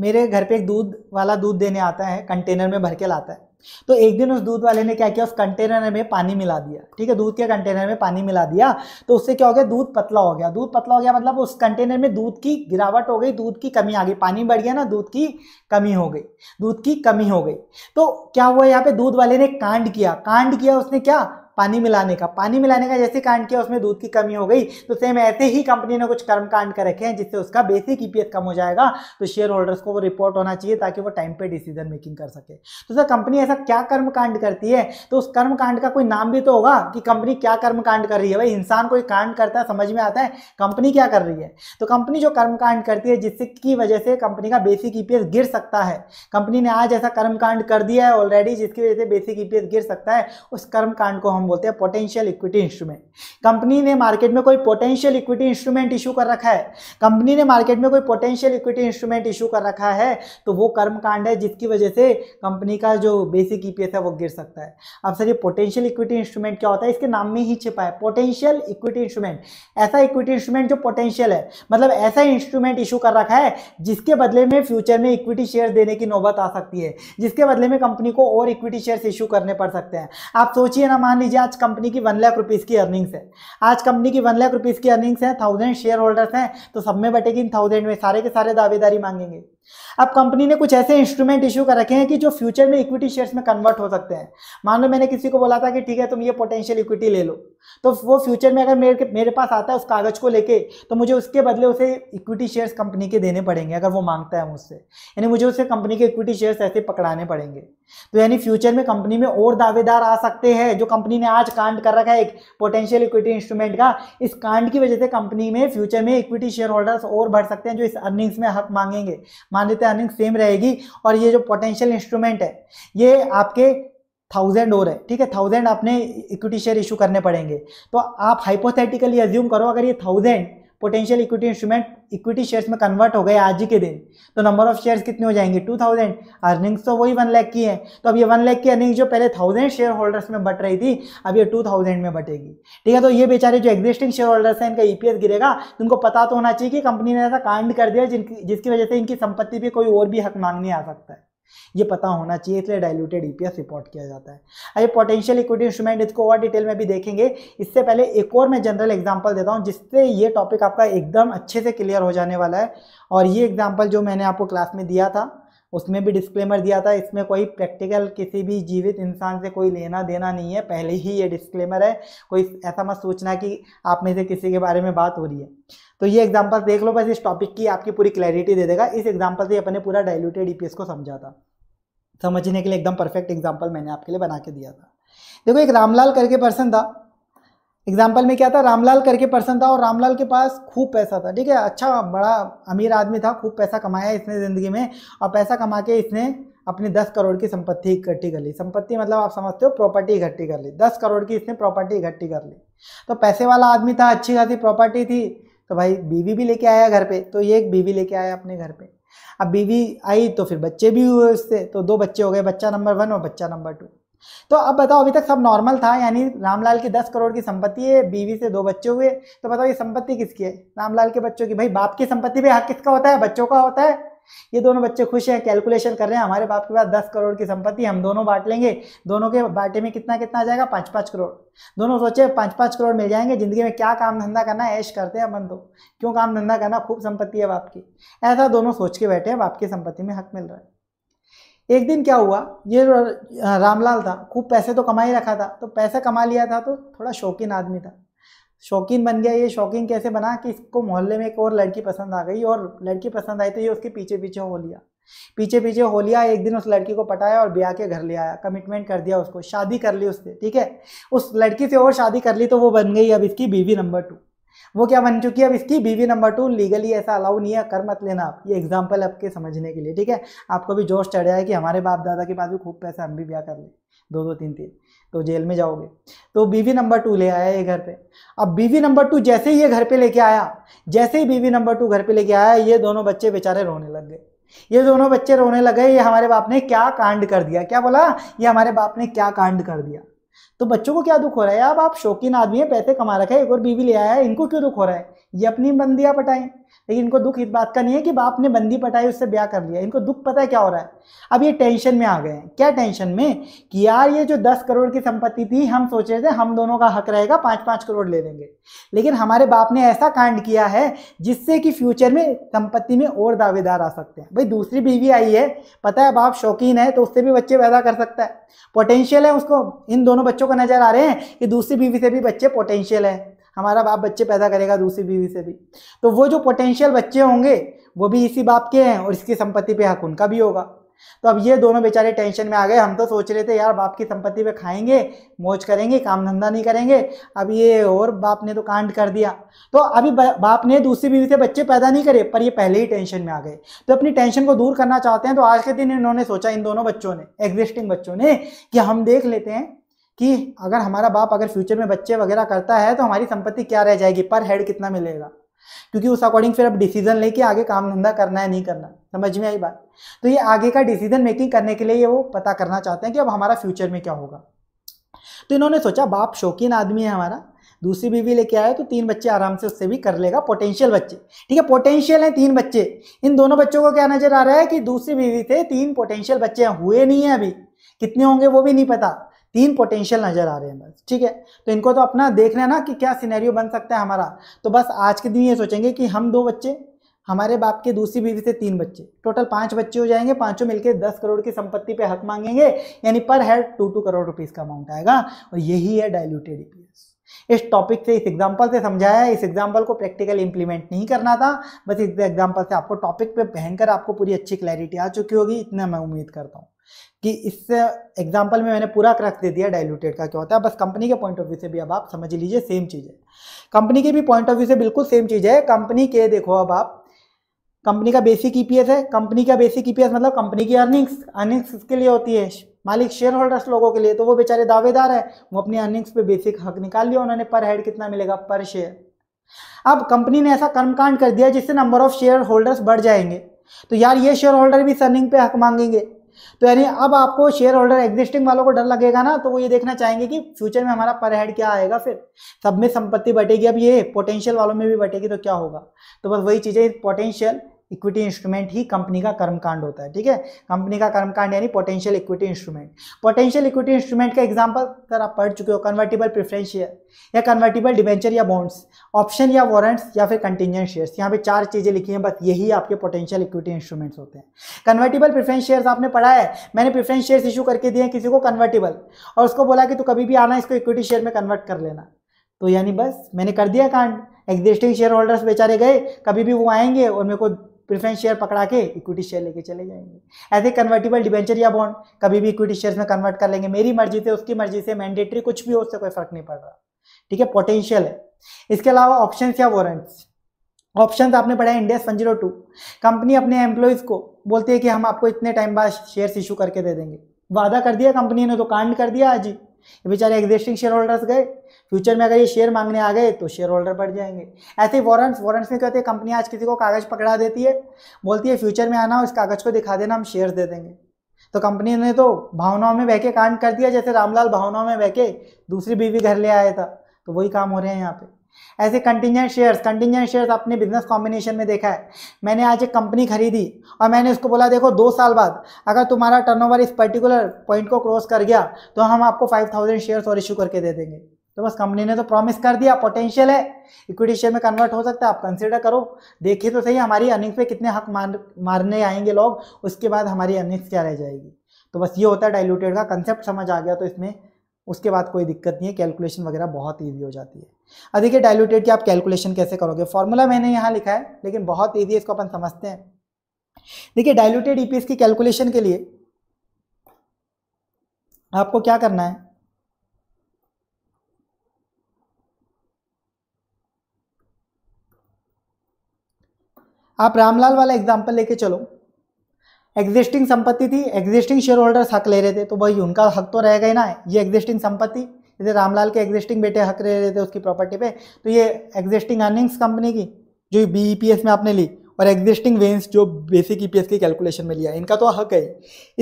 मेरे घर पे एक दूध वाला दूध देने आता है कंटेनर में भर के लाता है तो एक दिन उस दूध वाले ने क्या किया उस कंटेनर में पानी मिला दिया ठीक है दूध के कंटेनर में पानी मिला दिया तो उससे क्या हो गया दूध पतला हो गया दूध पतला हो गया मतलब उस कंटेनर में दूध की गिरावट हो गई दूध की कमी आ गई पानी बढ़ गया ना दूध की कमी हो गई दूध की कमी हो गई तो क्या हुआ यहाँ पे दूध वाले ने कांड किया कांड किया उसने क्या पानी मिलाने का पानी मिलाने का जैसे कांड किया उसमें दूध की कमी हो गई तो सेम ऐसे ही कंपनी ने कुछ कर्म कांड कर रखे हैं जिससे उसका बेसिक ई e कम हो जाएगा तो शेयर होल्डर्स को वो रिपोर्ट होना चाहिए ताकि वो टाइम पर डिसीजन मेकिंग कर सके तो सर कंपनी ऐसा क्या कर्म करती है तो उस कर्म का कोई नाम भी तो होगा कि कंपनी क्या कर्म कर रही है भाई इंसान कोई कांड करता है समझ में आता है कंपनी क्या कर रही है तो कंपनी जो कर्म करती है जिससे की वजह से कंपनी का बेसिक ईपीएस e गिर सकता है कंपनी ने आज ऐसा कर्म कांड कर दिया है ऑलरेडी जिसकी वजह से बेसिक ईपीएस e गिर सकता है उस कर्म कांड को हम बोलते हैं पोटेंशियल इक्विटी इंस्ट्रूमेंट कंपनी ने मार्केट में कोई पोटेंशियल इक्विटी इंस्ट्रूमेंट इशू कर रखा है कंपनी ने मार्केट में कोई पोटेंशियल इक्विटी इंस्ट्रूमेंट इशू कर रखा है तो वो कर्म है जिसकी वजह से कंपनी का जो बेसिक ई e है वो गिर सकता है अब सर ये पोटेंशियल इक्विटी इंस्ट्रूमेंट क्या होता है इसके नाम में ही छिपा है पोटेंशियल इक्विटी इंस्ट्रूमेंट ऐसा इक्विटी इंस्ट्रूमेंट जो पोटेंशियल है मतलब ऐसा इंस्ट्रूमेंट इशू कर रखा है जिसके बदले में फ्यूचर में इक्विटी शेयर देने की नौबत आ सकती है जिसके बदले में कंपनी को और इक्विटी शेयर इशू करने पड़ सकते हैं आप सोचिए ना मान लीजिए आज कंपनी की वन लाख रुपीज़ की अर्निंग्स है आज कंपनी की वन लाख रुपीज़ की अर्निंग्स है थाउजेंड शेयर होल्डर्स हैं तो सब में बटेगी इन थाउजेंड में सारे के सारे दावेदारी मांगेंगे अब कंपनी ने कुछ ऐसे इंस्ट्रूमेंट इशू कर रखे हैं कि जो फ्यूचर में इक्विटी शेयर्स में कन्वर्ट हो सकते हैं मान लो मैंने किसी को बोला था कि ठीक है तुम ये पोटेंशियल इक्विटी ले लो तो वो फ्यूचर में अगर मेरे मेरे पास आता है उस कागज को लेके तो मुझे उसके बदले उसे इक्विटी शेयर्स कंपनी के देने पड़ेंगे अगर वो मांगता है मुझसे यानी मुझे उसे कंपनी के इक्विटी शेयर्स ऐसे पकड़ाने पड़ेंगे तो यानी फ्यूचर में कंपनी में और दावेदार आ सकते हैं जो कंपनी ने आज कांड कर रखा है एक पोटेंशियल इक्विटी इंस्ट्रूमेंट का इस कांड की वजह से कंपनी में फ्यूचर में इक्विटी शेयर होल्डर्स और बढ़ सकते हैं जो इस अर्निंग्स में हक मांगेंगे मान लेते हैं अर्निंग सेम रहेगी और ये जो पोटेंशियल इंस्ट्रूमेंट है ये आपके थाउजेंड और है ठीक है थाउजेंड आपने इक्विटी शेयर इशू करने पड़ेंगे तो आप हाइपोथेटिकली एज्यूम करो अगर ये thousand potential equity instrument equity shares में कन्वर्ट हो गए आज ही के दिन तो नंबर ऑफ शेयर्स कितने हो जाएंगे टू थाउजेंड अर्निंग्स तो वही वन लैख की है तो अब ये वन लैख की अर्निंग जो पहले थाउजेंड शेयर होल्डर्स में बट रही थी अब ये टू थाउजेंड में बटेगी ठीक है तो ये बेचारे जो एग्जिस्टिंग शेयर होल्डर्स हैं इनका ईपीएस e गिरेगा इनको पता तो होना चाहिए कि कंपनी ने ऐसा कांड कर दिया जिनकी जिसकी वजह से इनकी संपत्ति पर कोई और भी हक मांगने आ सकता है ये पता होना चाहिए इसलिए डाइल्यूटेड ईपीएस रिपोर्ट किया जाता है अरे पोटेंशियल इक्विटी इंस्ट्रूमेंट इसको और डिटेल में भी देखेंगे इससे पहले एक और मैं जनरल एग्जाम्पल देता हूँ जिससे ये टॉपिक आपका एकदम अच्छे से क्लियर हो जाने वाला है और ये एग्जाम्पल जो मैंने आपको क्लास में दिया था उसमें भी डिस्क्लेमर दिया था इसमें कोई प्रैक्टिकल किसी भी जीवित इंसान से कोई लेना देना नहीं है पहले ही ये डिस्क्लेमर है कोई ऐसा मत सोचना कि आप में से किसी के बारे में बात हो रही है तो ये एग्जाम्पल देख लो बस इस टॉपिक की आपकी पूरी क्लैरिटी दे देगा इस एग्जाम्पल से अपने पूरा डायल्यूटेड ई को समझा था समझने के लिए एकदम परफेक्ट एग्जाम्पल मैंने आपके लिए बना के दिया था देखो एक रामलाल करके पर्सन था एग्जाम्पल में क्या था रामलाल करके पर्सन था और रामलाल के पास खूब पैसा था ठीक है अच्छा बड़ा अमीर आदमी था खूब पैसा कमाया इसने ज़िंदगी में और पैसा कमा के इसने अपनी दस करोड़ की संपत्ति इकट्ठी कर ली संपत्ति मतलब आप समझते हो प्रॉपर्टी इकट्ठी कर ली दस करोड़ की इसने प्रॉपर्टी इकट्ठी कर ली तो पैसे वाला आदमी था अच्छी खासी प्रॉपर्टी थी तो भाई बीवी भी लेके आया घर पे तो ये एक बीवी लेके आया अपने घर पे अब बीवी आई तो फिर बच्चे भी हुए उससे तो दो बच्चे हो गए बच्चा नंबर वन और बच्चा नंबर टू तो अब बताओ अभी तक सब नॉर्मल था यानी रामलाल की दस करोड़ की संपत्ति है बीवी से दो बच्चे हुए तो बताओ ये संपत्ति किसकी है रामलाल के बच्चों की भाई बाप की संपत्ति पे हक किसका होता है बच्चों का होता है ये दोनों बच्चे खुश हैं कैलकुलेशन कर रहे हैं हमारे बाप के पास दस करोड़ की संपत्ति हम दोनों बांट लेंगे दोनों के बांटे में कितना कितना आ जाएगा पाँच पाँच करोड़ दोनों सोचे पाँच पाँच करोड़ मिल जाएंगे ज़िंदगी में क्या काम धंधा करना ऐश करते हैं दो तो। क्यों काम धंधा करना खूब संपत्ति है बाप की ऐसा दोनों सोच के बैठे हैं बाप की संपत्ति में हक मिल रहा है एक दिन क्या हुआ ये रामलाल था खूब पैसे तो कमा ही रखा था तो पैसा कमा लिया था तो थोड़ा शौकीन आदमी था शौकीन बन गया ये शौकीन कैसे बना कि इसको मोहल्ले में एक और लड़की पसंद आ गई और लड़की पसंद आई तो ये उसके पीछे पीछे हो लिया पीछे पीछे हो लिया एक दिन उस लड़की को पटाया और ब्याह के घर ले आया कमिटमेंट कर दिया उसको शादी कर ली उससे ठीक है उस लड़की से और शादी कर ली तो वो बन गई अब इसकी बीवी नंबर टू वो क्या बन चुकी है अब इसकी बीवी नंबर टू लीगली ऐसा अलाउ नहीं है कर मत लेना आप ये एग्जाम्पल आपके समझने के लिए ठीक है आपको भी जोश चढ़ जाए कि हमारे बाप दादा के पास भी खूब पैसा हम भी ब्याह कर लें दो दो तीन तीन तो जेल में जाओगे तो बीवी नंबर टू ले आया ये घर पे अब बीवी नंबर टू जैसे ही ये घर पे लेके आया जैसे ही बीवी नंबर टू घर पे लेके आया ये दोनों बच्चे बेचारे रोने लग गए ये दोनों बच्चे रोने लगे ये हमारे बाप ने क्या कांड कर दिया क्या बोला ये हमारे बाप ने क्या कांड कर दिया तो बच्चों को क्या दुख हो रहा है अब आप शौकीन आदमी है पैसे कमा रखे एक और बीवी ले आया है इनको क्यों दुख हो रहा है ये अपनी बंदियाँ पटाएं लेकिन इनको दुख इस बात का नहीं है कि बाप ने बंदी पटाई उससे ब्याह कर लिया इनको दुख पता है क्या हो रहा है अब ये टेंशन में आ गए हैं क्या टेंशन में कि यार ये जो दस करोड़ की संपत्ति थी हम सोच रहे थे हम दोनों का हक रहेगा पाँच पाँच करोड़ ले लेंगे लेकिन हमारे बाप ने ऐसा कांड किया है जिससे कि फ्यूचर में संपत्ति में और दावेदार आ सकते हैं भाई दूसरी बीवी आई है पता है बाप शौकीन है तो उससे भी बच्चे पैदा कर सकता है पोटेंशियल है उसको इन दोनों बच्चों को नजर आ रहे हैं कि दूसरी बीवी से भी बच्चे पोटेंशियल है हमारा बाप बच्चे पैदा करेगा दूसरी बीवी से भी तो वो जो पोटेंशियल बच्चे होंगे वो भी इसी बाप के हैं और इसकी संपत्ति पे हक उनका भी होगा तो अब ये दोनों बेचारे टेंशन में आ गए हम तो सोच रहे थे यार बाप की संपत्ति पे खाएंगे मौज करेंगे काम धंधा नहीं करेंगे अब ये और बाप ने तो कांड कर दिया तो अभी बाप ने दूसरी बीवी से बच्चे पैदा नहीं करे पर ये पहले ही टेंशन में आ गए तो अपनी टेंशन को दूर करना चाहते हैं तो आज के दिन इन्होंने सोचा इन दोनों बच्चों ने एग्जिस्टिंग बच्चों ने कि हम देख लेते हैं कि अगर हमारा बाप अगर फ्यूचर में बच्चे वगैरह करता है तो हमारी संपत्ति क्या रह जाएगी पर हेड कितना मिलेगा क्योंकि उस अकॉर्डिंग फिर अब डिसीजन लेके आगे काम धंधा करना है नहीं करना समझ में आई बात तो ये आगे का डिसीजन मेकिंग करने के लिए ये वो पता करना चाहते हैं कि अब हमारा फ्यूचर में क्या होगा तो इन्होंने सोचा बाप शौकीन आदमी है हमारा दूसरी बीवी लेके आया तो तीन बच्चे आराम से उससे भी कर लेगा पोटेंशियल बच्चे ठीक है पोटेंशियल है तीन बच्चे इन दोनों बच्चों को क्या नजर आ रहा है कि दूसरी बीवी से तीन पोटेंशियल बच्चे हुए नहीं हैं अभी कितने होंगे वो भी नहीं पता तीन पोटेंशियल नज़र आ रहे हैं बस ठीक है तो इनको तो अपना देखना है ना कि क्या सिनेरियो बन सकता है हमारा तो बस आज के दिन ये सोचेंगे कि हम दो बच्चे हमारे बाप के दूसरी बीवी से तीन बच्चे टोटल पांच बच्चे हो जाएंगे पांचों मिलकर दस करोड़ की संपत्ति पे हक मांगेंगे यानी per head two two crore rupees का अमाउंट आएगा और यही है डायल्यूटेड ईपीएस इस टॉपिक से इस एग्जाम्पल से समझाया है इस एग्जाम्पल को प्रैक्टिकल इंप्लीमेंट नहीं करना था बस इस एग्जाम्पल से आपको टॉपिक पे भयंकर आपको पूरी अच्छी क्लैरिटी आ चुकी होगी इतना मैं उम्मीद करता हूँ कि इस एग्जाम्पल में मैंने पूरा क्रक्स दे दिया डाइल्यूटेड का क्या होता है बस कंपनी के पॉइंट ऑफ व्यू से भी अब आप समझ लीजिए सेम चीज़ है कंपनी के भी पॉइंट ऑफ व्यू से बिल्कुल सेम चीज़ है कंपनी के देखो अब आप कंपनी का बेसिक ईपीएस e है कंपनी का बेसिक ईपीएस e मतलब कंपनी की अर्निंग्स अर्निंग्स किसके लिए होती है मालिक शेयर होल्डर्स लोगों के लिए तो वो बेचारे दावेदार है वो अपनी अर्निंग्स पे बेसिक हक निकाल लिया उन्होंने पर हेड कितना मिलेगा पर शेयर अब कंपनी ने ऐसा कर्मकांड कर दिया जिससे नंबर ऑफ शेयर होल्डर्स बढ़ जाएंगे तो यार ये शेयर होल्डर भी सर्निंग पे हक मांगेंगे तो यानी अब आपको शेयर होल्डर एग्जिस्टिंग वालों को डर लगेगा ना तो वो ये देखना चाहेंगे कि फ्यूचर में हमारा पर हेड क्या आएगा फिर सब में संपत्ति बटेगी अब ये पोटेंशियल वालों में भी बटेगी तो क्या होगा तो बस वही चीज़ें पोटेंशियल इक्विटी इंस्ट्रूमेंट ही कंपनी का कर्मकांड होता है ठीक है कंपनी का कर्मकांड यानी potential equity instrument potential equity instrument का एग्जाम्पल सर आप पढ़ चुके हो कन्वर्टेबल प्रिफरेंस शेयर या कन्वर्टेबल डिवेंचर या बॉन्ड्स ऑप्शन या वारंट्स या फिर कंटिजेंट शेयर्स यहाँ पे चार चीज़ें लिखी हैं बस यही आपके पोटेंशियल इक्विटी इंस्ट्रूमेंट्स होते हैं कन्वर्टिबल प्रिफरेंस शेयर्स आपने पढ़ा है मैंने प्रिफरेंस शेयर्स इशू करके दिए किसी को कन्वर्टिबल और उसको बोला कि तू कभी भी आना इसको इक्विटी शेयर में कन्वर्ट कर लेना तो यानी बस मैंने कर दिया कांड एग्जिस्टिंग शेयर होल्डर्स बेचारे गए कभी भी वो आएंगे और मेरे को प्रिफरेंस शेयर पकड़ा के इक्विटी शेयर लेके चले जाएंगे ऐसे कन्वर्टेबल डिबेंचर या बॉन्ड कभी भी इक्विटी शेयर्स में कन्वर्ट कर लेंगे मेरी मर्जी से उसकी मर्जी से मैंडेटरी कुछ भी हो उससे कोई फर्क नहीं पड़ रहा ठीक है पोटेंशियल है इसके अलावा ऑप्शन या वॉरेंट्स ऑप्शन आपने पढ़ा है वन जीरो टू कंपनी अपने एम्प्लॉयज़ को बोलती है कि हम आपको इतने टाइम बाद शेयर्स इशू करके दे देंगे वादा कर दिया कंपनी ने तो कांड कर दिया आज ही ये बेचारे एग्जिस्टिंग शेयर होल्डर्स गए फ्यूचर में अगर ये शेयर मांगने आ गए तो शेयर होल्डर बढ़ जाएंगे ऐसे ही वारंट्स वारंट्स में कहते हैं कंपनी आज किसी को कागज़ पकड़ा देती है बोलती है फ्यूचर में आना हो इस कागज़ को दिखा देना हम शेयर दे देंगे तो कंपनी ने तो भावनाओं में बह के कांड कर दिया जैसे रामलाल भावनाओं में बह के दूसरी बीवी घर ले आया था तो वही काम हो रहे हैं यहाँ पे ऐसे कंटिजेंट शेयर्स कंटिजेंट शेयर्स आपने बिजनेस कॉम्बिनेशन में देखा है मैंने आज एक कंपनी खरीदी और मैंने उसको बोला देखो दो साल बाद अगर तुम्हारा टर्नओवर इस पर्टिकुलर पॉइंट को क्रॉस कर गया तो हम आपको फाइव थाउजेंड शेयर्स और इशू करके दे देंगे तो बस कंपनी ने तो प्रॉमिस कर दिया पोटेंशियल है इक्विटी शेयर में कन्वर्ट हो सकता है आप कंसिडर करो देखिए तो सही हमारी अर्निंग्स पे कितने हक मार मारने आएंगे लोग उसके बाद हमारी अर्निंग्स क्या रह जाएगी तो बस ये होता है डाइल्यूटेड का कंसेप्ट समझ आ गया तो इसमें उसके बाद कोई दिक्कत नहीं है कैलकुलेशन वगैरह बहुत ईजी हो जाती है अधिक देखिए डायलूटेड की आप कैलकुलेशन कैसे करोगे फॉर्मूला मैंने यहाँ लिखा है लेकिन बहुत ईजी इसको अपन समझते हैं देखिए डायलूटेड ई की कैलकुलेशन के लिए आपको क्या करना है आप रामलाल वाला एग्जाम्पल लेके चलो एग्जिस्टिंग संपत्ति थी एग्जिस्टिंग शेयर होल्डर्स हक ले रहे थे तो भाई उनका हक तो रहेगा ही ना ये एग्जिस्टिंग संपत्ति जैसे रामलाल के एग्जिस्टिंग बेटे हक रह रहे थे उसकी प्रॉपर्टी पे तो ये एग्जिस्टिंग अर्निंग्स कंपनी की जो बी e में आपने ली और एग्जिस्टिंग वेंस जो बेसिक ई e की कैलकुलेशन में लिया इनका तो हक है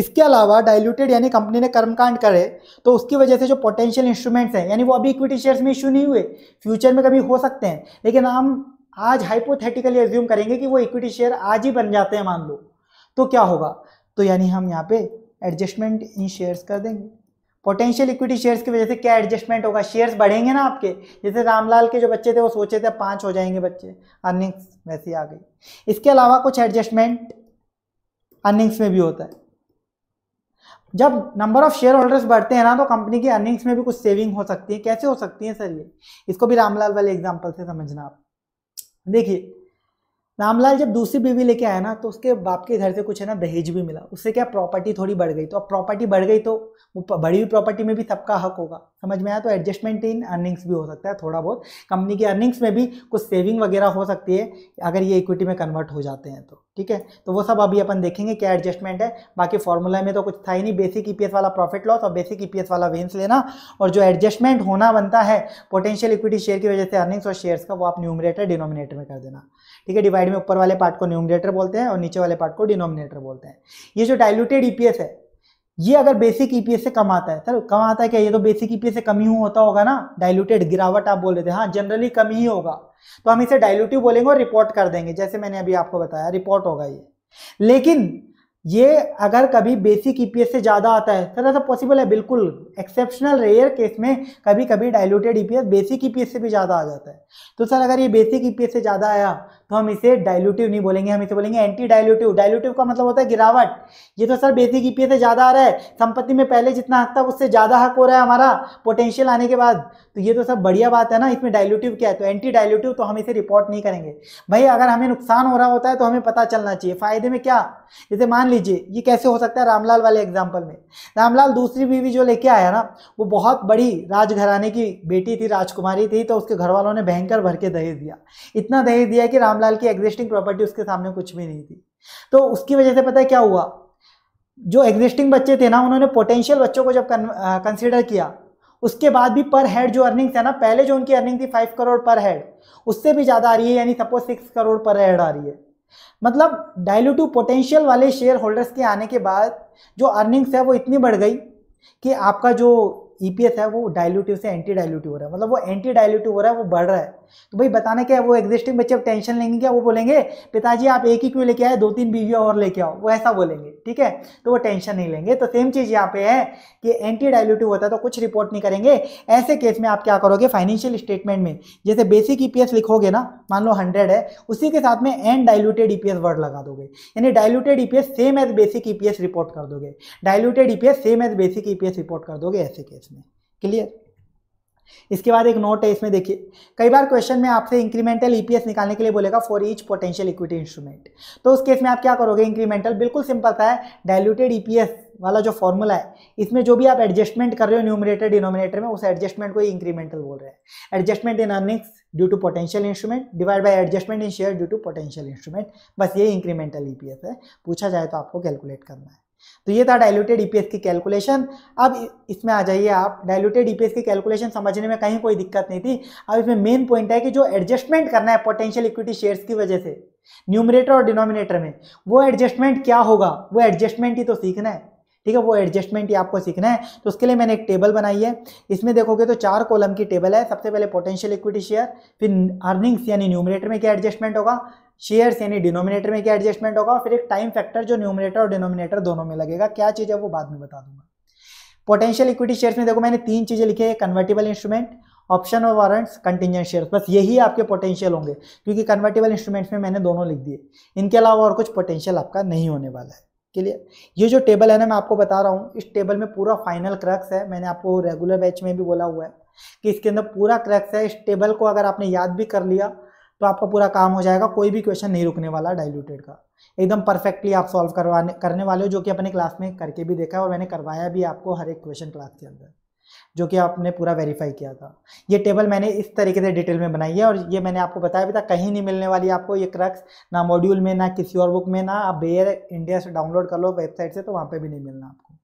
इसके अलावा डाइल्यूटेड यानी कंपनी ने कर्मकांड करे तो उसकी वजह से जो पोटेंशियल इंस्ट्रूमेंट्स हैं यानी वो अभी इक्विटी शेयर्स में इशू नहीं हुए फ्यूचर में कभी हो सकते हैं लेकिन हम आज हाइपोथेटिकली एज्यूम करेंगे कि वो इक्विटी शेयर आज ही बन जाते हैं मान लो तो क्या होगा तो यानी हम यहाँ पे एडजस्टमेंट इन शेयर्स कर देंगे पोटेंशियल इक्विटी शेयर्स की वजह से क्या एडजस्टमेंट होगा शेयर्स बढ़ेंगे ना आपके जैसे रामलाल के जो बच्चे थे वो सोचे थे पाँच हो जाएंगे बच्चे अर्निंग्स वैसी आ गई इसके अलावा कुछ एडजस्टमेंट अर्निंग्स में भी होता है जब नंबर ऑफ शेयर होल्डर्स बढ़ते हैं ना तो कंपनी की अर्निंग्स में भी कुछ सेविंग हो सकती है कैसे हो सकती है सर ये इसको भी रामलाल वाले एग्जाम्पल से समझना आप देखिए रामलाल जब दूसरी बीवी लेके आया ना तो उसके बाप के घर से कुछ है ना दहेज भी मिला उससे क्या प्रॉपर्टी थोड़ी बढ़ गई तो अब प्रॉपर्टी बढ़ गई तो वो बढ़ी हुई प्रॉपर्टी में भी सबका हक होगा समझ में आया तो एडजस्टमेंट इन अर्निंग्स भी हो सकता है थोड़ा बहुत कंपनी की अर्निंग्स में भी कुछ सेविंग वगैरह हो सकती है अगर ये इक्विटी में कन्वर्ट हो जाते हैं तो ठीक है तो वो सब अभी अपन देखेंगे क्या एडजस्टमेंट है बाकी फॉर्मूला में तो कुछ था ही नहीं बेसिक ई e वाला प्रॉफिट लॉस और बेसिक ई e वाला वेंस लेना और जो एडजस्टमेंट होना बनता है पोटेंशियल इक्विटी शेयर की वजह से अर्निंग्स और शेयर्स का वो आप न्यूमरेटर डिनोमिनेटर में कर देना ठीक है डिवाइड में ऊपर वाले पार्ट को न्यूमिनेटर बोलते हैं और नीचे वाले पार्ट को डिनोमिनेटर बोलते हैं ये जो डायलूटेड ईपीएस है ये अगर बेसिक ईपीएस से कम आता है सर कम आता है क्या ये तो बेसिक ईपीएस से कम ही होता होगा ना डायलूटेड गिरावट आप बोल रहे थे हाँ जनरली कम ही होगा तो हम इसे डायलूटिव बोलेंगे और रिपोर्ट कर देंगे जैसे मैंने अभी आपको बताया रिपोर्ट होगा ये लेकिन ये अगर कभी बेसिक ई e से ज़्यादा आता है सर तो ऐसा पॉसिबल है बिल्कुल एक्सेप्शनल रेयर केस में कभी कभी डाइल्यूटेड ई बेसिक ई से भी ज़्यादा आ जाता है तो सर अगर ये बेसिक ई e से ज़्यादा आया तो हम इसे डाइल्यूटिव नहीं बोलेंगे हम इसे बोलेंगे एंटी डाइल्यूटिव डाइल्यूटिव का मतलब होता है गिरावट ये तो सर बेसिक ई e से ज़्यादा आ रहा है संपत्ति में पहले जितना हक था उससे ज़्यादा हक हो रहा है हमारा पोटेंशियल आने के बाद तो ये तो सब बढ़िया बात है ना इसमें डायलूटिव क्या है तो एंटी डायलूटिव तो हम इसे रिपोर्ट नहीं करेंगे भाई अगर हमें नुकसान हो रहा होता है तो हमें पता चलना चाहिए फायदे में क्या जैसे मान लीजिए ये कैसे हो सकता है रामलाल वाले एग्जाम्पल में रामलाल दूसरी बीवी जो लेके आया ना वो बहुत बड़ी राजघराने की बेटी थी राजकुमारी थी तो उसके घर वालों ने भयंकर भर के दहेज दिया इतना दहेज दिया कि रामलाल की एग्जिस्टिंग प्रॉपर्टी उसके सामने कुछ भी नहीं थी तो उसकी वजह से पता है क्या हुआ जो एग्जिस्टिंग बच्चे थे ना उन्होंने पोटेंशियल बच्चों को जब कंसिडर किया उसके बाद भी पर हेड जो अर्निंग्स है ना पहले जो उनकी अर्निंग थी फाइव करोड़ पर हेड उससे भी ज़्यादा आ रही है यानी सपोज सिक्स करोड़ पर हेड आ रही है मतलब डायलूटिव पोटेंशियल वाले शेयर होल्डर्स के आने के बाद जो अर्निंग्स है वो इतनी बढ़ गई कि आपका जो ई e है वो डायलूटिव से एंटी डायलूटिव हो रहा है मतलब वो एंटी डायलूटिव हो रहा है वो बढ़ रहा है तो भाई बताने क्या वो एग्जिस्टिंग बच्चे अब टेंशन लेंगे क्या वो बोलेंगे पिताजी आप एक ही क्यों लेके आए दो तीन बीवियाँ और लेके आओ वो ऐसा बोलेंगे ठीक है तो वो टेंशन नहीं लेंगे तो सेम चीज़ यहाँ पे है कि एंटी डायल्यूटिव होता है तो कुछ रिपोर्ट नहीं करेंगे ऐसे केस में आप क्या करोगे फाइनेंशियल स्टेटमेंट में जैसे बेसिक ई e लिखोगे ना मान लो हंड्रेड है उसी के साथ में एंड डायल्यूटेड ई वर्ड लगा दोगे यानी diluted E same as basic E report कर दोगे diluted E same as basic E report कर दोगे ऐसे केस में क्लियर इसके बाद एक नोट है इसमें देखिए कई बार क्वेश्चन में आपसे इंक्रीमेंटल ईपीएस निकालने के लिए बोलेगा for each potential equity instrument तो उस केस में आप क्या करोगे इंक्रीमेंटल बिल्कुल सिंपल सा है डायल्यूटेड ईपीएस वाला जो फॉर्मूला है इसमें जो भी आप एडजस्टमेंट कर रहे हो न्यूमिनेटर डिनोमिनेटर में उस एडजस्टमेंट को इंक्रीमेंटल बोल रहे हैं adjustment in earnings due to potential instrument divide by adjustment in share due to potential instrument बस ये इंक्रीमेंटल ईपीएस है पूछा जाए तो आपको कैलकुलेट करना है तो ये था डायलूटेड ई e की कैलकुलेशन अब इसमें आ जाइए आप डायलूटेड ई e की कैलकुलेशन समझने में कहीं कोई दिक्कत नहीं थी अब इसमें मेन पॉइंट है कि जो एडजस्टमेंट करना है पोटेंशियल इक्विटी शेयर्स की वजह से न्यूमरेटर और डिनोमिनेटर में वो एडजस्टमेंट क्या होगा वो एडजस्टमेंट ही तो सीखना है ठीक है वो एडजस्टमेंट ही आपको सीखना है तो उसके लिए मैंने एक टेबल बनाई है इसमें देखोगे तो चार कॉलम की टेबल है सबसे पहले पोटेंशियल इक्विटी शेयर फिर अर्निंग्स यानी न्यूमरेटर में क्या एडजस्टमेंट होगा शेयर्स यानी डिनोमिनेटर में क्या एडजस्टमेंट होगा और फिर एक टाइम फैक्टर जो न्यूमिनेटर और डिनोमिनेटर दोनों में लगेगा क्या चीज़ है वो बाद में बता दूंगा पोटेंशियल इक्विटी शेयर्स में देखो मैंने तीन चीज़ें लिखी है कन्वर्टेबल इंस्ट्रूमेंट ऑप्शन और वारंट्स कंटिजेंट शेयर्स बस यही आपके पोटेंशियल होंगे क्योंकि कन्वर्टेबल इंस्ट्रूमेंट्स में मैंने दोनों लिख दिए इनके अलावा और कुछ पोटेंशियल आपका नहीं होने वाला है क्लियर ये जो टेबल है ना मैं आपको बता रहा हूँ इस टेबल में पूरा फाइनल क्रक्स है मैंने आपको रेगुलर बैच में भी बोला हुआ है कि इसके अंदर पूरा क्रक्स है इस टेबल को अगर आपने याद भी कर लिया तो आपका पूरा काम हो जाएगा कोई भी क्वेश्चन नहीं रुकने वाला डाइल्यूटेड का एकदम परफेक्टली आप सॉल्व करवाने करने वाले हो जो कि अपने क्लास में करके भी देखा है और मैंने करवाया भी आपको हर एक क्वेश्चन क्लास के अंदर जो कि आपने पूरा वेरीफाई किया था ये टेबल मैंने इस तरीके से डिटेल में बनाई है और ये मैंने आपको बताया भी था कहीं नहीं मिलने वाली आपको ये क्रक्स ना मॉड्यूल में ना किसी और बुक में ना आप बेयर इंडिया से डाउनलोड कर लो वेबसाइट से तो वहाँ पर भी नहीं मिलना आपको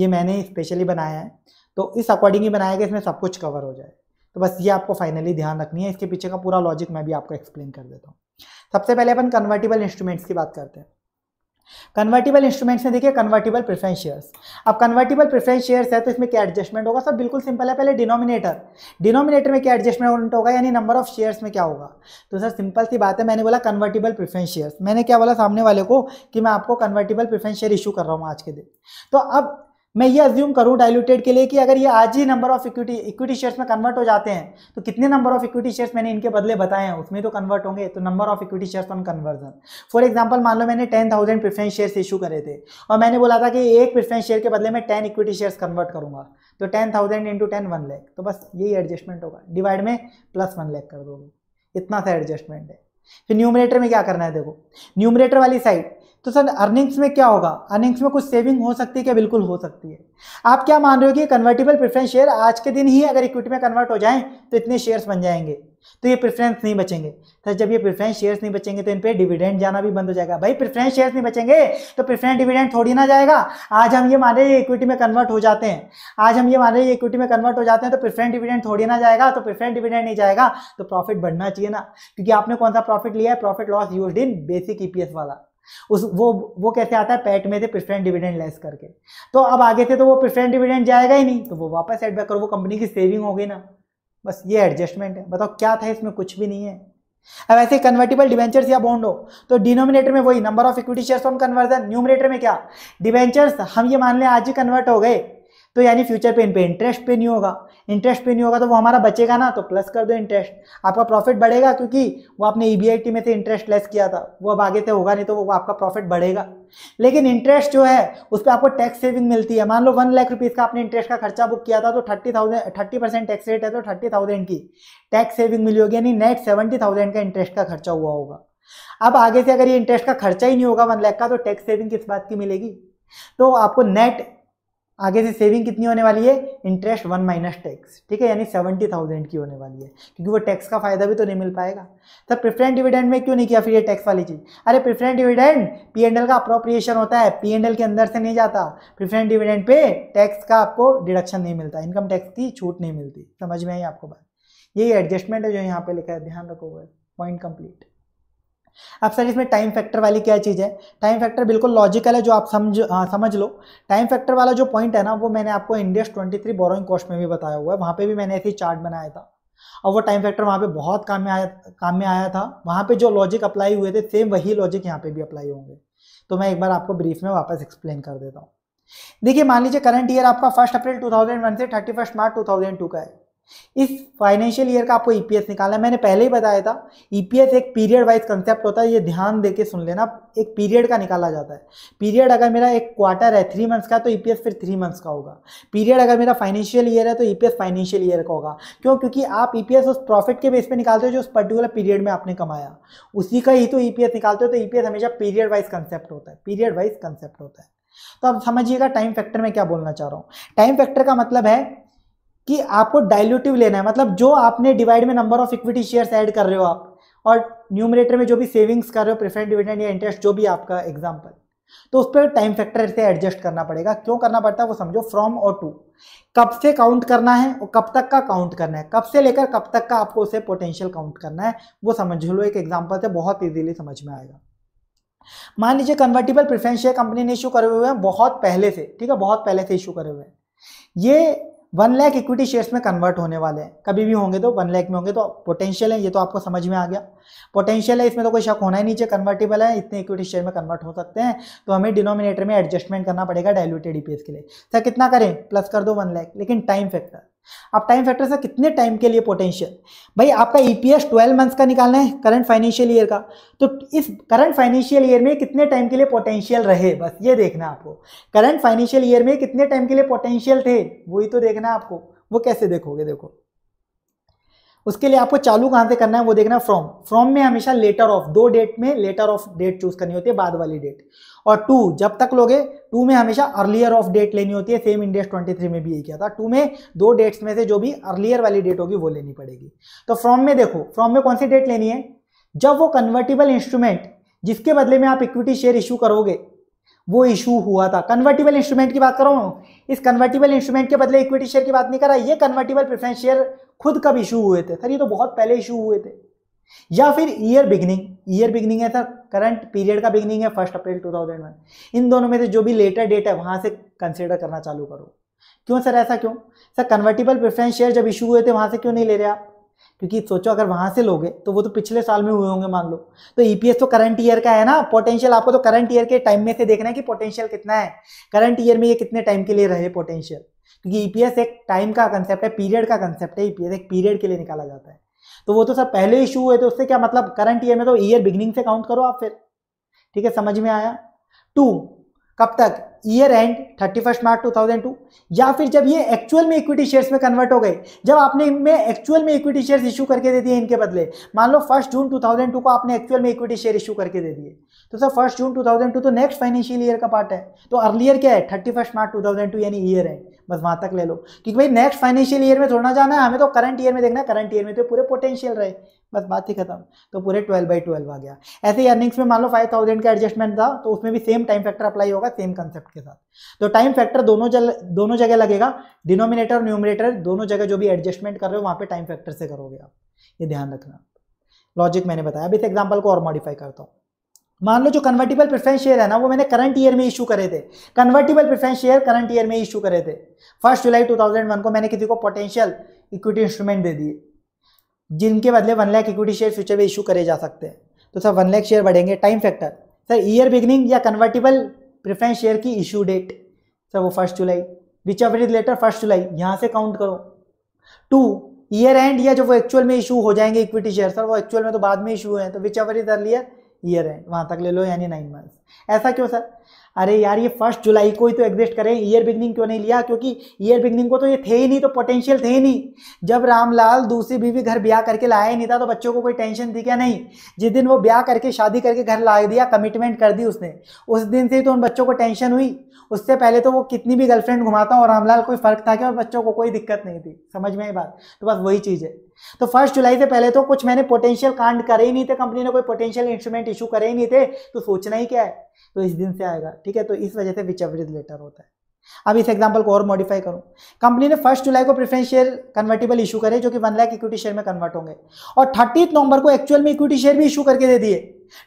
ये मैंने स्पेशली बनाया है तो इस अकॉर्डिंग ही बनाया गया इसमें सब कुछ कवर हो जाए तो बस ये आपको फाइनली ध्यान रखनी है इसके पीछे का पूरा लॉजिक मैं भी आपको एक्सप्लेन कर देता हूँ सबसे पहले अपन कन्वर्टिबल इंस्ट्रूमेंट्स की बात करते हैं कन्वर्टिबल इंस्ट्रूमेंट्स में देखिए कन्वर्टिबल प्रेफरेंस शेयर्स अब कन्वर्टिबल प्रेफरेंस शेयर्स है तो इसमें क्या एडजस्टमेंट होगा सब बिल्कुल सिंपल है पहले डिनोमिनेटर डिनोमिनेटर में क्या एडजस्टमेंट होगा यानी नंबर ऑफ शेयर्स में क्या होगा तो सर सिंपल सी बात है मैंने बोला कन्वर्टिबल प्रेफरेंस शेयर्स मैंने क्या बोला सामने वाले को कि मैं आपको कन्वर्टिबल प्रेफरेंस शेयर इशू कर रहा हूँ आज के दिन तो अब मैं ये अज्यूम करूँ डायलूटेड के लिए कि अगर ये आज ही number of equity equity shares में कन्वर्ट हो जाते हैं तो कितने नंबर ऑफ इक्विटी शेयर्स मैंने इनके बदले बताए हैं उसमें तो कन्वर्ट होंगे तो number of equity shares on conversion for example मान लो मैंने ten thousand preference shares issue करे थे और मैंने बोला था कि एक प्रिफरेंस शेयर के बदले मैं टेन इक्विटी शेयर्स कन्वर्ट करूंगा तो ten thousand into ten one lakh तो बस यही एडजस्टमेंट होगा डिवाइड में प्लस वन लैख कर दोगे इतना सा एडजस्टमेंट है तो न्यूमरेटर में क्या करना है देखो न्यूमरेटर वाली साइड तो सर अर्निंग्स में क्या होगा अर्निंग्स में कुछ सेविंग हो सकती है क्या बिल्कुल हो सकती है आप क्या मान रहे हो कि कन्वर्टेबल प्रेफरेंस शेयर आज के दिन ही अगर इक्विटी में कन्वर्ट हो जाए तो इतने शेयर्स बन जाएंगे तो ये प्रेफरेंस नहीं बचेंगे तो जब ये प्रेफरेंस शेयर्स नहीं बचेंगे तो इन पर डिविडेंड जाना भी बंद हो जाएगा भाई प्रेफरेंस शेयर्स नहीं बचेंगे तो प्रेफरेंस डिविडेंड थोड़ी ना जाएगा आज हम ये मान रहे इक्विटी में कन्वर्ट हो जाते हैं आज हम ये मान रहे इक्विटी में कन्वर्ट हो जाते हैं तो प्रेफरेंस डिविडेंड थोड़ी ना जाएगा तो प्रेफरेंस डिविडेंड नहीं जाएगा तो प्रॉफिट बढ़ना चाहिए ना क्योंकि आपने कौन सा प्रॉफिट लिया है profit loss use in basic EPS वाला उस वो वो कैसे आता है पैट में से प्रिफरेंट डिविडेंड लेस करके तो अब आगे से तो वो प्रिफरेंट डिविडेंड जाएगा ही नहीं तो वो वापस एड बैक करो वो कंपनी की सेविंग हो गई ना बस ये एडजस्टमेंट है बताओ क्या था इसमें कुछ भी नहीं है अब ऐसे कन्वर्टेबल डिवेंचर्स या बॉन्ड हो तो डिनोमिनेटर में वही number of equity share on conversion numerator में क्या डिवेंचर्स हम ये मान लें आज ही कन्वर्ट हो गए तो यानी फ्यूचर पे इन पे इंटरेस्ट पे नहीं होगा इंटरेस्ट पे नहीं होगा तो वो हमारा बचेगा ना तो प्लस कर दो इंटरेस्ट आपका प्रॉफिट बढ़ेगा क्योंकि वो आपने ई e में से इंटरेस्ट लेस किया था वो अब आगे से होगा नहीं तो वो आपका प्रॉफिट बढ़ेगा लेकिन इंटरेस्ट जो है उस पर आपको टैक्स सेविंग मिलती है मान लो वन लाख रुपीज़ का आपने इंटरेस्ट का खर्चा बुक किया था तो thirty thousand thirty percent tax rate है तो थर्टी थाउजेंड की टैक्स सेविंग मिली होगी यानी नेट सेवेंटी थाउजेंड का इंटरेस्ट का खर्चा हुआ होगा अब आगे से अगर ये इंटरेस्ट का खर्चा ही नहीं होगा वन लाख का तो टैक्स सेविंग किस बात की मिलेगी तो आपको नेट आगे से सेविंग कितनी होने वाली है इंटरेस्ट वन माइनस टैक्स ठीक है यानी सेवेंटी थाउजेंड की होने वाली है क्योंकि वो टैक्स का फायदा भी तो नहीं मिल पाएगा सर प्रिफरेंट डिविडेंड में क्यों नहीं किया फिर ये टैक्स वाली चीज़ अरे preference dividend P and L का अप्रोप्रिएशन होता है पी एंड एल के अंदर से नहीं जाता प्रिफरेंट डिविडेंड पे टैक्स का आपको डिडक्शन नहीं मिलता इनकम टैक्स की छूट नहीं मिलती समझ में आई आपको बात यही एडजस्टमेंट है जो यहाँ पे लिखा है ध्यान रखो पॉइंट कंप्लीट अब सर इसमें टाइम फैक्टर वाली क्या चीज़ है टाइम फैक्टर बिल्कुल लॉजिकल है जो आप समझ आ, हाँ, समझ लो टाइम फैक्टर वाला जो पॉइंट है ना वो मैंने आपको इंडेक्स 23 बोरोइंग कॉस्ट में भी बताया हुआ है वहाँ पे भी मैंने ऐसे चार्ट बनाया था और वो टाइम फैक्टर वहाँ पे बहुत काम में आया काम में आया था वहाँ पे जो लॉजिक अप्लाई हुए थे सेम वही लॉजिक यहाँ पे भी अप्लाई होंगे तो मैं एक बार आपको ब्रीफ में वापस एक्सप्लेन कर देता हूँ देखिए मान लीजिए करंट ईयर आपका फर्स्ट अप्रैल टू से थर्टी मार्च टू का है इस फाइनेंशियल ईयर का आपको ईपीएस e निकालना है मैंने पहले ही बताया था ईपीएस e एक पीरियड वाइज कंसेप्ट होता है ये ध्यान देके सुन लेना एक पीरियड का निकाला जाता है पीरियड अगर मेरा एक क्वार्टर है थ्री मंथ्स का तो ईपीएस e फिर थ्री मंथ्स का होगा पीरियड अगर मेरा फाइनेंशियल ईयर है तो ईपीएस फाइनेंशियल ईयर का होगा क्यों क्योंकि आप ईपीएस उस प्रॉफिट के बेस पर निकालते हो जो उस पर्टिकुलर पीरियड में आपने कमाया उसी का ही तो ईपीएस निकालते हो तो ईपीएस हमेशा पीरियड वाइज कंसेप्ट होता है पीरियड वाइज कंसेप्ट होता है तो आप समझिएगा टाइम फैक्टर में क्या बोलना चाह रहा हूँ टाइम फैक्टर का मतलब है कि आपको डायल्यूटिव लेना है मतलब जो आपने डिवाइड में number of equity shares add कर रहे हो आप और न्यूमिनेटर में जो भी सेविंग्स कर रहे हो प्रेफरेंट डिविडेंड या इंटरेस्ट जो भी आपका एग्जाम्पल तो उस पर टाइम फैक्टर से एडजस्ट करना पड़ेगा क्यों करना पड़ता है वो समझो फ्रॉम और टू कब से काउंट करना है और कब तक का काउंट करना है कब से लेकर कब तक का आपको उसे पोटेंशियल काउंट करना है वो समझ लो एक एग्जाम्पल से बहुत ईजिली समझ में आएगा मान लीजिए कन्वर्टेबल प्रिफरेंस शेयर कंपनी ने इशू करे हुए हैं बहुत पहले से ठीक है बहुत पहले से इशू करे हुए हैं ये वन लैख इक्विटी शेयर्स में कन्वर्ट होने वाले हैं कभी भी होंगे तो वन लैख में होंगे तो पोटेंशियल है ये तो आपको समझ में आ गया पोटेंशियल है इसमें तो कोई शक होना ही नहीं चाहिए कन्वर्टेबल है इतने इक्विटी शेयर में कन्वर्ट हो सकते हैं तो हमें डिनोमिनेटर में एडजस्टमेंट करना पड़ेगा डायलूटेड ईपीएस के लिए सर कितना करें प्लस कर दो वन लैख लेकिन टाइम फैक्टर अब टाइम फैक्टर से कितने टाइम के लिए पोटेंशियल भाई आपका ईपीएस 12 मंथ्स का निकालना है करंट फाइनेंशियल ईयर का तो इस करंट फाइनेंशियल ईयर में कितने टाइम के लिए पोटेंशियल रहे बस ये देखना आपको करंट फाइनेंशियल ईयर में कितने टाइम के लिए पोटेंशियल थे वही तो देखना आपको वो कैसे देखोगे देखो उसके लिए आपको चालू कहां से करना है वो देखना फ्रॉम फ्रॉम में हमेशा लेटर ऑफ दो डेट में लेटर ऑफ डेट चूज करनी होती है बाद वाली डेट और टू जब तक लोगे टू में हमेशा अर्लियर ऑफ डेट लेनी होती है सेम इंडेक्स 23 में भी यही किया था टू में दो डेट्स में से जो भी अर्लियर वाली डेट होगी वो लेनी पड़ेगी तो फ्रॉम में देखो फ्रॉम में कौन सी डेट लेनी है जब वो कन्वर्टेबल इंस्ट्रूमेंट जिसके बदले में आप इक्विटी शेयर इशू करोगे वो इशू हुआ था कन्वर्टेबल इंस्ट्रूमेंट की बात कर रहा हूँ इस कन्वर्टेबल इंस्ट्रूमेंट के बदले इक्विटी शेयर की बात नहीं कर रहा ये कन्वर्टेबल प्रेफरेंस शेयर खुद कब इशू हुए थे सर ये तो बहुत पहले इशू हुए थे या फिर ईयर बिगनिंग ईयर बिगनिंग है था करंट पीरियड का बिगनिंग है फर्स्ट अप्रैल वन इन दोनों में से जो भी लेटर डेट है वहां से कंसिडर करना चालू करो क्यों सर ऐसा क्यों सर कन्वर्टेबल प्रेफरेंस शेयर जब इशू हुए थे वहां से क्यों नहीं ले रहे आप क्योंकि सोचो अगर वहां से लोगे तो वो तो पिछले साल में हुए होंगे मान लो तो ईपीएस e तो करंट ईयर का है ना पोटेंशियल आपको तो करंट ईयर के टाइम में से देखना है कि पोटेंशियल कितना है करंट ईयर में ये कितने टाइम के लिए रहे पोटेंशियल क्योंकि ईपीएस e एक टाइम का कंसेप्ट है पीरियड का कंसेप्ट है ईपीएस e एक पीरियड के लिए निकाला जाता है तो वो तो सर पहले इशू हुए तो उससे क्या मतलब करंट ईयर में तो ईयर बिगनिंग से काउंट करो आप फिर ठीक है समझ में आया टू कब तक year end thirty first March two या फिर जब ये एक्चुअल में इक्विटी शेयर्स में कन्वर्ट हो गए जब आपने इनमें एक्चुअल में इक्विटी शेयर्स इशू करके दे दिए इनके बदले मान लो फर्स्ट जून टू को आपने एक्चुअल में इक्विटी शेयर इशू करके दे दिए तो sir first June two thousand two तो नेक्स्ट फाइनेंशियल ईयर का पार्ट है तो अर्लियर क्या है thirty first March two thousand two यानी ईयर है बस वहां तक ले लो क्योंकि भाई नेक्स्ट फाइनेंशियल ईयर में थोड़ा जाना है हमें तो करंट ईयर में देखना है करंट ईयर में तो पूरे पोटेंशियल रहे बस बात ही खत्म तो पूरे ट्वेल्व बाई ट्वेल्व आ गया ऐसे ही अर्निंग्स में मान लो फाइव थाउजेंड का एडजस्टमेंट था तो उसमें भी सेम टाइम फैक्टर अप्लाई होगा सेम कंसेप्ट के साथ तो टाइम फैक्टर दोनों जल दोनों जगह लगेगा डिनोमिनेटर और न्यूमिनेटर दोनों जगह जो भी एडजस्टमेंट कर रहे हो वहाँ पर टाइम फैक्टर से करोगे आप ये ध्यान रखना लॉजिक मैंने बताया अब इस एग्जाम्पल को और मॉडिफाई करता हूँ मान लो जो कन्वर्टिबल प्रेफरेंस शेयर है ना वो मैंने करंट ईयर में इशू करे थे convertible preference share current year में इशू करे थे फर्स्ट जुलाई 2001 को मैंने किसी को पोटेंशियल इक्विटी इंस्ट्रूमेंट दे दिए जिनके बदले one lakh equity share future में इशू करे जा सकते हैं तो सर वन लैख शेयर बढ़ेंगे time factor sir year beginning या कन्वर्टेबल प्रिफरेंस शेयर की इशू डेट सर वो first July which is later first July यहाँ से काउंट करो टू ईयर एंड या जो वो एक्चुअल में इशू हो जाएंगे इक्विटी शेयर सर वो एक्चुअल में तो बाद में इशू हुए हैं तो which of is earlier year end वहाँ तक ले लो यानी नाइन मंथ्स ऐसा क्यों सर अरे यार ये फर्स्ट जुलाई को ही तो एग्जिस्ट करें ईयर बिगनिंग क्यों नहीं लिया क्योंकि ईयर बिगनिंग को तो ये थे ही नहीं तो पोटेंशियल थे ही नहीं जब रामलाल दूसरी बीवी घर ब्याह करके लाया ही नहीं था तो बच्चों को कोई टेंशन थी क्या नहीं जिस दिन वो ब्याह करके शादी करके घर ला दिया कमिटमेंट कर दी उसने उस दिन से ही तो उन बच्चों को टेंशन हुई उससे पहले तो वो कितनी भी गर्लफ्रेंड घुमाता और रामलाल कोई फ़र्क था क्या और बच्चों को कोई दिक्कत नहीं थी समझ में आई बात तो बस वही चीज़ है तो फर्स्ट जुलाई से पहले तो कुछ मैंने पोटेंशियल कांड करे ही नहीं थे कंपनी ने कोई पोटेंशियल इंस्ट्रूमेंट इशू करे ही नहीं थे तो सोचना ही क्या है तो इस दिन से आएगा ठीक है तो इस वजह से विच एवरेज लेटर होता है अब इस एग्जांपल को और मॉडिफाई करूं कंपनी ने फर्स्ट जुलाई को प्रेफरेंस शेयर कन्वर्टेबल इशू करे जो कि वन लाख इक्विटी शेयर में कन्वर्ट होंगे और थर्टीथ नवंबर को एक्चुअल में इक्विटी शेयर भी इशू करके दे दिए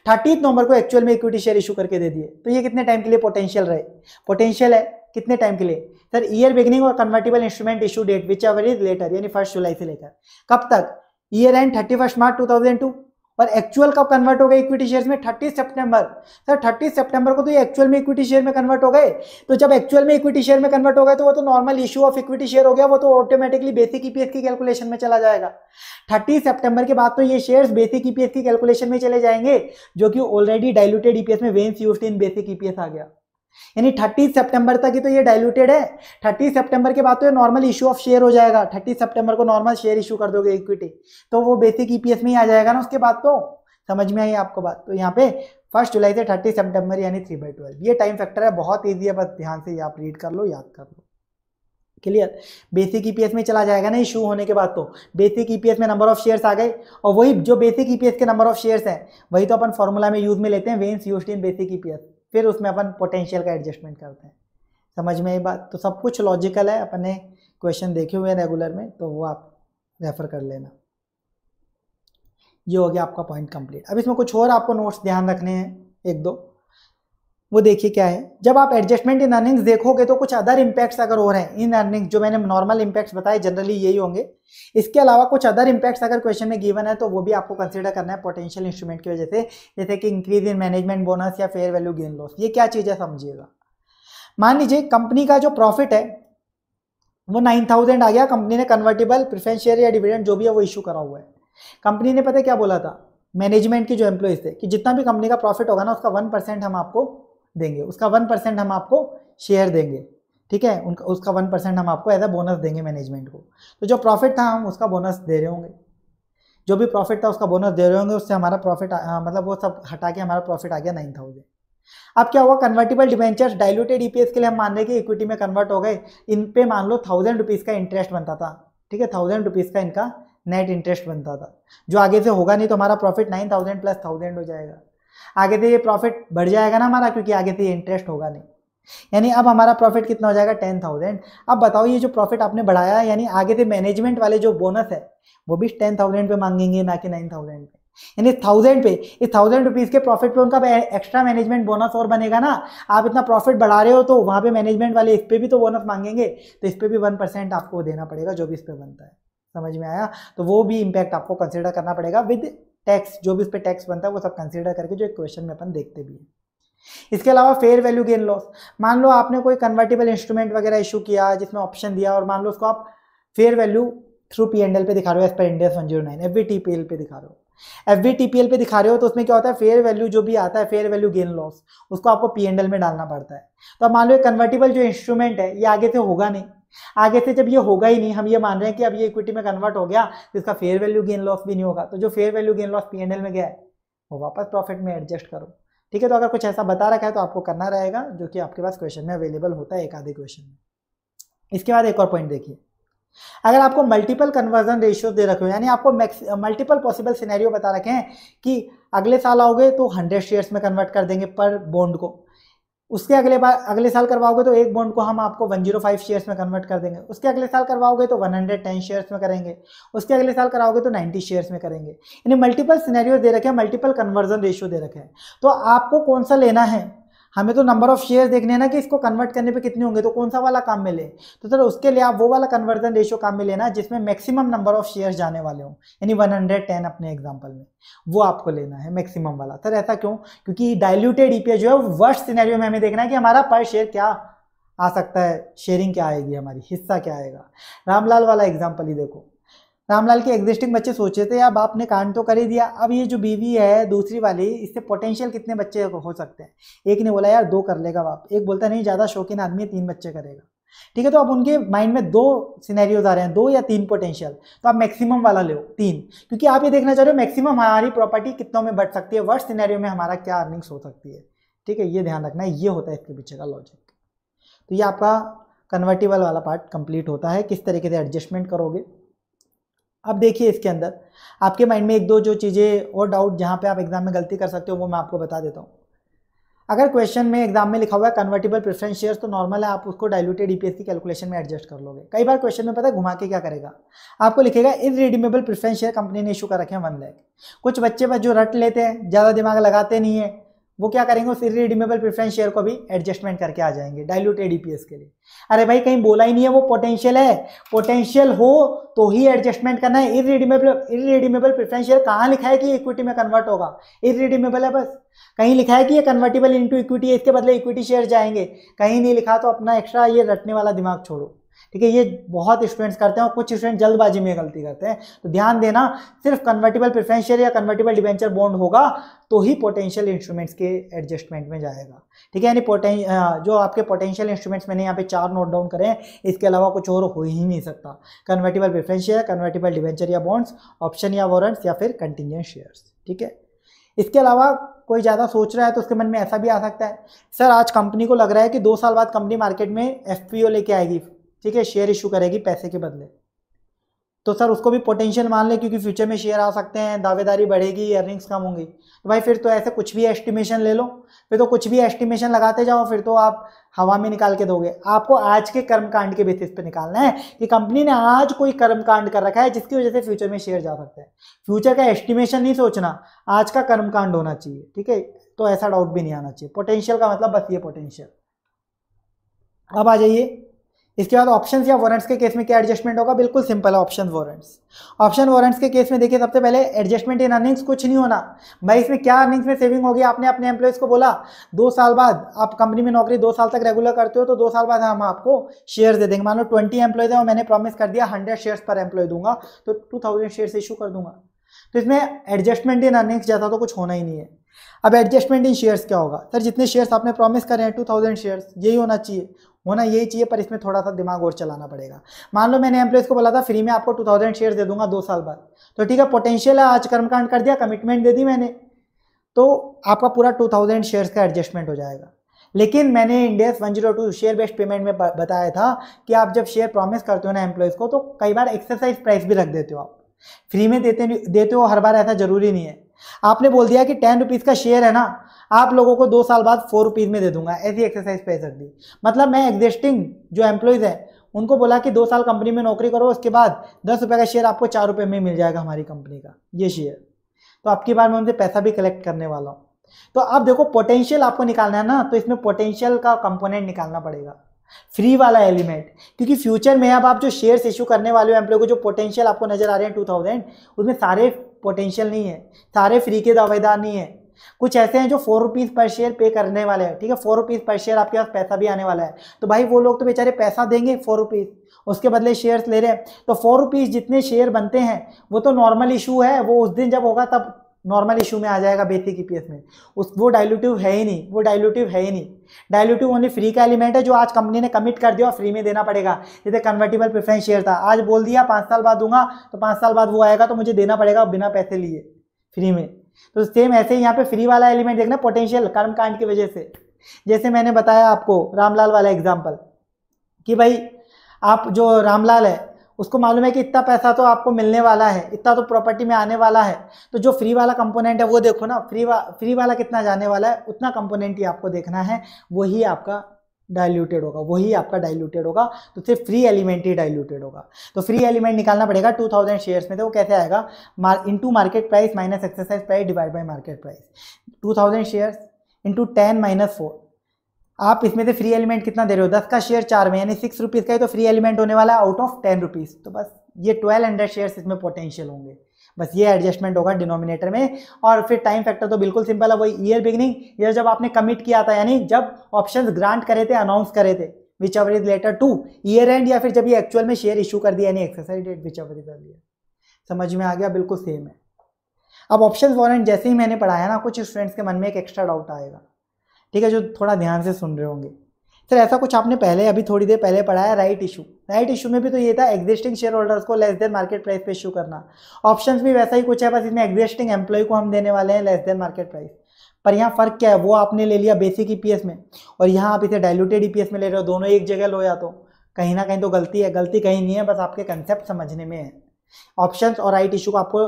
थर्टीथ नवंबर को एक्चुअल में इक्विटी शेयर इशू करके दे दिए तो ये कितने टाइम के लिए पोटेंशियल रहे पोटेंशियल है कितने टाइम के लिए सर ईयर बिगनिंग और convertible instrument issue date whichever is later यानी फर्स्ट जुलाई से लेकर कब तक year end thirty first March two thousand two पर एक्चुअल कब कन्वर्ट हो गए इक्विटी शेयर्स में 30 सितंबर सर 30 सितंबर को तो ये एक्चुअल में इक्विटी शेयर में कन्वर्ट हो गए तो जब एक्चुअल में इक्विटी शेयर में कन्वर्ट हो गए तो वो तो normal issue of equity share हो गया वो तो ऑटोमेटिकली बेसिक ईपीएस की कैलकुलेशन में चला जाएगा थर्टी सेप्टेम्बर के बाद तो ये शेयर बेसिक ईपीएस की कैलकुलेशन में चले जाएंगे जो कि ऑलरेडी डायलूटेड ईपीएस में once use in basic EPS आ गया यानी 30 सितंबर तक ही तो ये डाइल्यूटेड है 30 सितंबर के बाद तो ये नॉर्मल इशू ऑफ शेयर हो जाएगा 30 सितंबर को नॉर्मल शेयर इशू कर दोगे इक्विटी तो वो बेसिक ईपीएस में ही आ जाएगा ना उसके बाद तो समझ में आई आपको बात तो यहाँ पे फर्स्ट जुलाई से थर्टी सेप्टेम्बर यानी थ्री बाई ट्वेल्व ये टाइम फैक्टर है बहुत ईजी है बस ध्यान से आप रीड कर लो याद कर लो क्लियर बेसिक ईपीएस में चला जाएगा ना इशू होने के बाद तो बेसिक ईपीएस में नंबर ऑफ शेयर्स आ गए और वही जो बेसिक ईपीएस के नंबर ऑफ शेयर्स हैं वही तो अपन फॉर्मूला में यूज में लेते हैं once used in basic EPS फिर उसमें अपन पोटेंशियल का एडजस्टमेंट करते हैं समझ में ये बात तो सब कुछ लॉजिकल है अपन ने क्वेश्चन देखे हुए हैं रेगुलर में तो वो आप रेफर कर लेना ये हो गया आपका पॉइंट कंप्लीट अब इसमें कुछ और आपको नोट्स ध्यान रखने हैं एक दो वो देखिए क्या है जब आप एडजस्टमेंट इन अर्निंग्स देखोगे तो कुछ अदर इम्पैक्ट्स अगर हो रहे हैं इन अर्निंग्स जो मैंने नॉर्मल इम्पैक्ट्स बताए जनरली यही होंगे इसके अलावा कुछ अदर इम्पैक्ट्स अगर क्वेश्चन में गिवन है तो वो भी आपको कंसिडर करना है पोटेंशियल इंस्ट्रूमेंट की वजह से जैसे कि इंक्रीज इन मैनेजमेंट बोनस या फेयर वैल्यू गेन लॉस ये क्या चीज़ है समझिएगा मान लीजिए कंपनी का जो प्रॉफिट है वो नाइन थाउजेंड आ गया कंपनी ने कन्वर्टेबल प्रिफरेंस शेयर या डिविडेंड जो भी है वो इशू करा हुआ है कंपनी ने पता क्या बोला था मैनेजमेंट की जो एम्प्लॉयज़ थे कि जितना भी कंपनी का प्रॉफिट होगा ना उसका वन परसेंट हम आपको देंगे उसका वन परसेंट हम आपको शेयर देंगे ठीक है उनका उसका वन परसेंट हम आपको एज अ बोनस देंगे मैनेजमेंट को तो जो प्रॉफिट था हम उसका बोनस दे रहे होंगे जो भी प्रॉफिट था उसका बोनस दे रहे होंगे उससे हमारा प्रॉफिट मतलब वो सब हटा के हमारा प्रॉफिट आ गया नाइन थाउजेंड अब क्या हुआ कन्वर्टेबल डिवेंचर्स डायलूटेड ईपीएस के लिए हम मान रहे कि इक्विटी में कन्वर्ट हो गए इन पे मान लो थाउजेंड रुपीज़ का इंटरेस्ट बनता था ठीक है थाउजेंड रुपीज़ का इनका नेट इंटरेस्ट बनता था जो आगे से होगा नहीं तो हमारा profit nine thousand plus thousand हो जाएगा आगे से तो ये प्रॉफिट बढ़ जाएगा ना हमारा क्योंकि आगे से तो ये इंटरेस्ट होगा नहीं यानी अब हमारा प्रॉफिट कितना हो जाएगा टेन थाउजेंड अब बताओ ये जो प्रॉफिट आपने बढ़ाया यानी आगे से तो मैनेजमेंट वाले जो बोनस है वो भी टेन थाउजेंड पे मांगेंगे ना कि नाइन थाउजेंड पे यानी थाउजेंड पे इस थाउजेंड रुपीज़ के प्रॉफिट पे उनका एक्स्ट्रा मैनेजमेंट बोनस और बनेगा ना आप इतना प्रॉफिट बढ़ा रहे हो तो वहां पे मैनेजमेंट वाले इस पर भी तो बोनस मांगेंगे तो इस पर भी वन परसेंट आपको देना पड़ेगा जो भी इस पर बनता है समझ में आया तो वो भी इंपैक्ट आपको कंसिडर करना पड़ेगा विद टैक्स जो भी उस पर टैक्स बनता है वो सब कंसिडर करके जो एक क्वेश्चन में अपन देखते भी हैं इसके अलावा फेयर वैल्यू गेन लॉस मान लो आपने कोई कन्वर्टेबल इंस्ट्रूमेंट वगैरह इशू किया जिसमें ऑप्शन दिया और मान लो उसको आप fair value through P and L पे दिखा रहे हो as per Ind AS one zero nine F V T P L पे दिखा रहे हो F V T P L पे दिखा रहे हो तो उसमें क्या होता है फेयर वैल्यू जो भी आता है फेयर वैल्यू गेन लॉस उसको आपको पी एंड एल में डालना पड़ता है तो मान लो कन्वर्टेबल जो इंस्ट्रूमेंट है ये आगे से होगा नहीं आगे से जब ये होगा ही नहीं हम ये मान रहे हैं कि अब ये इक्विटी में कन्वर्ट हो गया तो इसका फेयर वैल्यू गेन लॉस भी नहीं होगा तो जो fair value gain loss P में गया है वो वापस प्रॉफिट में एडजस्ट करो ठीक है तो अगर कुछ ऐसा बता रखा है तो आपको करना रहेगा जो कि आपके पास क्वेश्चन में अवेलेबल होता है एक आधे क्वेश्चन में इसके बाद एक और पॉइंट देखिए अगर आपको मल्टीपल कन्वर्जन रेशियो दे रखे हो यानी आपको मल्टीपल पॉसिबल सिनेरियो बता रखे हैं कि अगले साल आओगे तो 100 शेयर्स में कन्वर्ट कर देंगे पर बॉन्ड को उसके अगले बार अगले साल करवाओगे तो एक बॉन्ड को हम आपको 105 शेयर्स में कन्वर्ट कर देंगे उसके अगले साल करवाओगे तो 110 शेयर्स में करेंगे उसके अगले साल कराओगे तो 90 शेयर्स में करेंगे यानी मल्टीपल सिनेरियो दे रखे हैं मल्टीपल कन्वर्जन रेशियो दे रखे हैं तो आपको कौन सा लेना है हमें तो नंबर ऑफ शेयर देखने हैं ना कि इसको कन्वर्ट करने पे कितने होंगे तो कौन सा वाला काम में ले तो सर उसके लिए आप वो वाला कन्वर्जन रेशियो काम में लेना जिसमें मैक्सिमम नंबर ऑफ शेयर जाने वाले हों यानी 110 अपने एग्जाम्पल में वो आपको लेना है मैक्सिमम वाला सर ऐसा क्यों क्योंकि डायल्यूटेड ई e जो है वर्ष सिनेरियो में हमें देखना है कि हमारा पर शेयर क्या आ सकता है शेयरिंग क्या आएगी हमारी हिस्सा क्या आएगा रामलाल वाला एग्जाम्पल ही देखो रामलाल के एग्जिस्टिंग बच्चे सोचे थे अब आपने कांड तो कर ही दिया अब ये जो बीवी है दूसरी वाली इससे पोटेंशियल कितने बच्चे हो सकते हैं एक ने बोला यार दो कर लेगा बाप एक बोलता नहीं ज़्यादा शौकीन आदमी तीन बच्चे करेगा ठीक है तो अब उनके माइंड में दो सिनेरियोज आ रहे हैं दो या तीन पोटेंशियल तो आप मैक्सिमम वाला लो तीन क्योंकि आप ये देखना चाह रहे हो मैक्सिमम हमारी प्रॉपर्टी कितनों में बढ़ सकती है वर्ष सिनेरियो में हमारा क्या अर्निंग्स हो सकती है ठीक है ये ध्यान रखना है ये होता है इसके पीछे का लॉजिक तो ये आपका कन्वर्टेबल वाला पार्ट कंप्लीट होता है किस तरीके से एडजस्टमेंट करोगे अब देखिए इसके अंदर आपके माइंड में एक दो जो चीज़ें और डाउट जहाँ पे आप एग्ज़ाम में गलती कर सकते हो वो मैं आपको बता देता हूँ अगर क्वेश्चन में एग्जाम में लिखा हुआ है कन्वर्टेबल प्रेफरेंस शेयर तो नॉर्मल है आप उसको डायलूटेड ई की कैलकुलेशन में एडजस्ट कर लोगे कई बार क्वेश्चन में पता है घुमा के क्या करेगा आपको लिखेगा is redeemable preference share company ने इशू कर रखे हैं वन लैक कुछ बच्चे पर जो रट लेते हैं ज़्यादा दिमाग लगाते नहीं है वो क्या करेंगे उस इरीडीमेबल प्रिफरेंस शेयर को भी एडजस्टमेंट करके आ जाएंगे डायल्यूट एडीपीएस के लिए अरे भाई कहीं बोला ही नहीं है वो पोटेंशियल है पोटेंशियल हो तो ही एडजस्टमेंट करना है इरिडीमेबल इरिडीमेबल प्रिफरेंस शेयर कहाँ लिखा है कि इक्विटी में कन्वर्ट होगा इरिडीमेबल है बस कहीं लिखा है कि ये कन्वर्टेबल इंटू इक्विटी है इसके बदले इक्विटी शेयर जाएंगे कहीं नहीं लिखा तो अपना एक्स्ट्रा ये रटने वाला दिमाग छोड़ो ठीक है ये बहुत स्टूडेंट्स करते हैं और कुछ स्टूडेंट जल्दबाजी में गलती करते हैं तो ध्यान देना सिर्फ कन्वर्टेबल प्रिफरेंस या कन्वर्टेबल डिवेंचर बॉन्ड होगा तो ही पोटेंशियल इंस्ट्रूमेंट्स के एडजस्टमेंट में जाएगा ठीक है यानी जो आपके पोटेंशियल इंस्ट्रूमेंट्स मैंने यहाँ पे चार नोट डाउन करें इसके अलावा कुछ और हो ही नहीं सकता कन्वर्टेबल प्रिफ्रेंशियल कन्वर्टेबल डिवेंचर या बॉन्ड्स ऑप्शन या वॉरेंट्स या फिर कंटिन्यूस शेयर्स ठीक है इसके अलावा कोई ज़्यादा सोच रहा है तो उसके मन में ऐसा भी आ सकता है सर आज कंपनी को लग रहा है कि दो साल बाद कंपनी मार्केट में एफ लेके आएगी ठीक है शेयर इशू करेगी पैसे के बदले तो सर उसको भी पोटेंशियल मान लें क्योंकि फ्यूचर में शेयर आ सकते हैं दावेदारी बढ़ेगी अर्निंग्स कम होंगी तो भाई फिर तो ऐसे कुछ भी एस्टिमेशन ले लो फिर तो कुछ भी एस्टिमेशन लगाते जाओ फिर तो आप हवा में निकाल के दोगे आपको आज के कर्मकांड के बेसिस पे निकालना है कि कंपनी ने आज कोई कर्मकांड कर रखा है जिसकी वजह से फ्यूचर में शेयर जा सकते हैं फ्यूचर का एस्टिमेशन नहीं सोचना आज का कर्मकांड होना चाहिए ठीक है तो ऐसा डाउट भी नहीं आना चाहिए पोटेंशियल का मतलब बस ये पोटेंशियल अब आ जाइए इसके बाद ऑप्शंस या वारंट्स के केस में क्या एडजस्टमेंट होगा बिल्कुल सिंपल है ऑप्शन वारंट्स ऑप्शन वारंट्स के केस में देखिए सबसे पहले एडजस्टमेंट इन अर्निंग्स कुछ नहीं होना भाई इसमें क्या अर्निंग्स में सेविंग होगी आपने अपने एम्प्लॉयज़ को बोला दो साल बाद आप कंपनी में नौकरी दो साल तक रेगुलर करते हो तो दो साल बाद हम आपको शेयर दे देंगे मान लो ट्वेंटी एम्प्लॉयज़ है और मैंने प्रॉमिस कर दिया हंड्रेड शेयर्स पर एम्प्लॉय दूंगा तो टू थाउजेंड शेयर्स इशू कर दूंगा तो इसमें एडजस्टमेंट इन अर्निंग्स जैसा तो कुछ होना ही नहीं है अब एडजस्टमेंट इन शेयर्स क्या होगा सर जितने शेयर्स आपने प्रॉमिस करे हैं टू थाउजेंड शेयर्स यही होना चाहिए होना यही चाहिए पर इसमें थोड़ा सा दिमाग और चलाना पड़ेगा मान लो मैंने एम्प्लॉयज़ को बोला था फ्री में आपको टू थाउजेंड शेयर दे दूंगा दो साल बाद तो ठीक है पोटेंशियल है आज कर्मकांड कर दिया कमिटमेंट दे दी मैंने तो आपका पूरा टू थाउजेंड शेयर्स का एडजस्टमेंट हो जाएगा लेकिन मैंने Ind AS two share based payment में बताया था कि आप जब शेयर प्रॉमिस करते हो ना एम्प्लॉयज़ को तो कई बार एक्सरसाइज प्राइस भी रख देते हो आप फ्री में देते देते हो हर बार ऐसा ज़रूरी नहीं है आपने बोल दिया कि टेन रुपीज़ का शेयर है ना आप लोगों को दो साल बाद फोर रुपीज़ में दे दूंगा ऐसी एक्सरसाइज पे दी मतलब मैं एग्जिस्टिंग जो एम्प्लॉयज़ हैं उनको बोला कि दो साल कंपनी में नौकरी करो उसके बाद दस रुपये का शेयर आपको चार रुपये में मिल जाएगा हमारी कंपनी का ये शेयर तो आपकी बार मैं उनसे पैसा भी कलेक्ट करने वाला हूँ तो आप देखो पोटेंशियल आपको निकालना है ना तो इसमें पोटेंशियल का कंपोनेंट निकालना पड़ेगा फ्री वाला एलिमेंट क्योंकि फ्यूचर में अब आप जो शेयर्स इशू करने वाले हो एम्प्लॉय को जो पोटेंशियल आपको नजर आ रहे हैं टू थाउजेंड उसमें सारे पोटेंशियल नहीं है सारे फ्री के दावेदार नहीं है कुछ ऐसे हैं जो फोर रुपीज़ पर शेयर पे करने वाले हैं ठीक है फोर रुपीज़ पर शेयर आपके पास पैसा भी आने वाला है तो भाई वो लोग तो बेचारे पैसा देंगे फोर रुपीज़ उसके बदले शेयर्स ले रहे हैं तो फोर रुपीज़ जितने शेयर बनते हैं वो तो नॉर्मल इशू है वो उस दिन जब होगा तब नॉर्मल इशू में आ जाएगा बेसिक ई e में उस वो डायलूटिव है ही नहीं वो डायलूटिव है ही नहीं डायलूटिव ओनली फ्री का एलिमेंट है जो आज कंपनी ने कमिट कर दिया और फ्री में देना पड़ेगा जैसे कन्वर्टेबल प्रिफ्रेंस शेयर था आज बोल दिया पाँच साल बाद दूंगा तो पाँच साल बाद वो आएगा तो मुझे देना पड़ेगा बिना पैसे लिए फ्री में तो सेम ऐसे ही यहाँ पे फ्री वाला एलिमेंट देखना पोटेंशियल कर्मकांड की वजह से जैसे मैंने बताया आपको रामलाल वाला एग्जाम्पल कि भाई आप जो रामलाल है उसको मालूम है कि इतना पैसा तो आपको मिलने वाला है इतना तो प्रॉपर्टी में आने वाला है तो जो फ्री वाला कंपोनेंट है वो देखो ना फ्री वा फ्री वाला कितना जाने वाला है उतना कंपोनेंट ही आपको देखना है वही आपका डायल्यूटेड होगा वही आपका डायल्यूटेड होगा तो सिर्फ फ्री एलिमेंट ही डायल्यूटेड होगा तो फ्री एलिमेंट निकालना पड़ेगा 2000 शेयर्स में तो वो कैसे आएगा मार into market price minus exercise price divide by market price 2000 shares into ten minus four आप इसमें से फ्री एलिमेंट कितना दे रहे हो दस का शेयर चार में यानी सिक्स रुपीज़ का ही तो फ्री एलिमेंट होने वाला है आउट ऑफ टेन रुपीज़ तो बस ये ट्वेल्व हंड्रेड शेयर्स इसमें पोटेंशियल होंगे बस ये एडजस्टमेंट होगा डिनोमिनेटर में और फिर टाइम फैक्टर तो बिल्कुल सिंपल है वही ईयर बिगनिंग ईयर जब आपने कमिट किया था यानी जब ऑप्शन ग्रांट करे थे अनाउंस करे थे whichever is later to year end या फिर जब ये एक्चुअल में शेयर इशू कर दिया यानी date whichever is earlier समझ में आ गया बिल्कुल सेम है अब ऑप्शन वॉरेंट जैसे ही मैंने पढ़ाया ना कुछ स्टूडेंट्स के मन में एक एक्स्ट्रा डाउट आएगा ठीक है जो थोड़ा ध्यान से सुन रहे होंगे सर ऐसा कुछ आपने पहले अभी थोड़ी देर पहले पढ़ाया राइट इशू राइट इशू में भी तो ये था एग्जिस्टिंग शेयर होल्डर्स को लेस देन मार्केट प्राइस पे इशू करना ऑप्शन भी वैसा ही कुछ है बस इसमें एग्जिस्टिंग एम्प्लॉय को हम देने वाले हैं लेस देन मार्केट प्राइस पर यहाँ फर्क क्या है वो आपने ले लिया बेसिक ईपीएस में और यहाँ आप इसे डायलूटेड ईपीएस में ले रहे हो दोनों एक जगह लो या तो कहीं ना कहीं तो गलती है गलती कहीं नहीं है बस आपके कंसेप्ट समझने में है ऑप्शंस और राइट इशू को आपको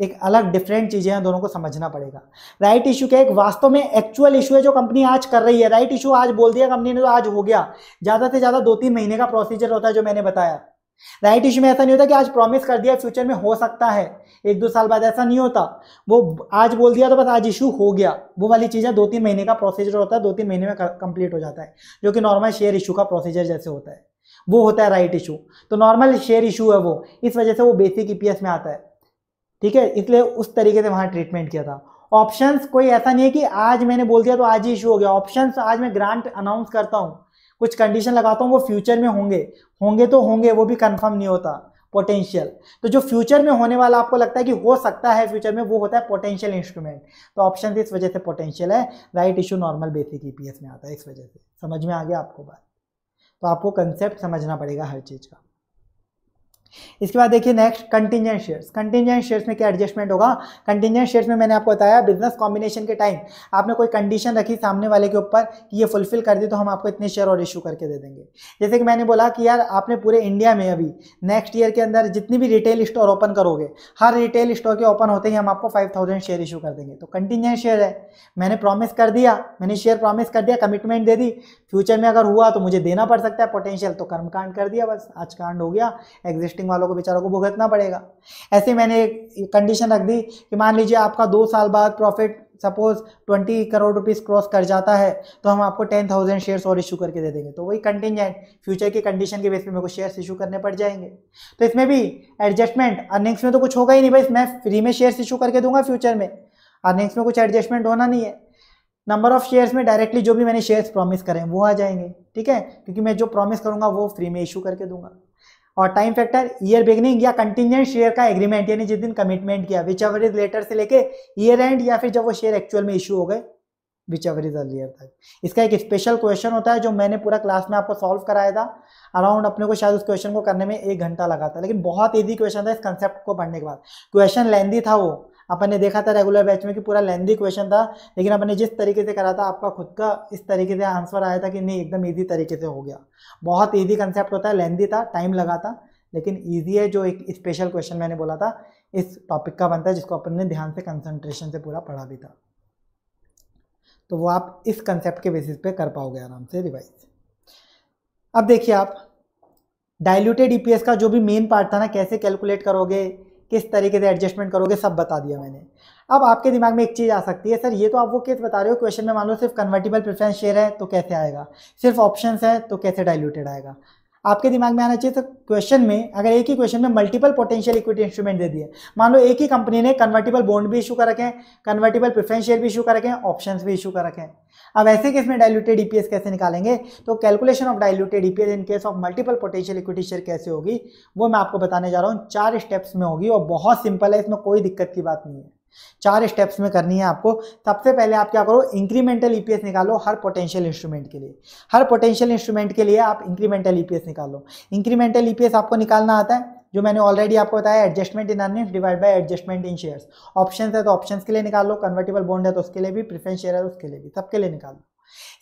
एक अलग डिफरेंट चीज़ें हैं दोनों को समझना पड़ेगा राइट इशू क्या एक वास्तव में एक्चुअल इशू है जो कंपनी आज कर रही है राइट इशू आज बोल दिया कंपनी ने तो आज हो गया ज़्यादा से ज़्यादा दो तीन महीने का प्रोसीजर होता है जो मैंने बताया राइट इशू में ऐसा नहीं होता कि आज प्रॉमिस कर दिया फ्यूचर में हो सकता है एक दो साल बाद ऐसा नहीं होता वो आज बोल दिया तो बस आज इशू हो गया वो वाली चीज़ें दो तीन महीने का प्रोसीजर होता है दो तीन महीने में कंप्लीट हो जाता है जो कि नॉर्मल शेयर इशू का प्रोसीजर जैसे होता है वो होता है राइट इशू तो नॉर्मल शेयर इशू है वो इस वजह से वो बेसिक ई e में आता है ठीक है इसलिए उस तरीके से वहां ट्रीटमेंट किया था ऑप्शन कोई ऐसा नहीं है कि आज मैंने बोल दिया तो आज ही इशू हो गया ऑप्शन आज मैं ग्रांट अनाउंस करता हूँ कुछ कंडीशन लगाता हूँ वो फ्यूचर में होंगे होंगे तो होंगे वो भी कंफर्म नहीं होता पोटेंशियल तो जो फ्यूचर में होने वाला आपको लगता है कि हो सकता है फ्यूचर में वो होता है पोटेंशियल इंस्ट्रूमेंट तो ऑप्शन इस वजह से पोटेंशियल है right issue normal basic EPS में आता है इस वजह से समझ में आ गया आपको बात तो आपको कंसेप्ट समझना पड़ेगा हर चीज़ का इसके बाद देखिए next contingent shares contingent shares में क्या एडजस्टमेंट होगा कंटिजेंट शेयर्स में मैंने आपको बताया बिजनेस कॉम्बिनेशन के टाइम आपने कोई कंडीशन रखी सामने वाले के ऊपर कि ये फुलफिल कर दी तो हम आपको इतने शेयर और इशू करके दे देंगे जैसे कि मैंने बोला कि यार आपने पूरे इंडिया में अभी नेक्स्ट ईयर के अंदर जितनी भी रिटेल स्टोर ओपन करोगे हर रिटेल स्टोर के ओपन होते ही हम आपको फाइव थाउजेंड शेयर इशू कर देंगे तो कंटिजेंट शेयर है मैंने प्रॉमिस कर दिया मैंने शेयर प्रॉमिस कर दिया कमिटमेंट दे दी फ्यूचर में अगर हुआ तो मुझे देना पड़ सकता है पोटेंशियल तो कर्मकांड कर दिया बस आज कांड हो गया एग्जिस्टिंग पोस्टिंग वालों को बेचारों को भुगतना पड़ेगा ऐसे मैंने एक कंडीशन रख दी कि मान लीजिए आपका दो साल बाद profit suppose twenty crore rupees cross कर जाता है तो हम आपको टेन थाउजेंड शेयर्स और इशू करके दे देंगे तो वही कंटिजेंट फ्यूचर की कंडीशन के बेस पे मेरे को शेयर्स इशू करने पड़ जाएंगे तो इसमें भी एडजस्टमेंट अर्निंग्स में तो कुछ होगा ही नहीं भाई मैं फ्री में शेयर्स इशू करके दूंगा फ्यूचर में अर्निंग्स में कुछ एडजस्टमेंट होना नहीं है नंबर ऑफ शेयर्स में डायरेक्टली जो भी मैंने शेयर्स प्रॉमिस करें वो आ जाएंगे ठीक है क्योंकि मैं जो प्रॉमिस करूंगा वो फ्री में इशू करके दूंगा और टाइम फैक्टर ईयर बिगनिंग या कंटिजेंट शेयर का एग्रीमेंट यानी जिस दिन कमिटमेंट किया विच एवर इज लेटर से लेके ईयर एंड या फिर जब वो शेयर एक्चुअल में इशू हो गए विच एवर इज अर्लियर तक इसका एक स्पेशल क्वेश्चन होता है जो मैंने पूरा क्लास में आपको सॉल्व कराया था अराउंड अपने को शायद उस क्वेश्चन को करने में एक घंटा लगा था लेकिन बहुत ईजी क्वेश्चन था इस कंसेप्ट को पढ़ने के बाद क्वेश्चन लेंदी था वो अपन ने देखा था रेगुलर बैच में कि पूरा लेंदी क्वेश्चन था लेकिन अपन ने जिस तरीके से करा था आपका खुद का इस तरीके से आंसर आया था कि नहीं एकदम ईजी तरीके से हो गया बहुत ईजी कंसेप्ट होता है लेंदी था टाइम लगा था लेकिन ईजी है जो एक स्पेशल क्वेश्चन मैंने बोला था इस टॉपिक का बनता है जिसको अपन ने ध्यान से कंसंट्रेशन से पूरा पढ़ा भी था तो वो आप इस कंसेप्ट के बेसिस पे कर पाओगे आराम से रिवाइज अब देखिए आप डाइल्यूटेड ईपीएस का जो भी मेन पार्ट था ना कैसे कैलकुलेट करोगे किस तरीके से एडजस्टमेंट करोगे सब बता दिया मैंने अब आपके दिमाग में एक चीज़ आ सकती है सर ये तो आप वो केस बता रहे हो क्वेश्चन में मान लो सिर्फ कन्वर्टेबल प्रेफरेंस शेयर है तो कैसे आएगा सिर्फ ऑप्शन है तो कैसे डाइल्यूटेड आएगा आपके दिमाग में आना चाहिए तो क्वेश्चन में अगर एक ही क्वेश्चन में मल्टीपल पोटेंशियल इक्विटी इंस्ट्रूमेंट दे दिए मान लो एक ही कंपनी ने कन्वर्टेबल बॉन्ड भी इशू कर रखे हैं कन्वर्टेबल प्रिफरेंस शेयर भी इशू कर रखे हैं ऑप्शन भी इशू कर रखे हैं अब ऐसे केस में डायलूटेड ईपीएस कैसे निकालेंगे तो calculation of diluted EPS in case of multiple potential equity share कैसे होगी वो मैं आपको बताने जा रहा हूँ चार स्टेप्स में होगी और बहुत सिंपल है इसमें कोई दिक्कत की बात नहीं है चार स्टेप्स में करनी है आपको सबसे पहले आप क्या करो इंक्रीमेंटल ईपीएस e निकालो हर पोटेंशियल इंस्ट्रूमेंट के लिए हर पोटेंशियल इंस्ट्रूमेंट के लिए आप इंक्रीमेंटल ईपीएस e निकालो इंक्रीमेंटल ईपीएस e आपको निकालना आता है जो मैंने ऑलरेडी आपको बताया adjustment in earnings divide by adjustment in shares option है तो ऑप्शन के लिए निकाल लो कन्वर्टेबल बॉन्ड है तो उसके लिए भी प्रिफरेंस शेयर है तो उसके लिए भी सबके लिए निकाल लो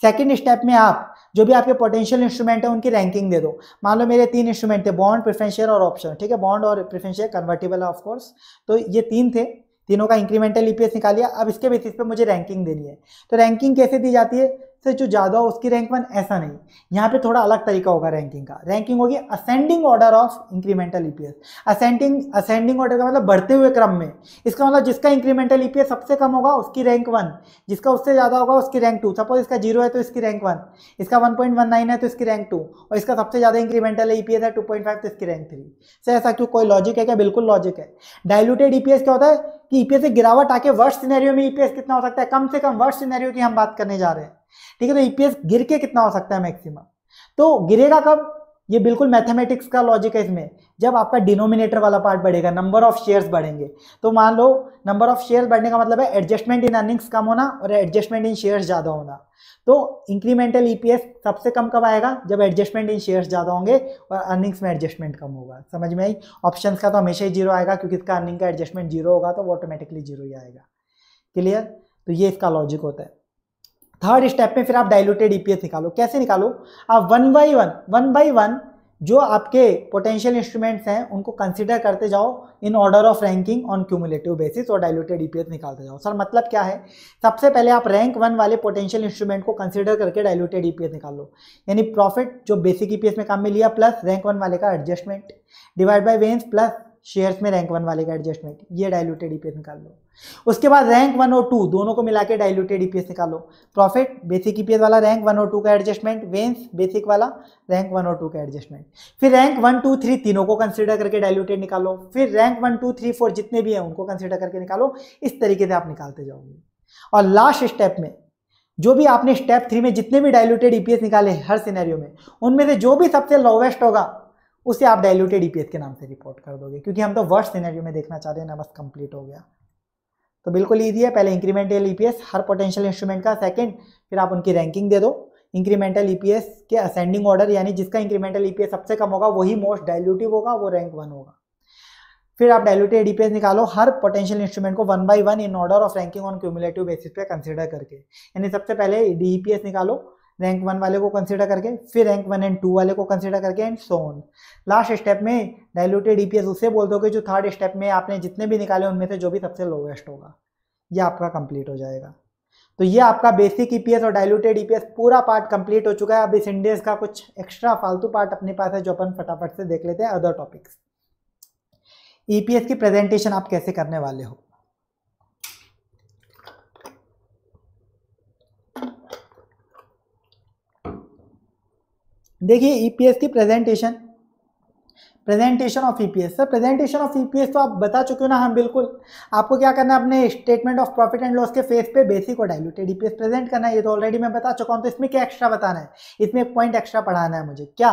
सेकंड स्टेप में आप जो भी आपके पोटेंशियल इंस्ट्रूमेंट है उनकी रैंकिंग दे दो मान लो मेरे तीन इंस्ट्रूमेंट थे बॉन्ड प्रिफरेंस शेयर और ऑप्शन ठीक है बॉन्ड और प्रिफरेंस शेयर कन्वर्टेबल है ऑफकोर्स तो ये तीन थे तीनों का इंक्रीमेंटल ईपीएस निकालिया अब इसके बेसिस पे मुझे रैंकिंग देनी है तो रैंकिंग कैसे दी जाती है से जो ज़्यादा हो उसकी रैंक वन ऐसा नहीं यहाँ पे थोड़ा अलग तरीका होगा रैंकिंग का रैंकिंग होगी ascending order of incremental EPS ascending ascending order का मतलब बढ़ते हुए क्रम में इसका मतलब जिसका इंक्रीमेंटल ईपीएस e सबसे कम होगा उसकी रैंक वन जिसका उससे ज़्यादा होगा उसकी रैंक टू सपोज इसका जीरो है तो इसकी रैंक वन इसका वन है तो इसकी रैंक टू और इसका सबसे ज़्यादा इंक्रीमेंटल ई है टू तो इसकी रैंक थ्री सर ऐसा क्यों कोई लॉजिक है क्या बिल्कुल लॉजिक है डायलूटेड ई e क्या होता है कि ईपीएस e से गिरावट आके वर्ष सिनेरियो में ईपीएस कितना हो सकता है कम से कम वर्ष सिनेरियो की हम बात करने जा रहे हैं ठीक है तो ईपीएस e गिर के कितना हो सकता है मैक्सिमम तो गिरेगा कब ये बिल्कुल मैथमेटिक्स का लॉजिक है इसमें जब आपका डिनोमिनेटर वाला पार्ट बढ़ेगा नंबर ऑफ शेयर्स बढ़ेंगे तो मान लो नंबर ऑफ शेयर्स बढ़ने का मतलब है एडजस्टमेंट इन अर्निंग्स कम होना और एडजस्टमेंट इन शेयर्स ज़्यादा होना तो इंक्रीमेंटल ईपीएस e सबसे कम कब आएगा जब एडजस्टमेंट इन शेयर्स ज़्यादा होंगे और अर्निंग्स में एडजस्टमेंट कम होगा समझ में आई ऑप्शन का तो हमेशा ही जीरो आएगा क्योंकि इसका अर्निंग का एडजस्टमेंट जीरो होगा तो वो ऑटोमेटिकली जीरो ही आएगा क्लियर तो ये इसका लॉजिक होता है थर्ड स्टेप में फिर आप डायलूटेड ई e निकालो कैसे निकालो आप one by one one by one जो आपके पोटेंशियल इंस्ट्रूमेंट्स हैं उनको कंसिडर करते जाओ in order of ranking on cumulative basis और डायलूटेड ई e निकालते जाओ सर मतलब क्या है सबसे पहले आप रैंक वन वाले पोटेंशियल इंस्ट्रूमेंट को कंसिडर करके डायलूटेड ई निकाल लो यानी प्रॉफिट जो बेसिक ईपीएस e में काम में लिया प्लस रैंक वन वाले का एडजस्टमेंट डिवाइड बाई वेंस प्लस शेयर्स में रैंक वन वाले का एडजस्टमेंट ये डायलूटेड ईपीएस निकाल लो उसके बाद रैंक वन और टू दोनों को मिला के डायलूटेड ईपीएस निकालो प्रॉफिट बेसिक ईपीएस वाला रैंक वन और टू का एडजस्टमेंट वेंस बेसिक वाला रैंक वन और टू का एडजस्टमेंट फिर रैंक वन टू थ्री तीनों को कंसिडर करके डायलूटेड निकालो फिर rank one two three four जितने भी हैं उनको कंसिडर करके निकालो इस तरीके से आप निकालते जाओगे और लास्ट स्टेप में जो भी आपने स्टेप थ्री में जितने भी डायलूटेड ईपीएस निकाले हर सिनेरियो में उनमें से जो भी सबसे लोवेस्ट होगा उसे आप डायल्यूटेड ई के नाम से रिपोर्ट कर दोगे क्योंकि हम तो वर्ष सीनरियो में देखना चाहते हैं ना बस कंप्लीट हो गया तो बिल्कुल ईजी है पहले इंक्रीमेंटल ई e हर पोटेंशियल इंस्ट्रूमेंट का सेकेंड फिर आप उनकी रैंकिंग दे दो इंक्रीमेंटल ई e के असेंडिंग ऑर्डर यानी जिसका इंक्रीमेंटल ई e सबसे कम होगा वही मोस्ट डायल्यूटिव होगा वो रैंक वन होगा फिर आप डायल्यूटेड ई निकालो हर पोटेंशियल इंस्ट्रूमेंट को one by one in order of ranking on cumulative basis पे कंसिडर करके यानी सबसे पहले डी निकालो रैंक वन वाले को कंसिडर करके फिर रैंक वन एंड टू वाले को कंसिडर करके and so on last step में डायलूटेड ई उसे बोलते हो कि जो थर्ड स्टेप में आपने जितने भी निकाले उनमें से जो भी सबसे लोवेस्ट होगा यह आपका कंप्लीट हो जाएगा तो ये आपका बेसिक ईपीएस और डायलूटेड ईपीएस पूरा पार्ट कंप्लीट हो चुका है अब इस इंडेज का कुछ एक्स्ट्रा फालतू पार्ट अपने पास है जो अपन फटाफट से देख लेते हैं अदर टॉपिक्स ईपीएस की प्रेजेंटेशन आप कैसे करने वाले हो देखिए ईपीएस e की presentation presentation of S sir presentation of S तो आप बता चुके हो ना हम हाँ, बिल्कुल आपको क्या करना है अपने statement of profit and loss के फेस पे बेसिक और डायलूटेड एस प्रेजेंट करना है ये तो ऑलरेडी मैं बता चुका हूँ तो इसमें क्या एक्स्ट्रा बताना है इसमें एक पॉइंट एक्स्ट्रा पढ़ाना है मुझे क्या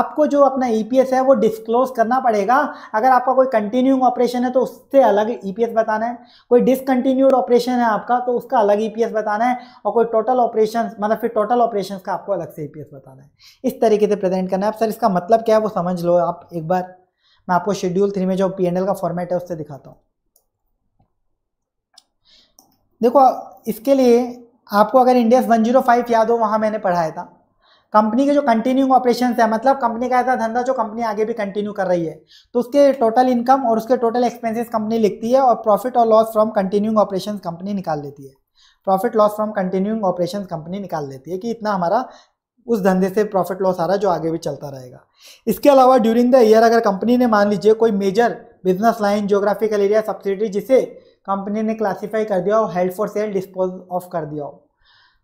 आपको जो अपना एस e है वो डिस्क्लोज करना पड़ेगा अगर आपका कोई कंटिन्यूंग ऑपरेशन है तो उससे अलग एस e बताना है कोई डिसकंटिन्यूड ऑपरेशन है आपका तो उसका अलग एस e बताना है और कोई टोटल ऑपरेशन मतलब फिर टोटल ऑपरेशन का आपको अलग से एस बताना है इस तरीके से प्रेजेंट करना है आप सर इसका मतलब क्या है वो समझ लो आप एक बार मैं आपको शेड्यूल थ्री में जो पी का फॉर्मेट है उससे दिखाता हूँ देखो इसके लिए आपको अगर इंडियस 105 याद हो वहाँ मैंने पढ़ाया था कंपनी के जो कंटिन्यूइंग ऑपरेशन है मतलब कंपनी का ऐसा धंधा जो कंपनी आगे भी कंटिन्यू कर रही है तो उसके टोटल इनकम और उसके टोटल एक्सपेंसेस कंपनी लिखती है और प्रॉफिट और loss from continuing operation company निकाल लेती है profit loss from continuing operation company निकाल लेती है कि इतना हमारा उस धंधे से प्रॉफिट लॉस आ रहा है जो आगे भी चलता रहेगा इसके अलावा ड्यूरिंग द ईयर अगर कंपनी ने मान लीजिए कोई major business line geographical area subsidy जिसे कंपनी ने क्लासीफाई कर दिया हो held for sale dispose of कर दिया हो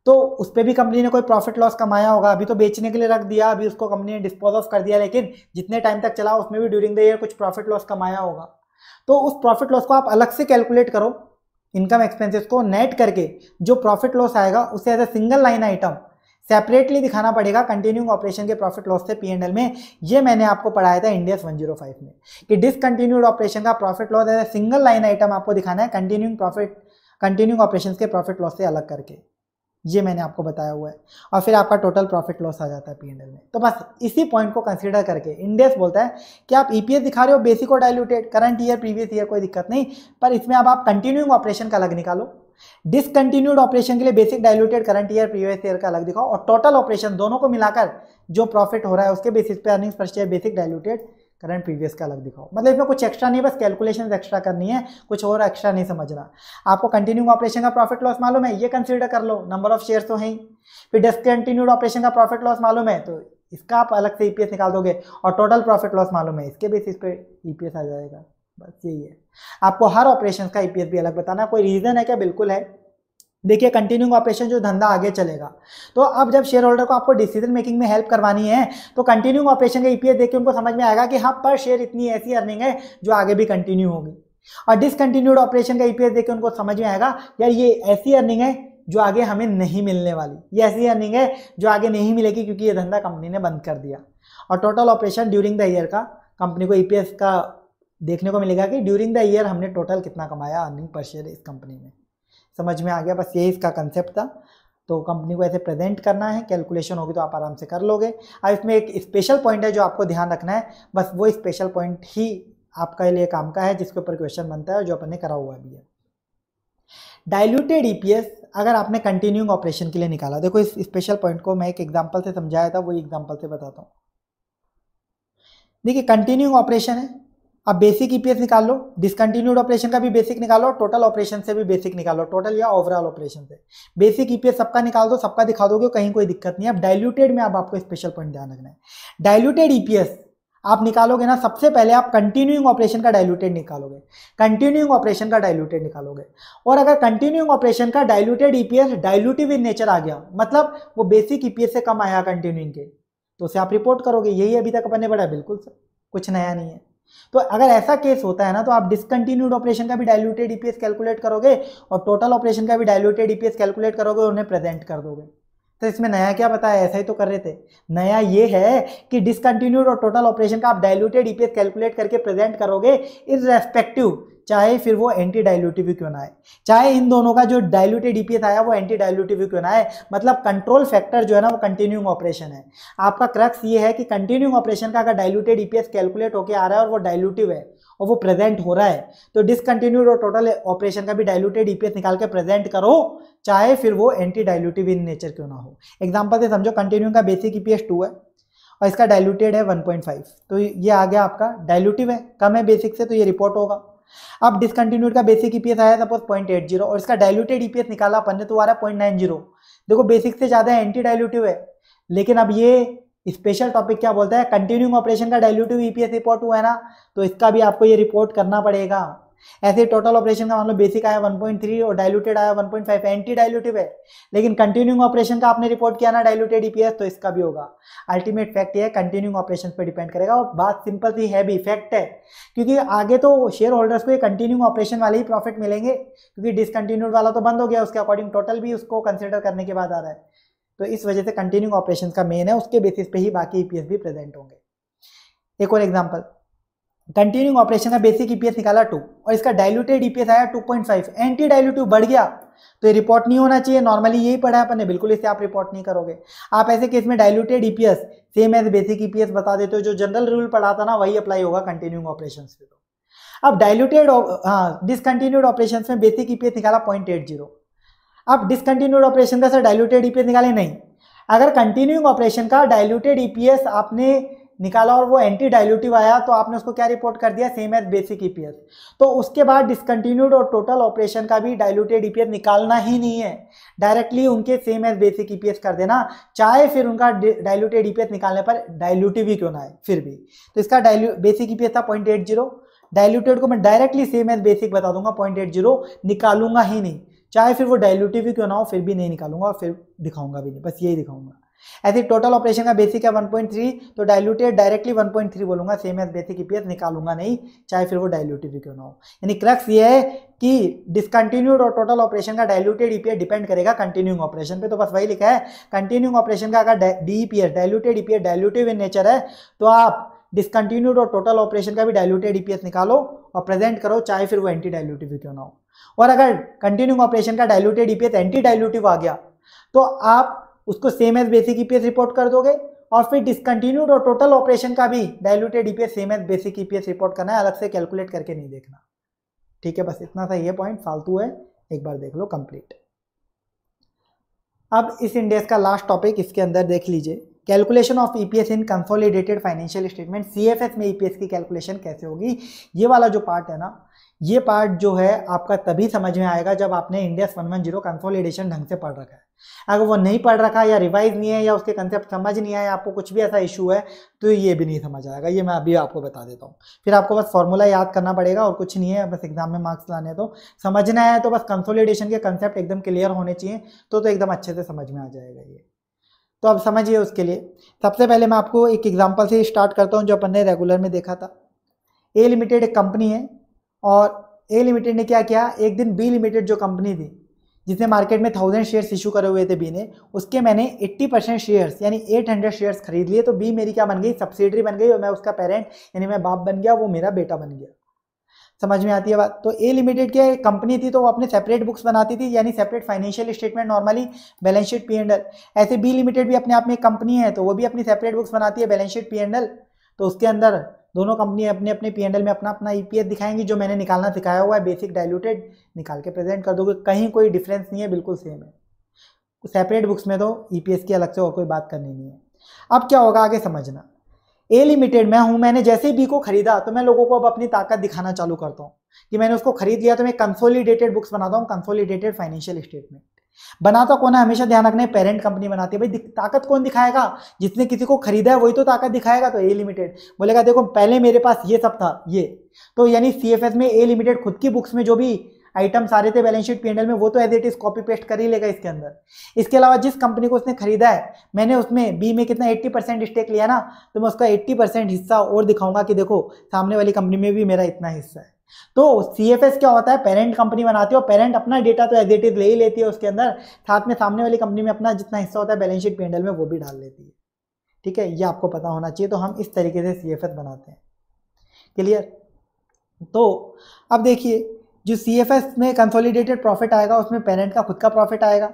तो उस पर भी कंपनी ने कोई प्रॉफिट लॉस कमाया होगा अभी तो बेचने के लिए रख दिया अभी उसको कंपनी ने डिस्पोज ऑफ कर दिया लेकिन जितने टाइम तक चला उसमें भी ड्यूरिंग द ईयर कुछ प्रॉफिट लॉस कमाया होगा तो उस प्रॉफिट लॉस को आप अलग से कैलकुलेट करो इनकम एक्सपेंसेस को नेट करके जो प्रॉफिट लॉस आएगा उसे as a single line item separately दिखाना पड़ेगा कंटिन्यूंग ऑपरेशन के प्रॉफिट लॉस से पीएनएल में ये मैंने आपको पढ़ाया था इंडियस 105 में कि डिसकंटिन्यूड ऑपरेशन का profit loss as a single line item आपको दिखाना है कंटिन्यूंग प्रॉफिट कंटिन्यूंग ऑपरेशन के प्रॉफिट लॉस से अलग करके ये मैंने आपको बताया हुआ है और फिर आपका टोटल प्रॉफिट लॉस आ जाता है पी में तो बस इसी पॉइंट को कंसिडर करके इंडियस बोलता है कि आप एस e दिखा रहे हो बेसिक और diluted current year previous year कोई दिक्कत नहीं पर इसमें अब आप कंटिन्यूइंग ऑपरेशन का अलग निकालो डिसकंटिन्यूड ऑपरेशन के लिए basic diluted current year previous year का अलग दिखाओ और टोटल ऑपरेशन दोनों को मिलाकर जो प्रॉफिट हो रहा है उसके बेसिस पे earnings per share basic diluted current previous का अलग दिखाओ मतलब इसमें कुछ एक्स्ट्रा नहीं बस कैलकुलेशन एक्स्ट्रा करनी है कुछ और एक्स्ट्रा नहीं समझना आपको कंटिन्यू ऑपरेशन का प्रॉफिट लॉस मालूम है ये कंसिडर कर लो नंबर ऑफ शेयर तो है ही फिर डिसकंटिन्यूड ऑपरेशन का प्रॉफिट लॉस मालूम है तो इसका आप अलग से ईपीएस निकाल दोगे और टोटल प्रॉफिट लॉस मालूम है इसके बेसिस पे ईपीएस आ जाएगा बस यही है आपको हर ऑपरेशन का ईपीएफ e भी अलग बताना कोई रीज़न है क्या बिल्कुल है देखिए कंटिन्यूंग ऑपरेशन जो धंधा आगे चलेगा तो अब जब शेयर होल्डर को आपको डिसीजन मेकिंग में हेल्प करवानी है तो कंटिन्यूंग ऑपरेशन का ईपीएस e देख के उनको समझ में आएगा कि हाँ पर शेयर इतनी ऐसी अर्निंग है जो आगे भी कंटिन्यू होगी और डिसकंटिन्यूड ऑपरेशन का ईपीएस e देख के उनको समझ में आएगा यार ये ऐसी अर्निंग है जो आगे हमें नहीं मिलने वाली ये ऐसी अर्निंग है जो आगे नहीं मिलेगी क्योंकि ये धंधा कंपनी ने बंद कर दिया और total operation during the year का कंपनी को ईपीएस का देखने को मिलेगा कि ड्यूरिंग द ईयर हमने टोटल कितना कमाया अर्निंग पर शेयर इस कंपनी में समझ में आ गया बस यही इसका कंसेप्ट था तो कंपनी को ऐसे प्रेजेंट करना है कैलकुलेशन होगी तो आप आराम से कर लोगे अब इसमें एक स्पेशल पॉइंट है जो आपको ध्यान रखना है बस वो स्पेशल पॉइंट ही आपके लिए काम का है जिसके ऊपर क्वेश्चन बनता है जो अपन ने करा हुआ भी है डायल्यूटेड ईपीएस e अगर आपने कंटिन्यूइंग ऑपरेशन के लिए निकाला देखो इस स्पेशल पॉइंट को मैं एक एग्जांपल से समझाया था वो एग्जांपल से बताता हूँ देखिए कंटिन्यूइंग ऑपरेशन है अब बेसिक ईपीएस निकाल लो डिसकंटिन्यूड ऑपरेशन का भी बेसिक निकालो टोटल ऑपरेशन से भी बेसिक निकालो टोटल या ओवरऑल ऑपरेशन से बेसिक ईपीएस e सबका निकाल दो सबका दिखा दोगे कहीं कोई दिक्कत नहीं है अब डायल्यूटेड में अब आपको स्पेशल पॉइंट ध्यान रखना है डायल्यूटेड ईपीएस e आप निकालोगे ना सबसे पहले आप कंटिन्यूइंग ऑपरेशन का डायल्यूटेड निकालोगे कंटिन्यूइंग ऑपरेशन का डायल्यूटेड निकालोगे और अगर कंटिन्यूइंग ऑपरेशन का diluted EPS dilutive in nature आ गया मतलब वो बेसिक ईपीएस e से कम आया कंटिन्यूइंग के तो उसे आप रिपोर्ट करोगे यही अभी तक अपन ने बिल्कुल सर कुछ नया नहीं है तो अगर ऐसा केस होता है ना तो आप डिसकंटिन्यूड ऑपरेशन का भी डायल्यूटेड ईपीएस कैलकुलेट करोगे और टोटल ऑपरेशन का भी डायल्यूटेड ईपीएस कैलकुलेट करोगे और उन्हें प्रेजेंट कर दोगे तो इसमें नया क्या बताया ऐसा ही तो कर रहे थे नया ये है कि डिसकंटिन्यूड और टोटल ऑपरेशन का आप डायलूटेड ईपीएस कैलकुलेट करके प्रेजेंट करोगे इज रेस्पेक्टिव चाहे फिर वो एंटी डायलूटिव क्यों ना आए चाहे इन दोनों का जो डायलूटेड ईपीएस आया वो एंटी डायलूटिव क्यों ना आए मतलब कंट्रोल फैक्टर जो है ना वो कंटिन्यूइंग ऑपरेशन है आपका क्रक्स ये है कि कंटिन्यूइंग ऑपरेशन का अगर डायलूटेड ईपीएस कैलकुलेट होकर आ रहा है और वो डायलूटिव है और वो प्रेजेंट हो रहा है तो डिसकंटिन्यूड और टोटल ऑपरेशन का भी डायलूटेड ईपीएस निकाल के प्रेजेंट करो चाहे फिर वो एंटी डायलूटिव इन नेचर क्यों ना हो एग्जाम्पल से समझो कंटिन्यू का बेसिक ईपीएस टू है और इसका डायलूटेड है वन तो ये आ गया आपका डायलूटिव है कम है बेसिक से तो ये रिपोर्ट होगा अब डिसकंटिन्यूड का बेसिक ईपीएस आया सपोज पॉइंट एट जीरो और इसका डायलूटेड ईपीएस निकाला अपन ने तो आ रहा है पॉइंट नाइन जीरो देखो बेसिक से ज़्यादा एंटी डायलूटिव है लेकिन अब ये स्पेशल टॉपिक क्या बोलता है कंटिन्यूंग ऑपरेशन का डायल्यूटिव ईपीएस रिपोर्ट हुआ है ना तो इसका भी आपको ये रिपोर्ट करना पड़ेगा ऐसे टोटल ऑपरेशन का मान लो बेसिक आया 1.3 और डायलूटेड आया 1.5 एंटी डायलूटिव है लेकिन कंटिन्यूंग ऑपरेशन का आपने रिपोर्ट किया ना डायलूटेड ईपीएस e तो इसका भी होगा अल्टीमेट फैक्ट ये है ऑपरेशन पे डिपेंड करेगा और बात सिंपल सी है भी फैक्ट है क्योंकि आगे तो शेयर होल्डर्स को कंटिन्यूंग ऑपरेशन वाले ही प्रॉफिट मिलेंगे क्योंकि डिसकंटिन्यूड वाला तो बंद हो गया उसके अकॉर्डिंग टोटल भी उसको कंसिडर करने के बाद आ रहा है तो इस वजह से कंटिन्यूइंग ऑपरेशन का मेन है उसके बेसिस पे ही बाकी ईपीएस e भी प्रेजेंट होंगे एक और एग्जाम्पल कंटिन्यूइंग ऑपरेशन का बेसिक ईपीएस निकाला टू और इसका डायलूटेड ईपीएस e आया 2.5 एंटी डायलूटिव बढ़ गया तो ये रिपोर्ट नहीं होना चाहिए नॉर्मली यही पढ़ा है अपने बिल्कुल इसे आप रिपोर्ट नहीं करोगे आप ऐसे केस में diluted EPS same as basic EPS बता देते हो जो जनरल रूल पढ़ा था ना वही अप्लाई होगा कंटिन्यूइंग ऑपरेशन पे तो अब डायलूटेड हाँ डिसकंटिन्यूड ऑपरेशन में बेसिक ईपीएस e निकाला पॉइंट एट जीरो आप डिसकंटिन्यूड ऑपरेशन का सर डायलूटेड ई निकाले नहीं अगर कंटिन्यूइंग ऑपरेशन का डायलूटेड ई e आपने निकाला और वो एंटी डायलूटिव आया तो आपने उसको क्या रिपोर्ट कर दिया सेम एज बेसिक ई तो उसके बाद डिसकंटिन्यूड और टोटल ऑपरेशन का भी डायलूटेड ई e निकालना ही नहीं है डायरेक्टली उनके सेम एज बेसिक ई कर देना चाहे फिर उनका डायलूटेड ई e निकालने पर डायलूटिव ही क्यों ना आए फिर भी तो इसका डायलू बेसिक ई था पॉइंट एट जीरो डायलूटेड को मैं डायरेक्टली सेम एज बेसिक बता दूंगा पॉइंट एट जीरो निकालूंगा ही नहीं चाहे फिर वो डायलूटिव ही क्यों ना हो फिर भी नहीं निकालूंगा और फिर दिखाऊंगा भी नहीं बस यही दिखाऊंगा ऐसे टोटल ऑपरेशन का बेसिक है 1.3 तो डायलूटेड डायरेक्टली 1.3 बोलूंगा सेम एज बेसिक ईपीएस निकालूंगा नहीं चाहे फिर वो डायलूटिव ही क्यों ना हो यानी क्रक्स ये है कि डिसकंटिन्यूड और टोटल ऑपरेशन का डायलूटेड ईपीएस डिपेंड करेगा कंटिन्यूंग ऑपरेशन पे तो बस वही लिखा है कंटिन्यूंग ऑपरेशन का अगर DPS diluted EPS dilutive in nature है तो आप डिसकंटिन्यूड और टोटल ऑपरेशन का भी डायलूटेड ईपीएस निकालो और प्रेजेंट करो चाहे फिर वो एंटी डायलूटिव क्यों ना हो और अगर कंटिन्यूंग ऑपरेशन का डायलूटेड ईपीएस एंटी डायलूटिव आ गया तो आप उसको same as basic EPS report कर दोगे और फिर डिसकंटिन्यूड और टोटल ऑपरेशन का भी diluted EPS same as basic EPS report करना है अलग से कैलकुलेट करके नहीं देखना ठीक है बस इतना सा ये पॉइंट फालतू है एक बार देख लो कंप्लीट अब इस इंडेक्स का लास्ट टॉपिक इसके अंदर देख लीजिए calculation of EPS e in consolidated financial statement CFS में ईपीएस e की कैलकुलेशन कैसे होगी ये वाला जो पार्ट है ना ये पार्ट जो है आपका तभी समझ में आएगा जब आपने Ind AS one one zero consolidation ढंग से पढ़ रखा है अगर वो नहीं पढ़ रखा या रिवाइज नहीं है या उसके कंसेप्ट समझ नहीं आए आपको कुछ भी ऐसा इशू है तो ये भी नहीं समझ आएगा ये मैं अभी आपको बता देता हूँ फिर आपको बस फॉर्मूला याद करना पड़ेगा और कुछ नहीं है बस एग्जाम में मार्क्स लाने तो समझना है तो बस कंसोलिडेशन के कंसेप्ट एकदम क्लियर होने चाहिए तो, तो एकदम अच्छे से समझ में आ जाएगा ये तो अब समझिए उसके लिए सबसे पहले मैं आपको एक एग्जांपल से स्टार्ट करता हूँ जो अपन ने रेगुलर में देखा था ए लिमिटेड एक कंपनी है और ए लिमिटेड ने क्या किया एक दिन बी लिमिटेड जो कंपनी थी जिसने मार्केट में थाउजेंड शेयर्स इशू करे हुए थे बी ने उसके मैंने एट्टी परसेंट शेयर्स यानी एट हंड्रेड शेयर्स खरीद लिए तो बी मेरी क्या बन गई सब्सिडरी बन गई और मैं उसका पेरेंट यानी मैं बाप बन गया वो मेरा बेटा बन गया समझ में आती है बात तो ए लिमिटेड क्या कंपनी थी तो वो अपने सेपरेट बुक्स बनाती थी यानी separate financial statement normally balance sheet P and L ऐसे बी लिमिटेड भी अपने आप में एक कंपनी है तो वो भी अपनी सेपरेट बुक्स बनाती है balance sheet P and L तो उसके अंदर दोनों कंपनी अपने अपने पी में अपना अपना ई पी एस दिखाएंगी जो मैंने निकालना सिखाया हुआ है बेसिक डायलूटेड निकाल के प्रेजेंट कर दोगे कहीं कोई डिफरेंस नहीं है बिल्कुल सेम है सेपरेट बुक्स में तो ई पी एस की अलग से और कोई बात करनी नहीं है अब क्या होगा आगे समझना ए लिमिटेड मैं हूं मैंने जैसे बी को खरीदा तो मैं लोगों को अब अपनी ताकत दिखाना चालू करता हूँ कि मैंने उसको खरीद लिया तो मैं कंसोलिडेटेड बुक्स बनाता हूँ कंसोलिडेटेड फाइनेंशियल स्टेटमेंट बनाता कौन है हमेशा ध्यान रखना है पेरेंट कंपनी बनाती है भाई ताकत कौन दिखाएगा जिसने किसी को खरीदा है वही तो ताकत दिखाएगा तो ए लिमिटेड बोलेगा देखो पहले मेरे पास ये सब था ये तो यानी सी में ए लिमिटेड खुद की बुक्स में जो भी आइटम सारे थे बैलेंस शीट पीएनएल में वो तो as it is copy paste कर ही लेगा इसके अंदर इसके अलावा जिस कंपनी को उसने खरीदा है मैंने उसमें बी में कितना 80 परसेंट स्टेक लिया ना तो मैं उसका 80 परसेंट हिस्सा और दिखाऊंगा कि देखो सामने वाली कंपनी में भी मेरा इतना हिस्सा है तो सी एफ एस क्या होता है पेरेंट कंपनी बनाती है और पेरेंट अपना डेटा तो एज इट इज ले ही लेती है उसके अंदर साथ में सामने वाली कंपनी में अपना जितना हिस्सा होता है बैलेंस शीट पेंडल में वो भी डाल लेती है ठीक है ये आपको पता होना चाहिए तो हम इस तरीके से सी एफ एस बनाते हैं क्लियर तो अब देखिए जो सी एफ एस में कंसोलिडेटेड प्रॉफिट आएगा उसमें पेरेंट का खुद का प्रॉफिट आएगा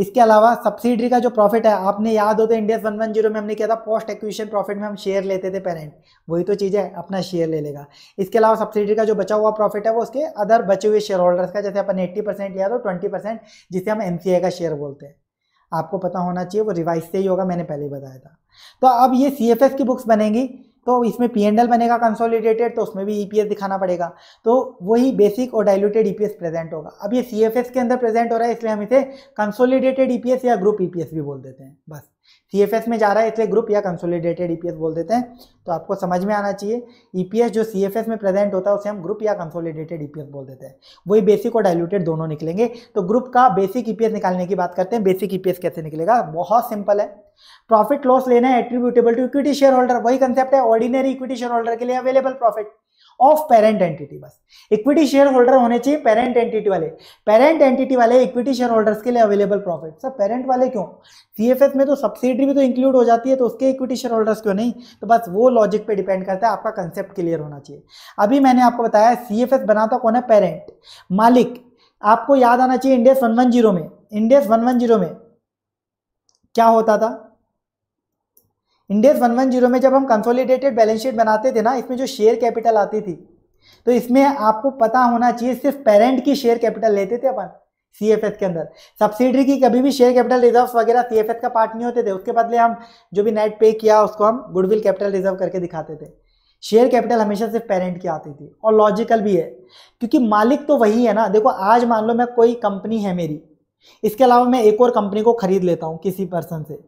इसके अलावा सब्सिडी का जो प्रॉफिट है आपने याद होते इंडियस वन वन जीरो में हमने किया था पोस्ट एक्विशन प्रॉफिट में हम शेयर लेते थे पेरेंट वही तो चीज़ है अपना शेयर ले लेगा इसके अलावा सब्सिडी का जो बचा हुआ प्रॉफिट है वो उसके अदर बचे हुए शेयर होल्डर्स का जैसे अपन एट्टी परसेंट लिया तो ट्वेंटी परसेंट जिसे हम एम का शेयर बोलते हैं आपको पता होना चाहिए वो रिवाइज से ही होगा मैंने पहले ही बताया था तो अब ये सी की बुक्स बनेंगी तो इसमें पी एंडल बनेगा कंसोलिडेटेड तो उसमें भी ईपीएस e दिखाना पड़ेगा तो वही बेसिक और डाइल्यूटेड ईपीएस प्रेजेंट होगा अब ये सीएफएस के अंदर प्रेजेंट हो रहा है इसलिए हम इसे कंसोलिडेटेड ईपीएस e या ग्रुप ईपीएस e भी बोल देते हैं बस सीएफएस में जा रहा है इसलिए ग्रुप या कंसोलिडेटेड ईपीएस e बोल देते हैं तो आपको समझ में आना चाहिए ईपीएस e जो सीएफएस में प्रेजेंट होता है उसे हम ग्रुप या कंसोलिडेटेड ईपीएस e बोल देते हैं वही बेसिक और डायलूटेड दोनों निकलेंगे तो ग्रुप का बेसिक ईपीएस निकालने की बात करते हैं बेसिक ईपीएस कैसे निकलेगा बहुत सिंपल है प्रॉफिट लॉस लेना है attributable to equity share shareholder वही कंसेप्ट है ऑर्डिनरी इक्विटी शेयर होल्डर के लिए available profit of parent entity बस इक्विटी शेयर होल्डर होने चाहिए पेरेंट एंटिटी वाले पेरेंट एंटिटी वाले इक्विटी शेयर होल्डर्स के लिए अवेलेबल प्रॉफिट सर पेरेंट वाले क्यों सीएफएस में तो सब्सिडी भी तो इंक्लूड हो जाती है तो उसके इक्विटी शेयर होल्डर्स क्यों नहीं तो बस वो लॉजिक पे डिपेंड करता है आपका कंसेप्ट क्लियर होना चाहिए अभी मैंने आपको बताया सीएफएस बनाता कौन है पेरेंट मालिक आपको याद आना चाहिए इंडेस वन में इंडेस वन में क्या होता था इंडेस जीरो में जब हम कंसोलिडेटेड बैलेंस शीट बनाते थे ना इसमें जो शेयर कैपिटल आती थी तो इसमें आपको पता होना चाहिए सिर्फ पेरेंट की शेयर कैपिटल लेते थे अपन सी के अंदर सब्सिडी की कभी भी शेयर कैपिटल रिजर्व वगैरह सी का पार्ट नहीं होते थे उसके बदले हम जो भी नेट पे किया उसको हम गुडविल कैपिटल रिजर्व करके दिखाते थे शेयर कैपिटल हमेशा सिर्फ पेरेंट की आती थी और लॉजिकल भी है क्योंकि मालिक तो वही है ना देखो आज मान लो मैं कोई कंपनी है मेरी इसके अलावा मैं एक और कंपनी को खरीद लेता हूँ किसी पर्सन से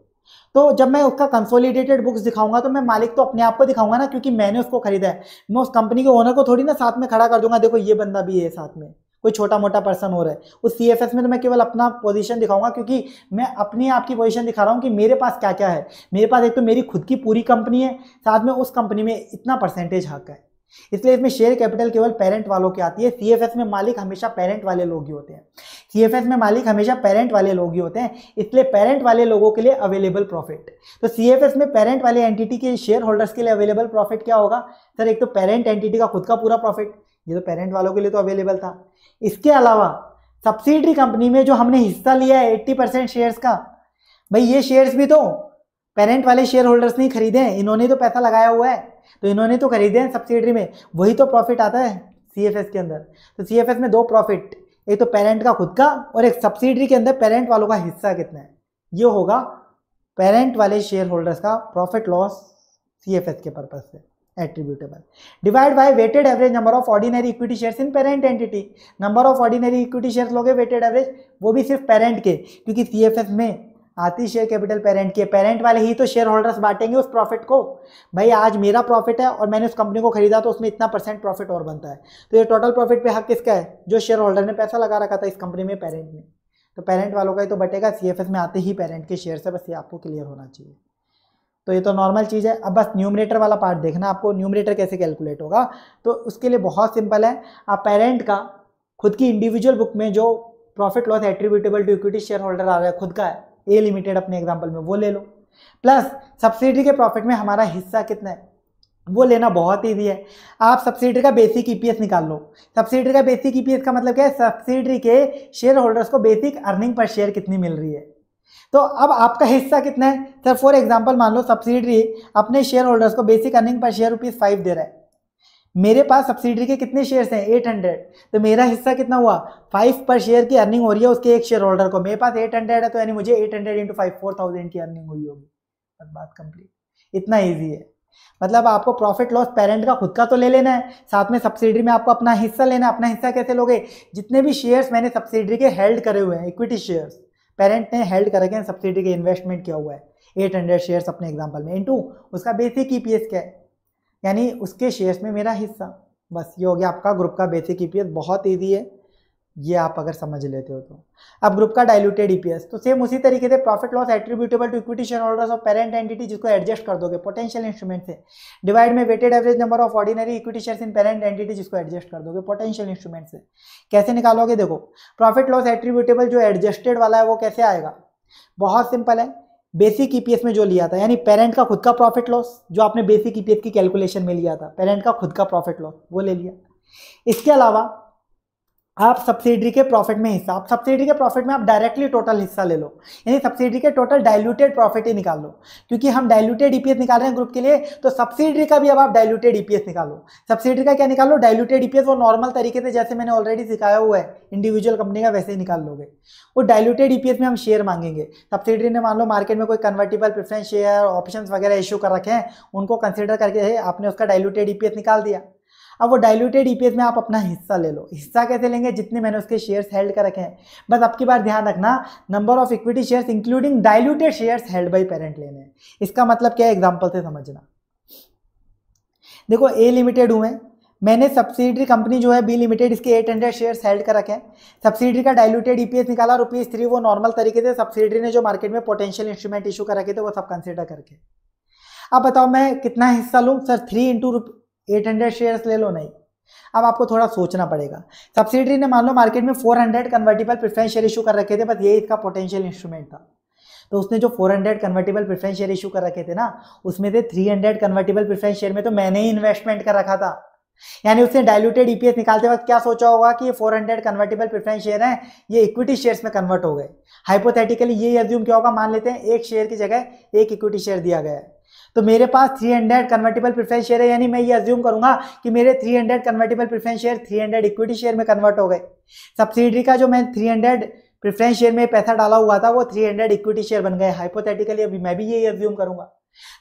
तो जब मैं उसका कंसोलिडेटेड बुक्स दिखाऊंगा तो मैं मालिक तो अपने आप को दिखाऊंगा ना क्योंकि मैंने उसको खरीदा है मैं उस कंपनी के ओनर को थोड़ी ना साथ में खड़ा कर दूंगा देखो ये बंदा भी है साथ में कोई छोटा मोटा पर्सन हो रहा है उस सी में तो मैं केवल अपना पोजीशन दिखाऊंगा क्योंकि मैं अपनी आपकी पोजीशन दिखा रहा हूँ कि मेरे पास क्या क्या है मेरे पास एक तो मेरी खुद की पूरी कंपनी है साथ में उस कंपनी में इतना परसेंटेज हक है इसलिए इसमें शेयर कैपिटल केवल पेरेंट वालों की आती है सीएफएस में मालिक हमेशा पेरेंट वाले लोग ही होते हैं सीएफएस में मालिक हमेशा पेरेंट वाले लोग ही होते हैं इसलिए पेरेंट वाले लोगों के लिए अवेलेबल प्रॉफिट तो सीएफएस में पेरेंट वाले एंटिटी के शेयर होल्डर्स के लिए अवेलेबल प्रॉफिट क्या होगा सर एक तो पेरेंट एंटिटी का खुद का पूरा प्रॉफिट ये तो पेरेंट वालों के लिए तो अवेलेबल था इसके अलावा सब्सिडरी कंपनी में जो हमने हिस्सा लिया है एट्टी परसेंट शेयर्स का भाई ये शेयर्स भी तो पेरेंट वाले शेयर होल्डर्स नहीं खरीदे हैं इन्होंने तो पैसा लगाया हुआ है तो इन्होंने तो खरीदे हैं सब्सिडरी में वही तो प्रॉफिट आता है सी के अंदर तो सी में दो प्रॉफिट एक तो पेरेंट का खुद का और एक सब्सिडरी के अंदर पेरेंट वालों का हिस्सा कितना है ये होगा पेरेंट वाले शेयर होल्डर्स का प्रॉफिट लॉस सी के पर्पज से attributable divide by weighted average number of ordinary equity share in parent entity number of ordinary equity share लोगे वेटेड एवरेज वो भी सिर्फ पेरेंट के क्योंकि सी में आती शेयर कैपिटल पेरेंट की है पेरेंट वाले ही तो शेयर होल्डर्स बांटेंगे उस प्रॉफिट को भाई आज मेरा प्रॉफिट है और मैंने उस कंपनी को खरीदा तो उसमें इतना परसेंट प्रॉफिट और बनता है तो ये टोटल प्रॉफिट पे हक किसका है जो शेयर होल्डर ने पैसा लगा रखा था इस कंपनी में पेरेंट ने तो पेरेंट वालों का ही तो बटेगा सी में आते ही पेरेंट के शेयर से बस ये आपको क्लियर होना चाहिए तो ये तो नॉर्मल चीज़ है अब बस न्यूमरेटर वाला पार्ट देखना आपको न्यूमरेटर कैसे कैलकुलेट होगा तो उसके लिए बहुत सिंपल है आप पेरेंट का खुद की इंडिविजुअल बुक में जो profit loss attributable to equity share shareholder आ रहा है खुद का है ए लिमिटेड अपने एग्जाम्पल में वो ले लो प्लस सब्सिडी के प्रॉफिट में हमारा हिस्सा कितना है वो लेना बहुत ईजी है आप सब्सिडी का बेसिक ईपीएस e निकाल लो सब्सिडी का बेसिक ईपीएस e का मतलब क्या है सब्सिडी के शेयर होल्डर्स को बेसिक अर्निंग पर शेयर कितनी मिल रही है तो अब आपका हिस्सा कितना है सर फॉर एग्जाम्पल मान लो सब्सिडी अपने शेयर होल्डर्स को basic earning per share rupees five दे रहा है मेरे पास सब्सिडी के कितने शेयर्स हैं 800 तो मेरा हिस्सा कितना हुआ फाइव पर शेयर की अर्निंग हो रही है उसके एक शेयर होल्डर को मेरे पास 800 है तो यानी मुझे 800 hundred into five four thousand की अर्निंग हुई होगी बस बात कंप्लीट इतना ईजी है मतलब आपको प्रॉफिट लॉस पेरेंट का खुद का तो ले लेना है साथ में सब्सिडी में आपको अपना हिस्सा लेना अपना हिस्सा कैसे लोगे जितने भी शेयर्स मैंने सब्सिडी के हेल्ड करे हुए हैं इक्विटी शेयर्स पेरेंट ने हेल्ड कर रखे हैं सब्सिडी के इन्वेस्टमेंट किया हुआ है हंड्रेड शेयर्स अपने एग्जाम्पल में इंटू उसका बेसिक ईपीएस e क्या है यानी उसके शेयर्स में मेरा हिस्सा बस ये हो गया आपका ग्रुप का बेसिक ई e बहुत ईजी है ये आप अगर समझ लेते हो तो अब ग्रुप का डाइल्यूटेड ई e तो सेम उसी तरीके से profit loss attributable to equity share shareholders of parent entity जिसको एडजस्ट कर दोगे पोटेंशियल इंस्ट्रूमेंट से डिवाइड में weighted average number of ordinary equity share in parent entity जिसको एडजस्ट कर दोगे पोटेंशियल इंस्ट्रूमेंट से कैसे निकालोगे देखो प्रॉफिट लॉस एट्रीब्यूटेबल जो एडजस्टेड वाला है वो कैसे आएगा बहुत सिंपल है बेसिक ईपीएस e में जो लिया था यानी पेरेंट का खुद का प्रॉफिट लॉस जो आपने बेसिक ईपीएस e की कैलकुलेशन में लिया था पेरेंट का खुद का प्रॉफिट लॉस वो ले लिया इसके अलावा आप सब्सिडी के प्रॉफिट में हिस्सा आप सब्सिडी के प्रॉफिट में आप डायरेक्टली टोटल हिस्सा ले लो यानी सब्सिडी के टोटल डाइल्यूटेड प्रॉफिट ही निकाल लो क्योंकि हम डाइल्यूटेड ईपीएस e निकाल रहे हैं ग्रुप के लिए तो सब्सिडी का भी अब आप डाइल्यूटेड ईपीएस e निकालो सब्सिडी का क्या निकालो डायल्यूटेड ईपीएस e वो नॉर्मल तरीके से जैसे मैंने ऑलरेडी सिखाया हुआ है इंडिविजुअल कंपनी का वैसे ही निकाल लोगे वो डायल्यूटेड ईपीएस में हम शेयर मांगेंगे सब्सिडी ने मान लो मार्केट में कोई कन्वर्टेबल प्रिफरेंस शेयर ऑप्शन वगैरह इशू कर रखे हैं उनको कंसिडर करके आपने उसका डायल्यूटेड ईपीएस निकाल दिया अब वो डायलूटेड ई e में आप अपना हिस्सा ले लो हिस्सा कैसे लेंगे जितने मैंने उसके शेयर्स हेल्ड कर रखे हैं बस आपकी बार ध्यान रखना number of equity shares including diluted shares held by parent लेने हैं इसका मतलब क्या है एग्जाम्पल से समझना देखो ए लिमिटेड हुए मैंने सब्सिडी कंपनी जो है बी लिमिटेड इसके 800 शेयर्स हेल्ड कर रखे हैं सब्सिडी का डायलूटेड ई e निकाला रुपीज़ थ्री वो नॉर्मल तरीके से सब्सिडी ने जो मार्केट में पोटेंशियल इंस्ट्रूमेंट इशू कर रखे थे वो सब कंसिडर करके अब बताओ मैं कितना हिस्सा लूँ sir three into eight hundred shares ले लो नहीं अब आपको थोड़ा सोचना पड़ेगा सब्सिडी ने मान लो मार्केट में 400 कन्वर्टेबल प्रिफरेंस शेयर इशू कर रखे थे बस ये इसका पोटेंशियल इंस्ट्रूमेंट था तो उसने जो 400 कन्वर्टेबल प्रिफरेंस शेयर इशू कर रखे थे ना उसमें से 300 कन्वर्टेबल प्रिफरेंस शेयर में तो मैंने ही इन्वेस्टमेंट कर रखा था यानी उसने डायलूटेड ईपीएस e निकालते वक्त क्या सोचा होगा कि ये 400 कन्वर्टेबल प्रेफरेंस शेयर हैं ये इक्विटी शेयर्स में कन्वर्ट हो गए हाइपोथेटिकली ये अज्यूम क्या होगा मान लेते हैं एक शेयर की जगह एक इक्विटी शेयर दिया गया है तो मेरे पास 300 कन्वर्टेबल प्रिफरेंस शेयर है यानी मैं ये अज्यूम करूंगा कि मेरे 300 convertible preference share 300 equity share में कन्वर्ट हो गए सब्सिडी का जो मैं 300 प्रिफरेंस शेयर में पैसा डाला हुआ था वो 300 इक्विटी शेयर बन गए हाइपोथेटिकली अभी मैं भी यही अज्यूम करूंगा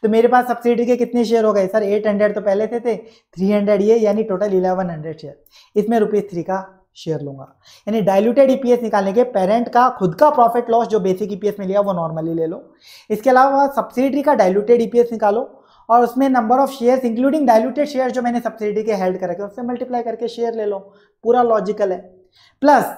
तो मेरे पास सब्सिडी के कितने शेयर हो गए सर 800 तो पहले थे थे 300 ये यानी टोटल 1100 शेयर इसमें रुपीज़ थ्री का शेयर लूंगा यानी डायलूटेड ईपीएस निकालने के पेरेंट का खुद का प्रॉफिट लॉस जो बेसिक ईपीएस में लिया वो नॉर्मली ले लो इसके अलावा सब्सिडी का डायलूटेड ईपीएस निकालो और उसमें number of shares including diluted share जो मैंने सब्सिडी के हेल्ड कर रखे उससे मल्टीप्लाई करके शेयर ले लो पूरा लॉजिकल है प्लस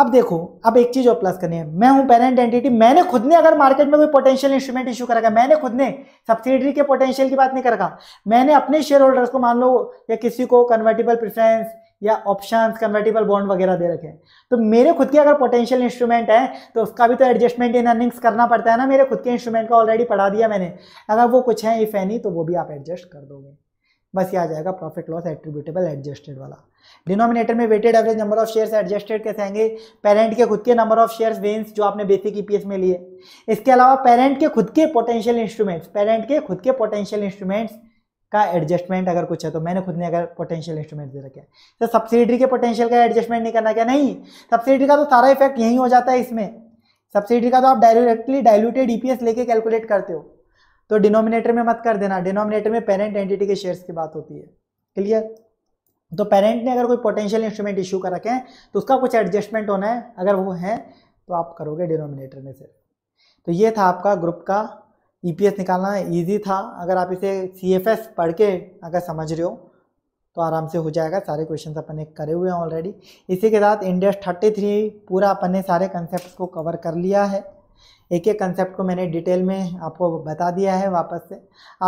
अब देखो अब एक चीज और प्लस करनी है मैं हूं पेरेंट एंटिटी मैंने खुद ने अगर मार्केट में कोई पोटेंशियल इंस्ट्रूमेंट इशू कर रखा मैंने खुद ने सब्सिडी के पोटेंशियल की बात नहीं कर रखा मैंने अपने शेयर होल्डर्स को मान लो या किसी को कन्वर्टेबल प्रेफरेंस या ऑप्शन कन्वर्टेबल बॉन्ड वगैरह दे रखे हैं तो मेरे खुद के अगर पोटेंशियल इंस्ट्रूमेंट है तो उसका भी तो एडजस्टमेंट इन अर्निंग्स करना पड़ता है ना मेरे खुद के इंस्ट्रूमेंट का ऑलरेडी पढ़ा दिया मैंने अगर वो कुछ है इफ़ एनी तो वो भी आप एडजस्ट कर दोगे बस ये आ जाएगा प्रॉफिट लॉस एट्रीब्यूटेबल एडजस्टेड वाला डिनोमिनेटर में weighted average number of shares adjusted कैसे आएंगे पेरेंट के खुद के नंबर ऑफ शेयर्स वेन्स जो आपने बेसिक ईपीएस e में लिए इसके अलावा पेरेंट के खुद के पोटेंशियल इंस्ट्रूमेंट्स पेरेंट के खुद के पोटेंशियल इंस्ट्रूमेंट्स का एडजस्टमेंट अगर कुछ है तो मैंने खुद ने अगर पोटेंशियल इंस्ट्रूमेंट दे रखा है तो सब्सिडी के पोटेंशियल का एडजस्टमेंट नहीं करना क्या नहीं सब्सिडी का तो सारा इफेक्ट यही हो जाता है इसमें सब्सिडी का तो आप डायरेक्टली डायलूटेड ईपीएस लेके कैलकुलेट करते हो तो डिनोमिनेटर में मत कर देना डिनोमिनेटर में पेरेंट एंटिटी के शेयर्स की बात होती है क्लियर तो पेरेंट ने अगर कोई पोटेंशियल इंस्ट्रूमेंट इशू कर रखे हैं तो उसका कुछ एडजस्टमेंट होना है अगर वो है तो आप करोगे डिनोमिनेटर में से तो ये था आपका ग्रुप का एस e निकालना ईजी था अगर आप इसे एस पढ़ के अगर समझ रहे हो तो आराम से हो जाएगा सारे क्वेश्चन अपन ने करे हुए हैं ऑलरेडी इसी के साथ इंडेक्स थर्टी थ्री पूरा अपन ने सारे कंसेप्ट को कवर कर लिया है एक एक कंसेप्ट को मैंने डिटेल में आपको बता दिया है वापस से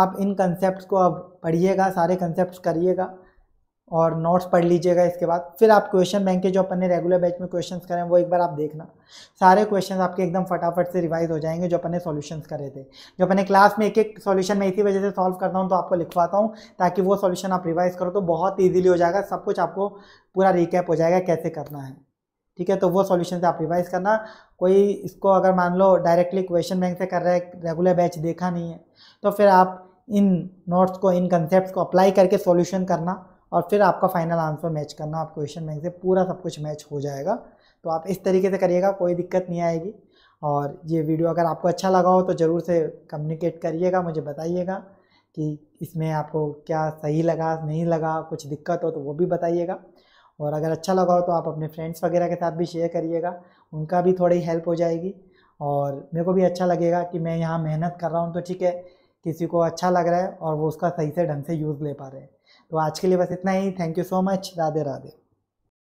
आप इन कंसेप्ट को अब पढ़िएगा सारे कंसेप्ट करिएगा और नोट्स पढ़ लीजिएगा इसके बाद फिर आप क्वेश्चन बैंक के जो अपन ने रेगुलर बैच में क्वेश्चंस करें वो एक बार आप देखना सारे क्वेश्चंस आपके एकदम फटाफट से रिवाइज हो जाएंगे जो अपन ने सॉल्यूशंस करे थे जो अपने क्लास में एक एक सॉल्यूशन मैं इसी वजह से सॉल्व करता हूँ तो आपको लिखवाता हूँ ताकि वो सॉल्यूशन आप रिवाइज करो तो बहुत ईजिली हो जाएगा सब कुछ आपको पूरा रिकैप हो जाएगा कैसे करना है ठीक है तो वो सॉल्यूशन से आप रिवाइज करना कोई इसको अगर मान लो डायरेक्टली क्वेश्चन बैंक से कर रहे हैं रेगुलर बैच देखा नहीं है तो फिर आप इन नोट्स को इन कंसेप्ट को अप्लाई करके सॉल्यूशन करना और फिर आपका फाइनल आंसर मैच करना आप क्वेश्चन बैंक से पूरा सब कुछ मैच हो जाएगा तो आप इस तरीके से करिएगा कोई दिक्कत नहीं आएगी और ये वीडियो अगर आपको अच्छा लगा हो तो ज़रूर से कम्युनिकेट करिएगा मुझे बताइएगा कि इसमें आपको क्या सही लगा नहीं लगा कुछ दिक्कत हो तो वो भी बताइएगा और अगर अच्छा लगा हो तो आप अपने फ्रेंड्स वगैरह के साथ भी शेयर करिएगा उनका भी थोड़ी हेल्प हो जाएगी और मेरे को भी अच्छा लगेगा कि मैं यहाँ मेहनत कर रहा हूँ तो ठीक है किसी को अच्छा लग रहा है और वो उसका सही से ढंग से यूज़ ले पा रहे हैं तो आज के लिए बस इतना ही thank you so much Radhe Radhe